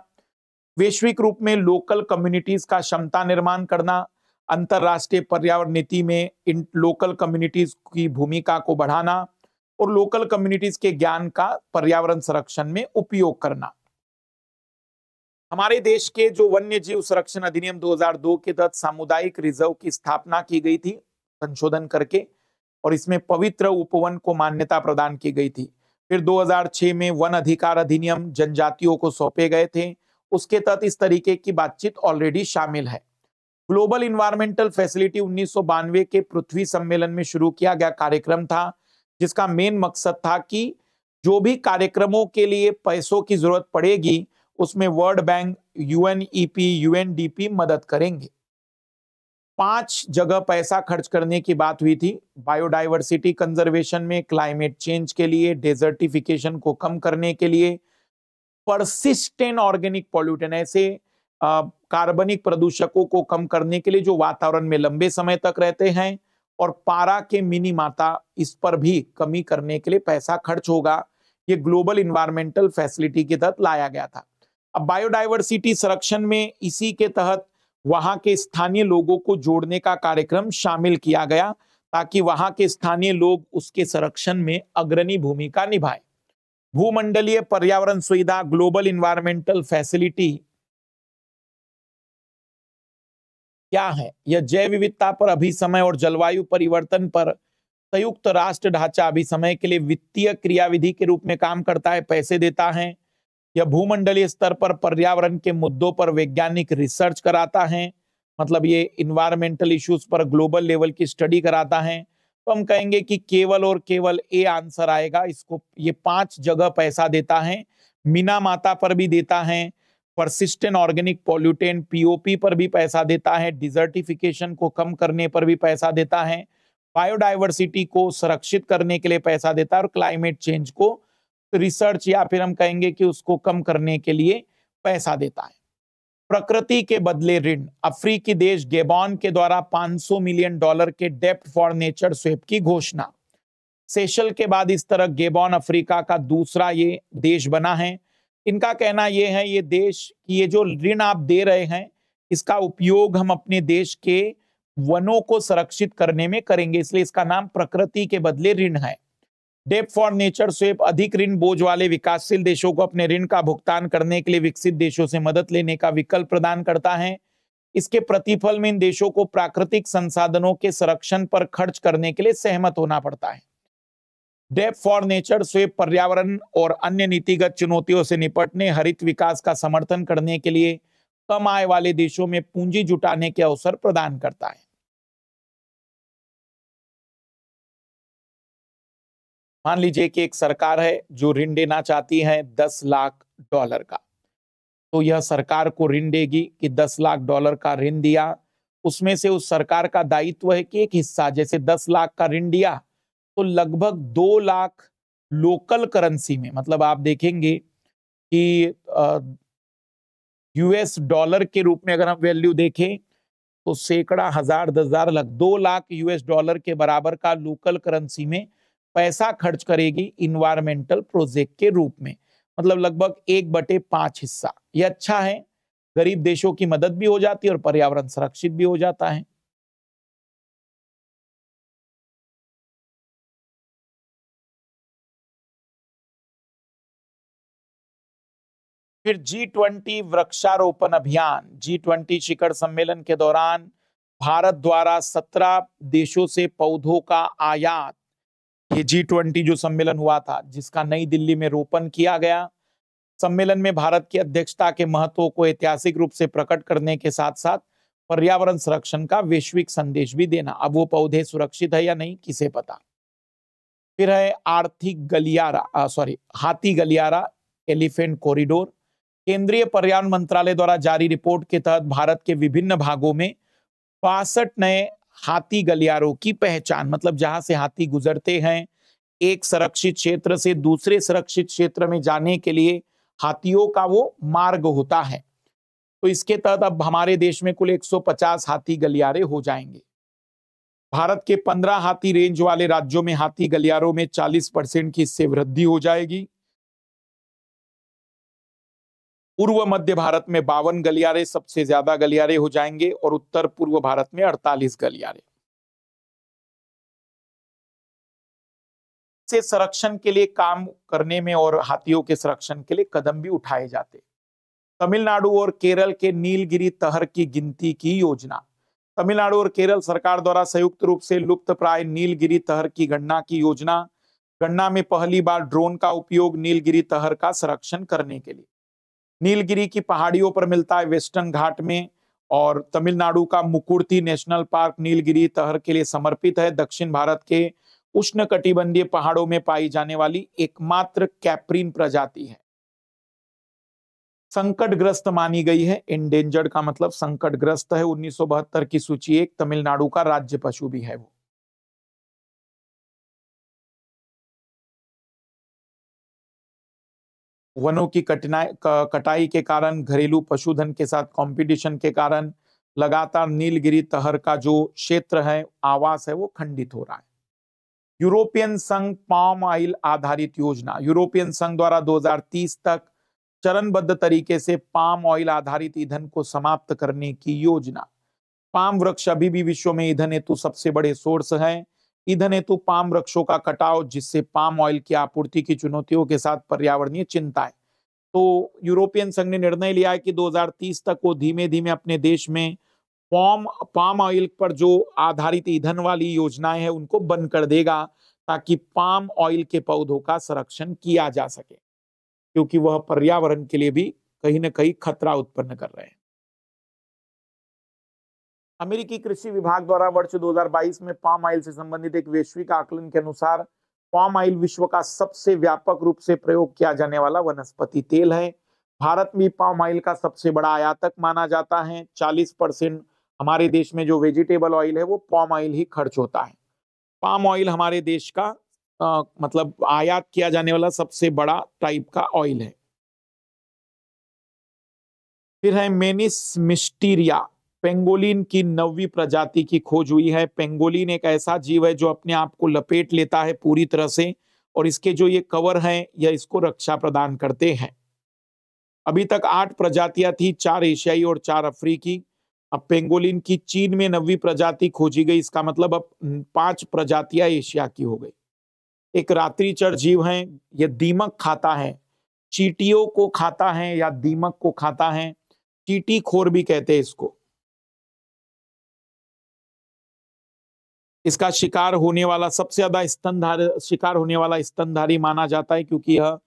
B: वैश्विक रूप में लोकल कम्युनिटीज का क्षमता निर्माण करना अंतर्राष्ट्रीय पर्यावरण नीति में इन लोकल कम्युनिटीज की भूमिका को बढ़ाना और लोकल कम्युनिटीज के ज्ञान का पर्यावरण संरक्षण में उपयोग करना हमारे देश के जो वन्य जीव संरक्षण अधिनियम 2002 के तहत सामुदायिक रिजर्व की स्थापना की गई थी संशोधन करके और इसमें पवित्र उपवन को मान्यता प्रदान की गई थी फिर 2006 में वन अधिकार अधिनियम जनजातियों को सौंपे गए थे उसके तहत इस तरीके की बातचीत ऑलरेडी शामिल है ग्लोबल इन्वायरमेंटल फैसिलिटी उन्नीस के पृथ्वी सम्मेलन में शुरू किया गया कार्यक्रम था जिसका मेन मकसद था कि जो भी कार्यक्रमों के लिए पैसों की जरूरत पड़ेगी उसमें वर्ल्ड बैंक यूएनईपी यूएनडीपी मदद करेंगे पांच जगह पैसा खर्च करने की बात हुई थी बायोडाइवर्सिटी कंजर्वेशन में क्लाइमेट चेंज के लिए डेजर्टिफिकेशन को कम करने के लिए परसिस्टेंट ऑर्गेनिक पॉल्यूटन ऐसे कार्बनिक प्रदूषकों को कम करने के लिए जो वातावरण में लंबे समय तक रहते हैं और पारा के मिनी माता इस पर भी कमी करने के लिए पैसा खर्च होगा ये ग्लोबल इन्वायरमेंटल फैसिलिटी के तहत लाया गया था अब बायोडाइवर्सिटी संरक्षण में इसी के तहत वहां के स्थानीय लोगों को जोड़ने का कार्यक्रम शामिल किया गया ताकि वहां के स्थानीय लोग उसके संरक्षण में अग्रणी भूमिका निभाए भूमंडलीय पर्यावरण सुविधा ग्लोबल इन्वायरमेंटल फैसिलिटी क्या है यह जैव विविधता पर अभी समय और जलवायु परिवर्तन पर संयुक्त राष्ट्र ढांचा अभी समय के लिए वित्तीय क्रियाविधि के रूप में काम करता है पैसे देता है यह भूमंडलीय स्तर पर पर्यावरण के मुद्दों पर वैज्ञानिक रिसर्च कराता है मतलब ये इन्वायरमेंटल इश्यूज पर ग्लोबल लेवल की स्टडी कराता है तो हम कहेंगे कि केवल और केवल ए आंसर आएगा इसको ये पांच जगह पैसा देता है मीना माता पर भी देता है परसिस्टेंट ऑर्गेनिक पॉल्यूटेंट पीओपी पर भी पैसा देता है डिजर्टिफिकेशन को कम करने पर भी पैसा देता है बायोडाइवर्सिटी को सुरक्षित करने के लिए पैसा देता है और क्लाइमेट चेंज को रिसर्च या फिर हम कहेंगे कि उसको कम करने के लिए पैसा देता है प्रकृति के बदले ऋण अफ्रीकी देश गेबॉन के द्वारा 500 मिलियन डॉलर के डेप्ट फॉर नेचर स्वेप की घोषणा सेशल के बाद इस तरह गेबॉन अफ्रीका का दूसरा ये देश बना है इनका कहना ये है ये देश की ये जो ऋण आप दे रहे हैं इसका उपयोग हम अपने देश के वनों को संरक्षित करने में करेंगे इसलिए इसका नाम प्रकृति के बदले ऋण है डेप फॉर नेचर स्वेप अधिक ऋण बोझ वाले विकासशील देशों को अपने ऋण का भुगतान करने के लिए विकसित देशों से मदद लेने का विकल्प प्रदान करता है इसके प्रतिफल में इन देशों को प्राकृतिक संसाधनों के संरक्षण पर खर्च करने के लिए सहमत होना पड़ता है डेप फॉर नेचर स्वेप पर्यावरण और अन्य नीतिगत चुनौतियों से निपटने हरित विकास का समर्थन करने के
A: लिए कम आय वाले देशों में पूंजी जुटाने के अवसर प्रदान करता है मान लीजिए कि एक सरकार है जो ऋण देना चाहती है दस लाख डॉलर का तो यह
B: सरकार को ऋण देगी कि दस लाख डॉलर का ऋण दिया उसमें से उस सरकार का दायित्व है कि एक हिस्सा जैसे दस लाख का ऋण दिया तो लगभग दो लाख लोकल करेंसी में मतलब आप देखेंगे कि यूएस डॉलर के रूप में अगर हम वैल्यू देखें तो सैकड़ा हजार दस हजार लाख दो लाख यूएस डॉलर के बराबर का लोकल करेंसी में पैसा खर्च करेगी इन्वायरमेंटल प्रोजेक्ट के रूप में मतलब लगभग एक बटे पांच हिस्सा ये अच्छा है
A: गरीब देशों की मदद भी हो जाती है और पर्यावरण संरक्षित भी हो जाता है फिर जी ट्वेंटी वृक्षारोपण अभियान जी ट्वेंटी शिखर सम्मेलन के दौरान भारत द्वारा सत्रह
B: देशों से पौधों का आयात ये जी ट्वेंटी जो सम्मेलन हुआ था जिसका नई दिल्ली में रोपण किया गया सम्मेलन में भारत की अध्यक्षता के महत्व को ऐतिहासिक रूप से प्रकट करने के साथ साथ पर्यावरण संरक्षण का वैश्विक संदेश भी देना अब वो पौधे सुरक्षित है या नहीं किसे पता फिर है आर्थिक गलियारा सॉरी हाथी गलियारा एलिफेंट कॉरिडोर केंद्रीय पर्यावरण मंत्रालय द्वारा जारी रिपोर्ट के तहत भारत के विभिन्न भागों में बासठ नए हाथी गलियारों की पहचान मतलब जहां से हाथी गुजरते हैं एक संरक्षित क्षेत्र से दूसरे संरक्षित क्षेत्र में जाने के लिए हाथियों का वो मार्ग होता है तो इसके तहत अब हमारे देश में कुल 150 हाथी गलियारे हो जाएंगे भारत के 15 हाथी रेंज वाले राज्यों में हाथी गलियारों में 40 परसेंट की इससे वृद्धि हो जाएगी पूर्व मध्य भारत में बावन गलियारे सबसे ज्यादा गलियारे हो जाएंगे और उत्तर पूर्व भारत में 48 गलियारे
A: से संरक्षण के लिए काम करने में और हाथियों के संरक्षण के लिए कदम भी उठाए जाते तमिलनाडु
B: और केरल के नीलगिरी तहर की गिनती की योजना तमिलनाडु और केरल सरकार द्वारा संयुक्त रूप से लुप्त प्राय नीलगिरी तहर की गणना की योजना गणना में पहली बार ड्रोन का उपयोग नीलगिरी तहर का संरक्षण करने के लिए नीलगिरी की पहाड़ियों पर मिलता है वेस्टर्न घाट में और तमिलनाडु का मुकुर्ती नेशनल पार्क नीलगिरी तहर के लिए समर्पित है दक्षिण भारत के उष्ण कटिबंधीय पहाड़ों में पाई जाने वाली एकमात्र कैप्रीन प्रजाति है संकटग्रस्त मानी
A: गई है एंडेंजर्ड का मतलब संकटग्रस्त है उन्नीस की सूची एक तमिलनाडु का राज्य पशु भी है वो वनों की कटनाई कटाई के कारण घरेलू
B: पशुधन के साथ कंपटीशन के कारण लगातार नीलगिरी तहर का जो क्षेत्र है आवास है वो खंडित हो रहा है यूरोपियन संघ पाम ऑयल आधारित योजना यूरोपियन संघ द्वारा 2030 तक चरणबद्ध तरीके से पाम ऑयल आधारित ईंधन को समाप्त करने की योजना पाम वृक्ष अभी भी विश्व में ईंधन हेतु सबसे बड़े सोर्स हैं ईंधन हेतु पाम वृक्षों का कटाव जिससे पाम ऑयल की आपूर्ति की चुनौतियों के साथ पर्यावरणीय चिंता है तो यूरोपियन संघ ने निर्णय लिया है कि 2030 तक वो धीमे धीमे अपने देश में पाम पाम ऑयल पर जो आधारित ईंधन वाली योजनाएं हैं उनको बंद कर देगा ताकि पाम ऑयल के पौधों का संरक्षण किया जा सके क्योंकि वह पर्यावरण के लिए भी कहीं ना कहीं खतरा उत्पन्न कर रहे हैं अमेरिकी कृषि विभाग द्वारा वर्ष 2022 में पाम ऑयल से संबंधित एक वैश्विक आकलन के अनुसार पाम ऑयल विश्व का सबसे व्यापक रूप से प्रयोग किया जाने वाला वनस्पति तेल है भारत भी पाम ऑयल का सबसे बड़ा आयातक माना जाता है 40 परसेंट हमारे देश में जो वेजिटेबल ऑयल है वो पाम ऑयल ही खर्च होता है पाम ऑयल हमारे देश का आ, मतलब आयात किया जाने वाला सबसे बड़ा टाइप का ऑयल है फिर है मेनिस मिस्टीरिया पेंगोलिन की नवी प्रजाति की खोज हुई है पेंगोलिन एक ऐसा जीव है जो अपने आप को लपेट लेता है पूरी तरह से और इसके जो ये कवर हैं यह इसको रक्षा प्रदान करते हैं अभी तक आठ प्रजातियां थी चार एशियाई और चार अफ्रीकी अब पेंगोलिन की चीन में नवी प्रजाति खोजी गई इसका मतलब अब पांच प्रजातियां एशिया की हो गई एक रात्रिचर जीव है यह दीमक खाता है चीटियों को खाता है या दीमक को खाता है
A: चीटी खोर भी कहते हैं इसको इसका शिकार होने वाला सबसे ज्यादा स्तनधार शिकार होने वाला स्तनधारी माना
B: जाता है क्योंकि यह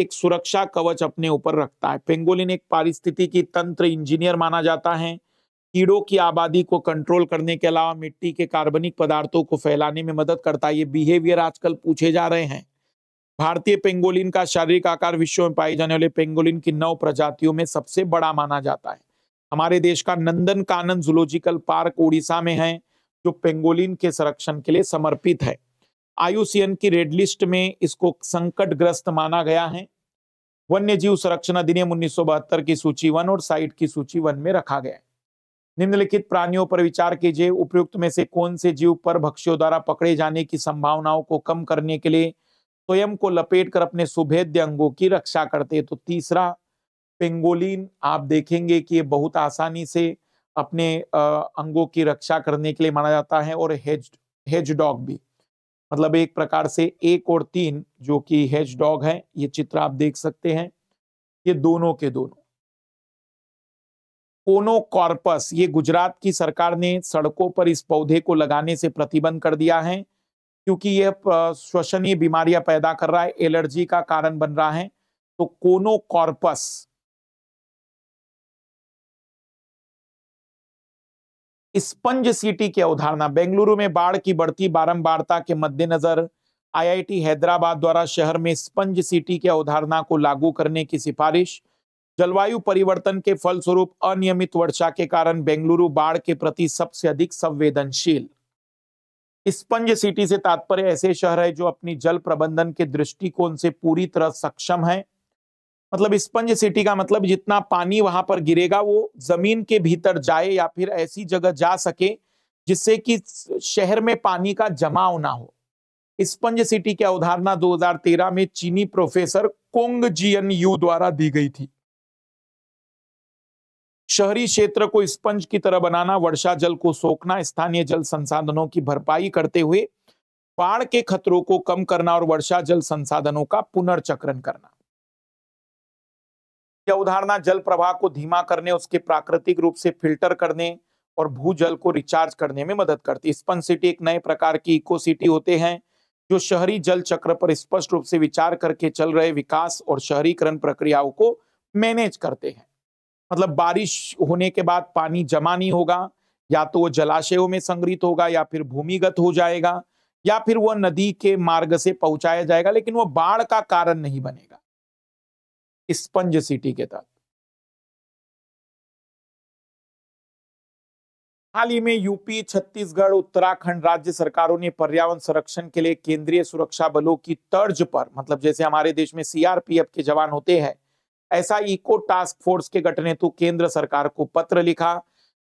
B: एक सुरक्षा कवच अपने ऊपर रखता है पेंगोलिन एक पारिस्थितिकी तंत्र इंजीनियर माना जाता है कीड़ों की आबादी को कंट्रोल करने के अलावा मिट्टी के कार्बनिक पदार्थों को फैलाने में मदद करता है ये बिहेवियर आजकल पूछे जा रहे हैं भारतीय पेंगोलिन का शारीरिक आकार विश्व में पाए जाने वाले पेंगोलिन की नौ प्रजातियों में सबसे बड़ा माना जाता है हमारे देश का नंदन कानन जुलोजिकल पार्क उड़ीसा में है जो पेंगोलिन के संरक्षण के लिए समर्पित है आयुसीएन की रेड लिस्ट में इसको संकट ग्रस्त माना गया है वन्य जीव संरक्षण अधिनियम उन्नीस की सूची वन और साइट की सूची वन में रखा गया है निम्नलिखित प्राणियों पर विचार कीजिए उपयुक्त में से कौन से जीव पर भक्ष्यों द्वारा पकड़े जाने की संभावनाओं को कम करने के लिए स्वयं को लपेट कर अपने सुभेद्य अंगों की रक्षा करते हैं तो तीसरा पेंगोलिन आप देखेंगे कि ये बहुत आसानी से अपने अंगों की रक्षा करने के लिए माना जाता है और हेज हेज डॉग भी मतलब एक प्रकार से एक और तीन जो कि हेज डॉग है ये चित्र आप देख सकते हैं ये दोनों के दोनों कोनो कॉर्पस ये गुजरात की सरकार ने सड़कों पर इस पौधे को लगाने से प्रतिबंध कर दिया है क्योंकि यह श्वसनीय बीमारियां पैदा कर रहा है एलर्जी
A: का कारण बन रहा है तो कोनो कॉर्पस स्पंज सिटी की अवधारणा बेंगलुरु
B: में बाढ़ की बढ़ती बारंबारता के मद्देनजर आईआईटी हैदराबाद द्वारा शहर में स्पंज सिटी की अवधारणा को लागू करने की सिफारिश जलवायु परिवर्तन के फलस्वरूप अनियमित वर्षा के कारण बेंगलुरु बाढ़ के प्रति सबसे अधिक संवेदनशील स्पंज सिटी से तात्पर्य ऐसे शहर है जो अपनी जल प्रबंधन के दृष्टिकोण से पूरी तरह सक्षम है मतलब स्पंज सिटी का मतलब जितना पानी वहां पर गिरेगा वो जमीन के भीतर जाए या फिर ऐसी जगह जा सके जिससे कि शहर में पानी का जमाव ना हो स्पंज सिटी की अवधारणा 2013 में चीनी प्रोफेसर कोंग जियन यू द्वारा दी गई थी शहरी क्षेत्र को स्पंज की तरह बनाना वर्षा जल को सोखना स्थानीय जल संसाधनों की भरपाई करते हुए बाढ़ के खतरों को कम करना और वर्षा जल संसाधनों का पुनर्चक्रण करना यह उदाहरणा जल प्रवाह को धीमा करने उसके प्राकृतिक रूप से फिल्टर करने और भूजल को रिचार्ज करने में मदद करती है स्पन सिटी एक नए प्रकार की इको सिटी होते हैं जो शहरी जल चक्र पर स्पष्ट रूप से विचार करके चल रहे विकास और शहरीकरण प्रक्रियाओं को मैनेज करते हैं मतलब बारिश होने के बाद पानी जमा नहीं होगा या तो वो जलाशयों में संग्रहित होगा या फिर भूमिगत हो जाएगा या फिर वह नदी के मार्ग से पहुंचाया जाएगा लेकिन वह बाढ़ का
A: कारण नहीं बनेगा स्पंज सिटी के तहत हाल ही में यूपी छत्तीसगढ़ उत्तराखंड
B: राज्य सरकारों ने पर्यावरण संरक्षण के लिए केंद्रीय सुरक्षा बलों की तर्ज पर मतलब जैसे हमारे देश में सीआरपीएफ के जवान होते हैं ऐसा इको टास्क फोर्स के गठन हेतु केंद्र सरकार को पत्र लिखा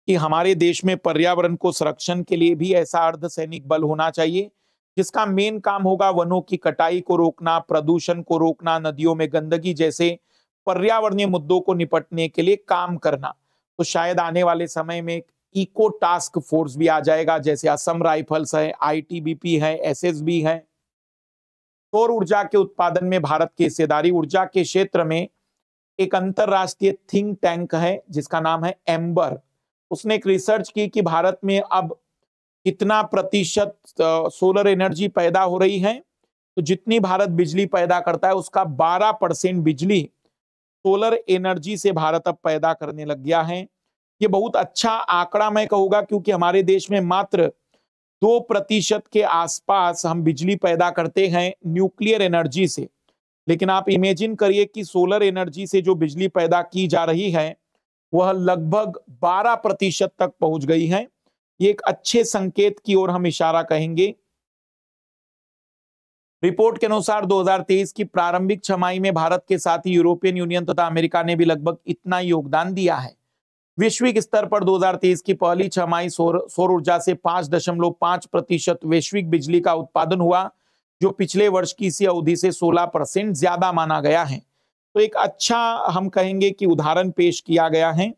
B: कि हमारे देश में पर्यावरण को संरक्षण के लिए भी ऐसा अर्ध सैनिक बल होना चाहिए जिसका मेन काम होगा वनों की कटाई को रोकना प्रदूषण को रोकना नदियों में गंदगी जैसे पर्यावरणीय मुद्दों को निपटने के लिए काम करना तो शायद आने वाले समय में एक इको टास्क फोर्स भी आ जाएगा जैसे असम राइफल्स है आईटीबीपी है एसएसबी है सौर ऊर्जा के उत्पादन में भारत की हिस्सेदारी ऊर्जा के क्षेत्र में एक अंतरराष्ट्रीय थिंक टैंक है जिसका नाम है एम्बर उसने एक रिसर्च की कि भारत में अब कितना प्रतिशत सोलर एनर्जी पैदा हो रही है तो जितनी भारत बिजली पैदा करता है उसका 12 परसेंट बिजली सोलर एनर्जी से भारत अब पैदा करने लग गया है ये बहुत अच्छा आंकड़ा मैं कहूँगा क्योंकि हमारे देश में मात्र दो प्रतिशत के आसपास हम बिजली पैदा करते हैं न्यूक्लियर एनर्जी से लेकिन आप इमेजिन करिए कि सोलर एनर्जी से जो बिजली पैदा की जा रही है वह लगभग 12 प्रतिशत तक पहुंच गई है ये एक अच्छे संकेत की ओर हम इशारा कहेंगे रिपोर्ट के अनुसार 2023 की प्रारंभिक छमाई में भारत के साथ ही यूरोपियन यूनियन तथा अमेरिका ने भी लगभग इतना योगदान दिया है वैश्विक स्तर पर 2023 की पहली छमाई सौर ऊर्जा से 5.5 प्रतिशत वैश्विक बिजली का उत्पादन हुआ जो पिछले वर्ष की इसी अवधि से 16 परसेंट ज्यादा माना गया है तो एक अच्छा हम कहेंगे कि उदाहरण पेश किया गया है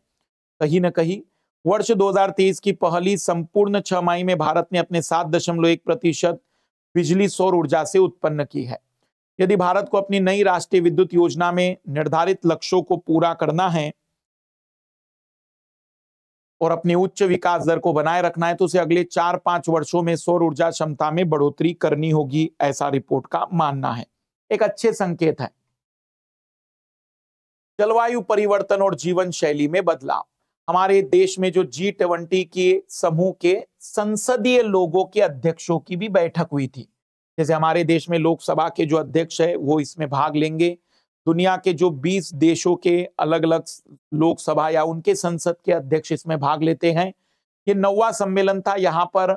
B: कहीं ना कहीं वर्ष 2023 की पहली संपूर्ण छमाई में भारत ने अपने सात दशमलव एक प्रतिशत बिजली सौर ऊर्जा से उत्पन्न की है यदि भारत को अपनी नई राष्ट्रीय विद्युत योजना में निर्धारित लक्ष्यों को पूरा करना है और अपने उच्च विकास दर को बनाए रखना है तो उसे अगले चार पांच वर्षों में सौर ऊर्जा क्षमता में बढ़ोतरी करनी होगी ऐसा रिपोर्ट का मानना है एक अच्छे संकेत है जलवायु परिवर्तन और जीवन शैली में बदलाव हमारे देश में जो जी ट्वेंटी के समूह के संसदीय लोगों के अध्यक्षों की भी बैठक हुई थी जैसे हमारे देश में लोकसभा के जो अध्यक्ष है वो इसमें भाग लेंगे दुनिया के जो 20 देशों के अलग अलग लोकसभा या उनके संसद के अध्यक्ष इसमें भाग लेते हैं ये नौवा सम्मेलन था यहाँ पर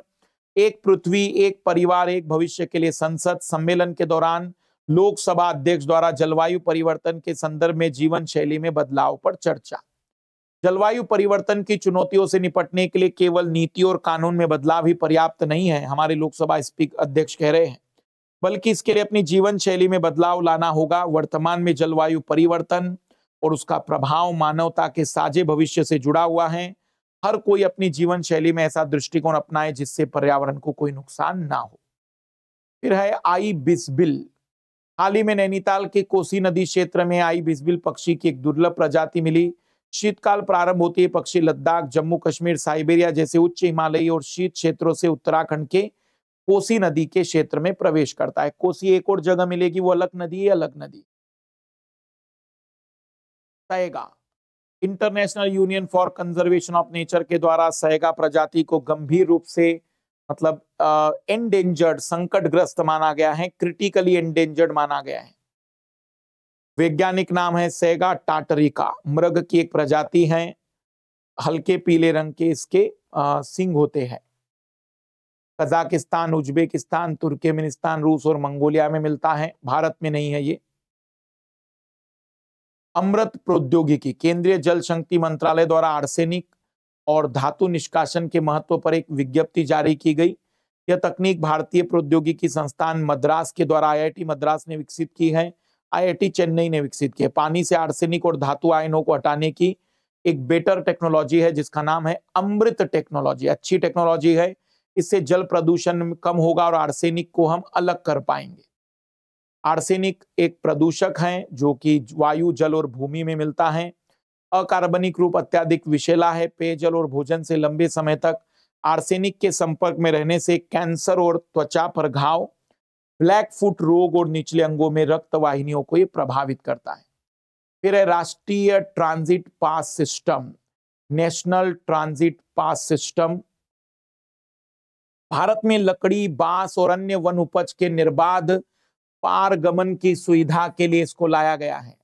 B: एक पृथ्वी एक परिवार एक भविष्य के लिए संसद सम्मेलन के दौरान लोकसभा अध्यक्ष द्वारा जलवायु परिवर्तन के संदर्भ में जीवन शैली में बदलाव पर चर्चा जलवायु परिवर्तन की चुनौतियों से निपटने के लिए केवल नीति और कानून में बदलाव ही पर्याप्त नहीं है हमारे लोकसभा स्पीकर अध्यक्ष कह रहे हैं बल्कि इसके लिए अपनी जीवन शैली में बदलाव लाना होगा वर्तमान में जलवायु परिवर्तन और उसका प्रभाव मानवता के साझे भविष्य से जुड़ा हुआ है हर कोई अपनी जीवन शैली में ऐसा दृष्टिकोण अपनाए जिससे पर्यावरण को कोई नुकसान ना हो फिर है आई बिस्बिल हाल ही में नैनीताल के कोसी नदी क्षेत्र में आई बिस्बिल पक्षी की एक दुर्लभ प्रजाति मिली शीतकाल प्रारंभ होती है पक्षी लद्दाख जम्मू कश्मीर साइबेरिया जैसे उच्च हिमालयी और शीत क्षेत्रों से उत्तराखंड के कोसी नदी के क्षेत्र में प्रवेश करता है कोसी एक और जगह मिलेगी वो अलग नदी है अलग
A: नदी सहेगा international union
B: for conservation of nature के द्वारा सहेगा प्रजाति को गंभीर रूप से मतलब एंडेंजर्ड संकटग्रस्त माना गया है क्रिटिकली एंडेंजर्ड माना गया है वैज्ञानिक नाम है सेगा टाटरिका मृग की एक प्रजाति है हल्के पीले रंग के इसके सिंग होते हैं कजाकिस्तान उज्बेकिस्तान तुर्कमेनिस्तान रूस और मंगोलिया में मिलता है भारत में नहीं है ये अमृत प्रौद्योगिकी केंद्रीय जल शक्ति मंत्रालय द्वारा आर्सेनिक और धातु निष्कासन के महत्व पर एक विज्ञप्ति जारी की गई यह तकनीक भारतीय प्रौद्योगिकी संस्थान मद्रास के द्वारा आईआईटी मद्रास ने विकसित की है आईआईटी चेन्नई ने विकसित किया पानी से आर्सेनिक और धातु आयनों को हटाने की एक बेटर टेक्नोलॉजी है जिसका नाम है अमृत टेक्नोलॉजी अच्छी टेक्नोलॉजी है इससे जल प्रदूषण कम होगा और आर्सेनिक को हम अलग कर पाएंगे आर्सेनिक एक प्रदूषक है जो कि वायु जल और भूमि में मिलता है अकार्बनिक रूप अत्याधिक विषैला है पेयजल और भोजन से लंबे समय तक आर्सेनिक के संपर्क में रहने से कैंसर और त्वचा पर घाव ब्लैक फुट रोग और निचले अंगों में रक्त वाहिनियों को ये प्रभावित करता है फिर है राष्ट्रीय transit pass system national transit pass system Bharat में लकड़ी बांस और अन्य वन उपज के निर्बाध पारगमन की सुविधा के लिए इसको लाया गया है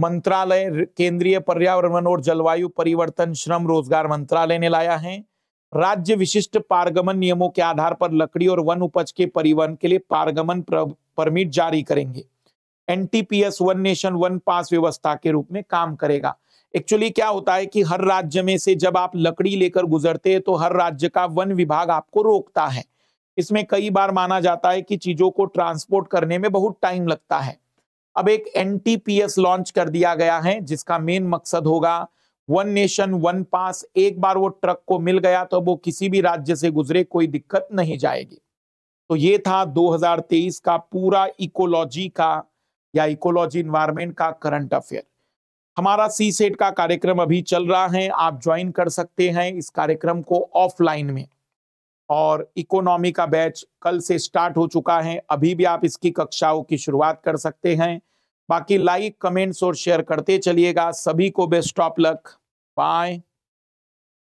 B: मंत्रालय केंद्रीय पर्यावरण और जलवायु परिवर्तन श्रम रोजगार मंत्रालय ने लाया है राज्य विशिष्ट पारगमन नियमों के आधार पर लकड़ी और वन उपज के परिवहन के लिए पारगमन परमिट जारी करेंगे NTPS one nation one pass व्यवस्था के रूप में काम करेगा एक्चुअली क्या होता है कि हर राज्य में से जब आप लकड़ी लेकर गुजरते हैं तो हर राज्य का वन विभाग आपको रोकता है इसमें कई बार माना जाता है कि चीजों को ट्रांसपोर्ट करने में बहुत टाइम लगता है अब एक एनटीपीएस लॉन्च कर दिया गया है जिसका मेन मकसद होगा वन नेशन वन पास एक बार वो ट्रक को मिल गया तो वो किसी भी राज्य से गुजरे कोई दिक्कत नहीं जाएगी तो ये था 2023 का पूरा इकोलॉजी का या इकोलॉजी इन्वायरमेंट का करंट अफेयर हमारा सी सेट का कार्यक्रम अभी चल रहा है आप ज्वाइन कर सकते हैं इस कार्यक्रम को ऑफलाइन में और इकोनॉमी का बैच कल से स्टार्ट हो चुका है अभी भी आप इसकी कक्षाओं की शुरुआत कर सकते हैं
A: बाकी लाइक कमेंट्स और शेयर करते चलिएगा सभी को बेस्ट ऑफ लक बाय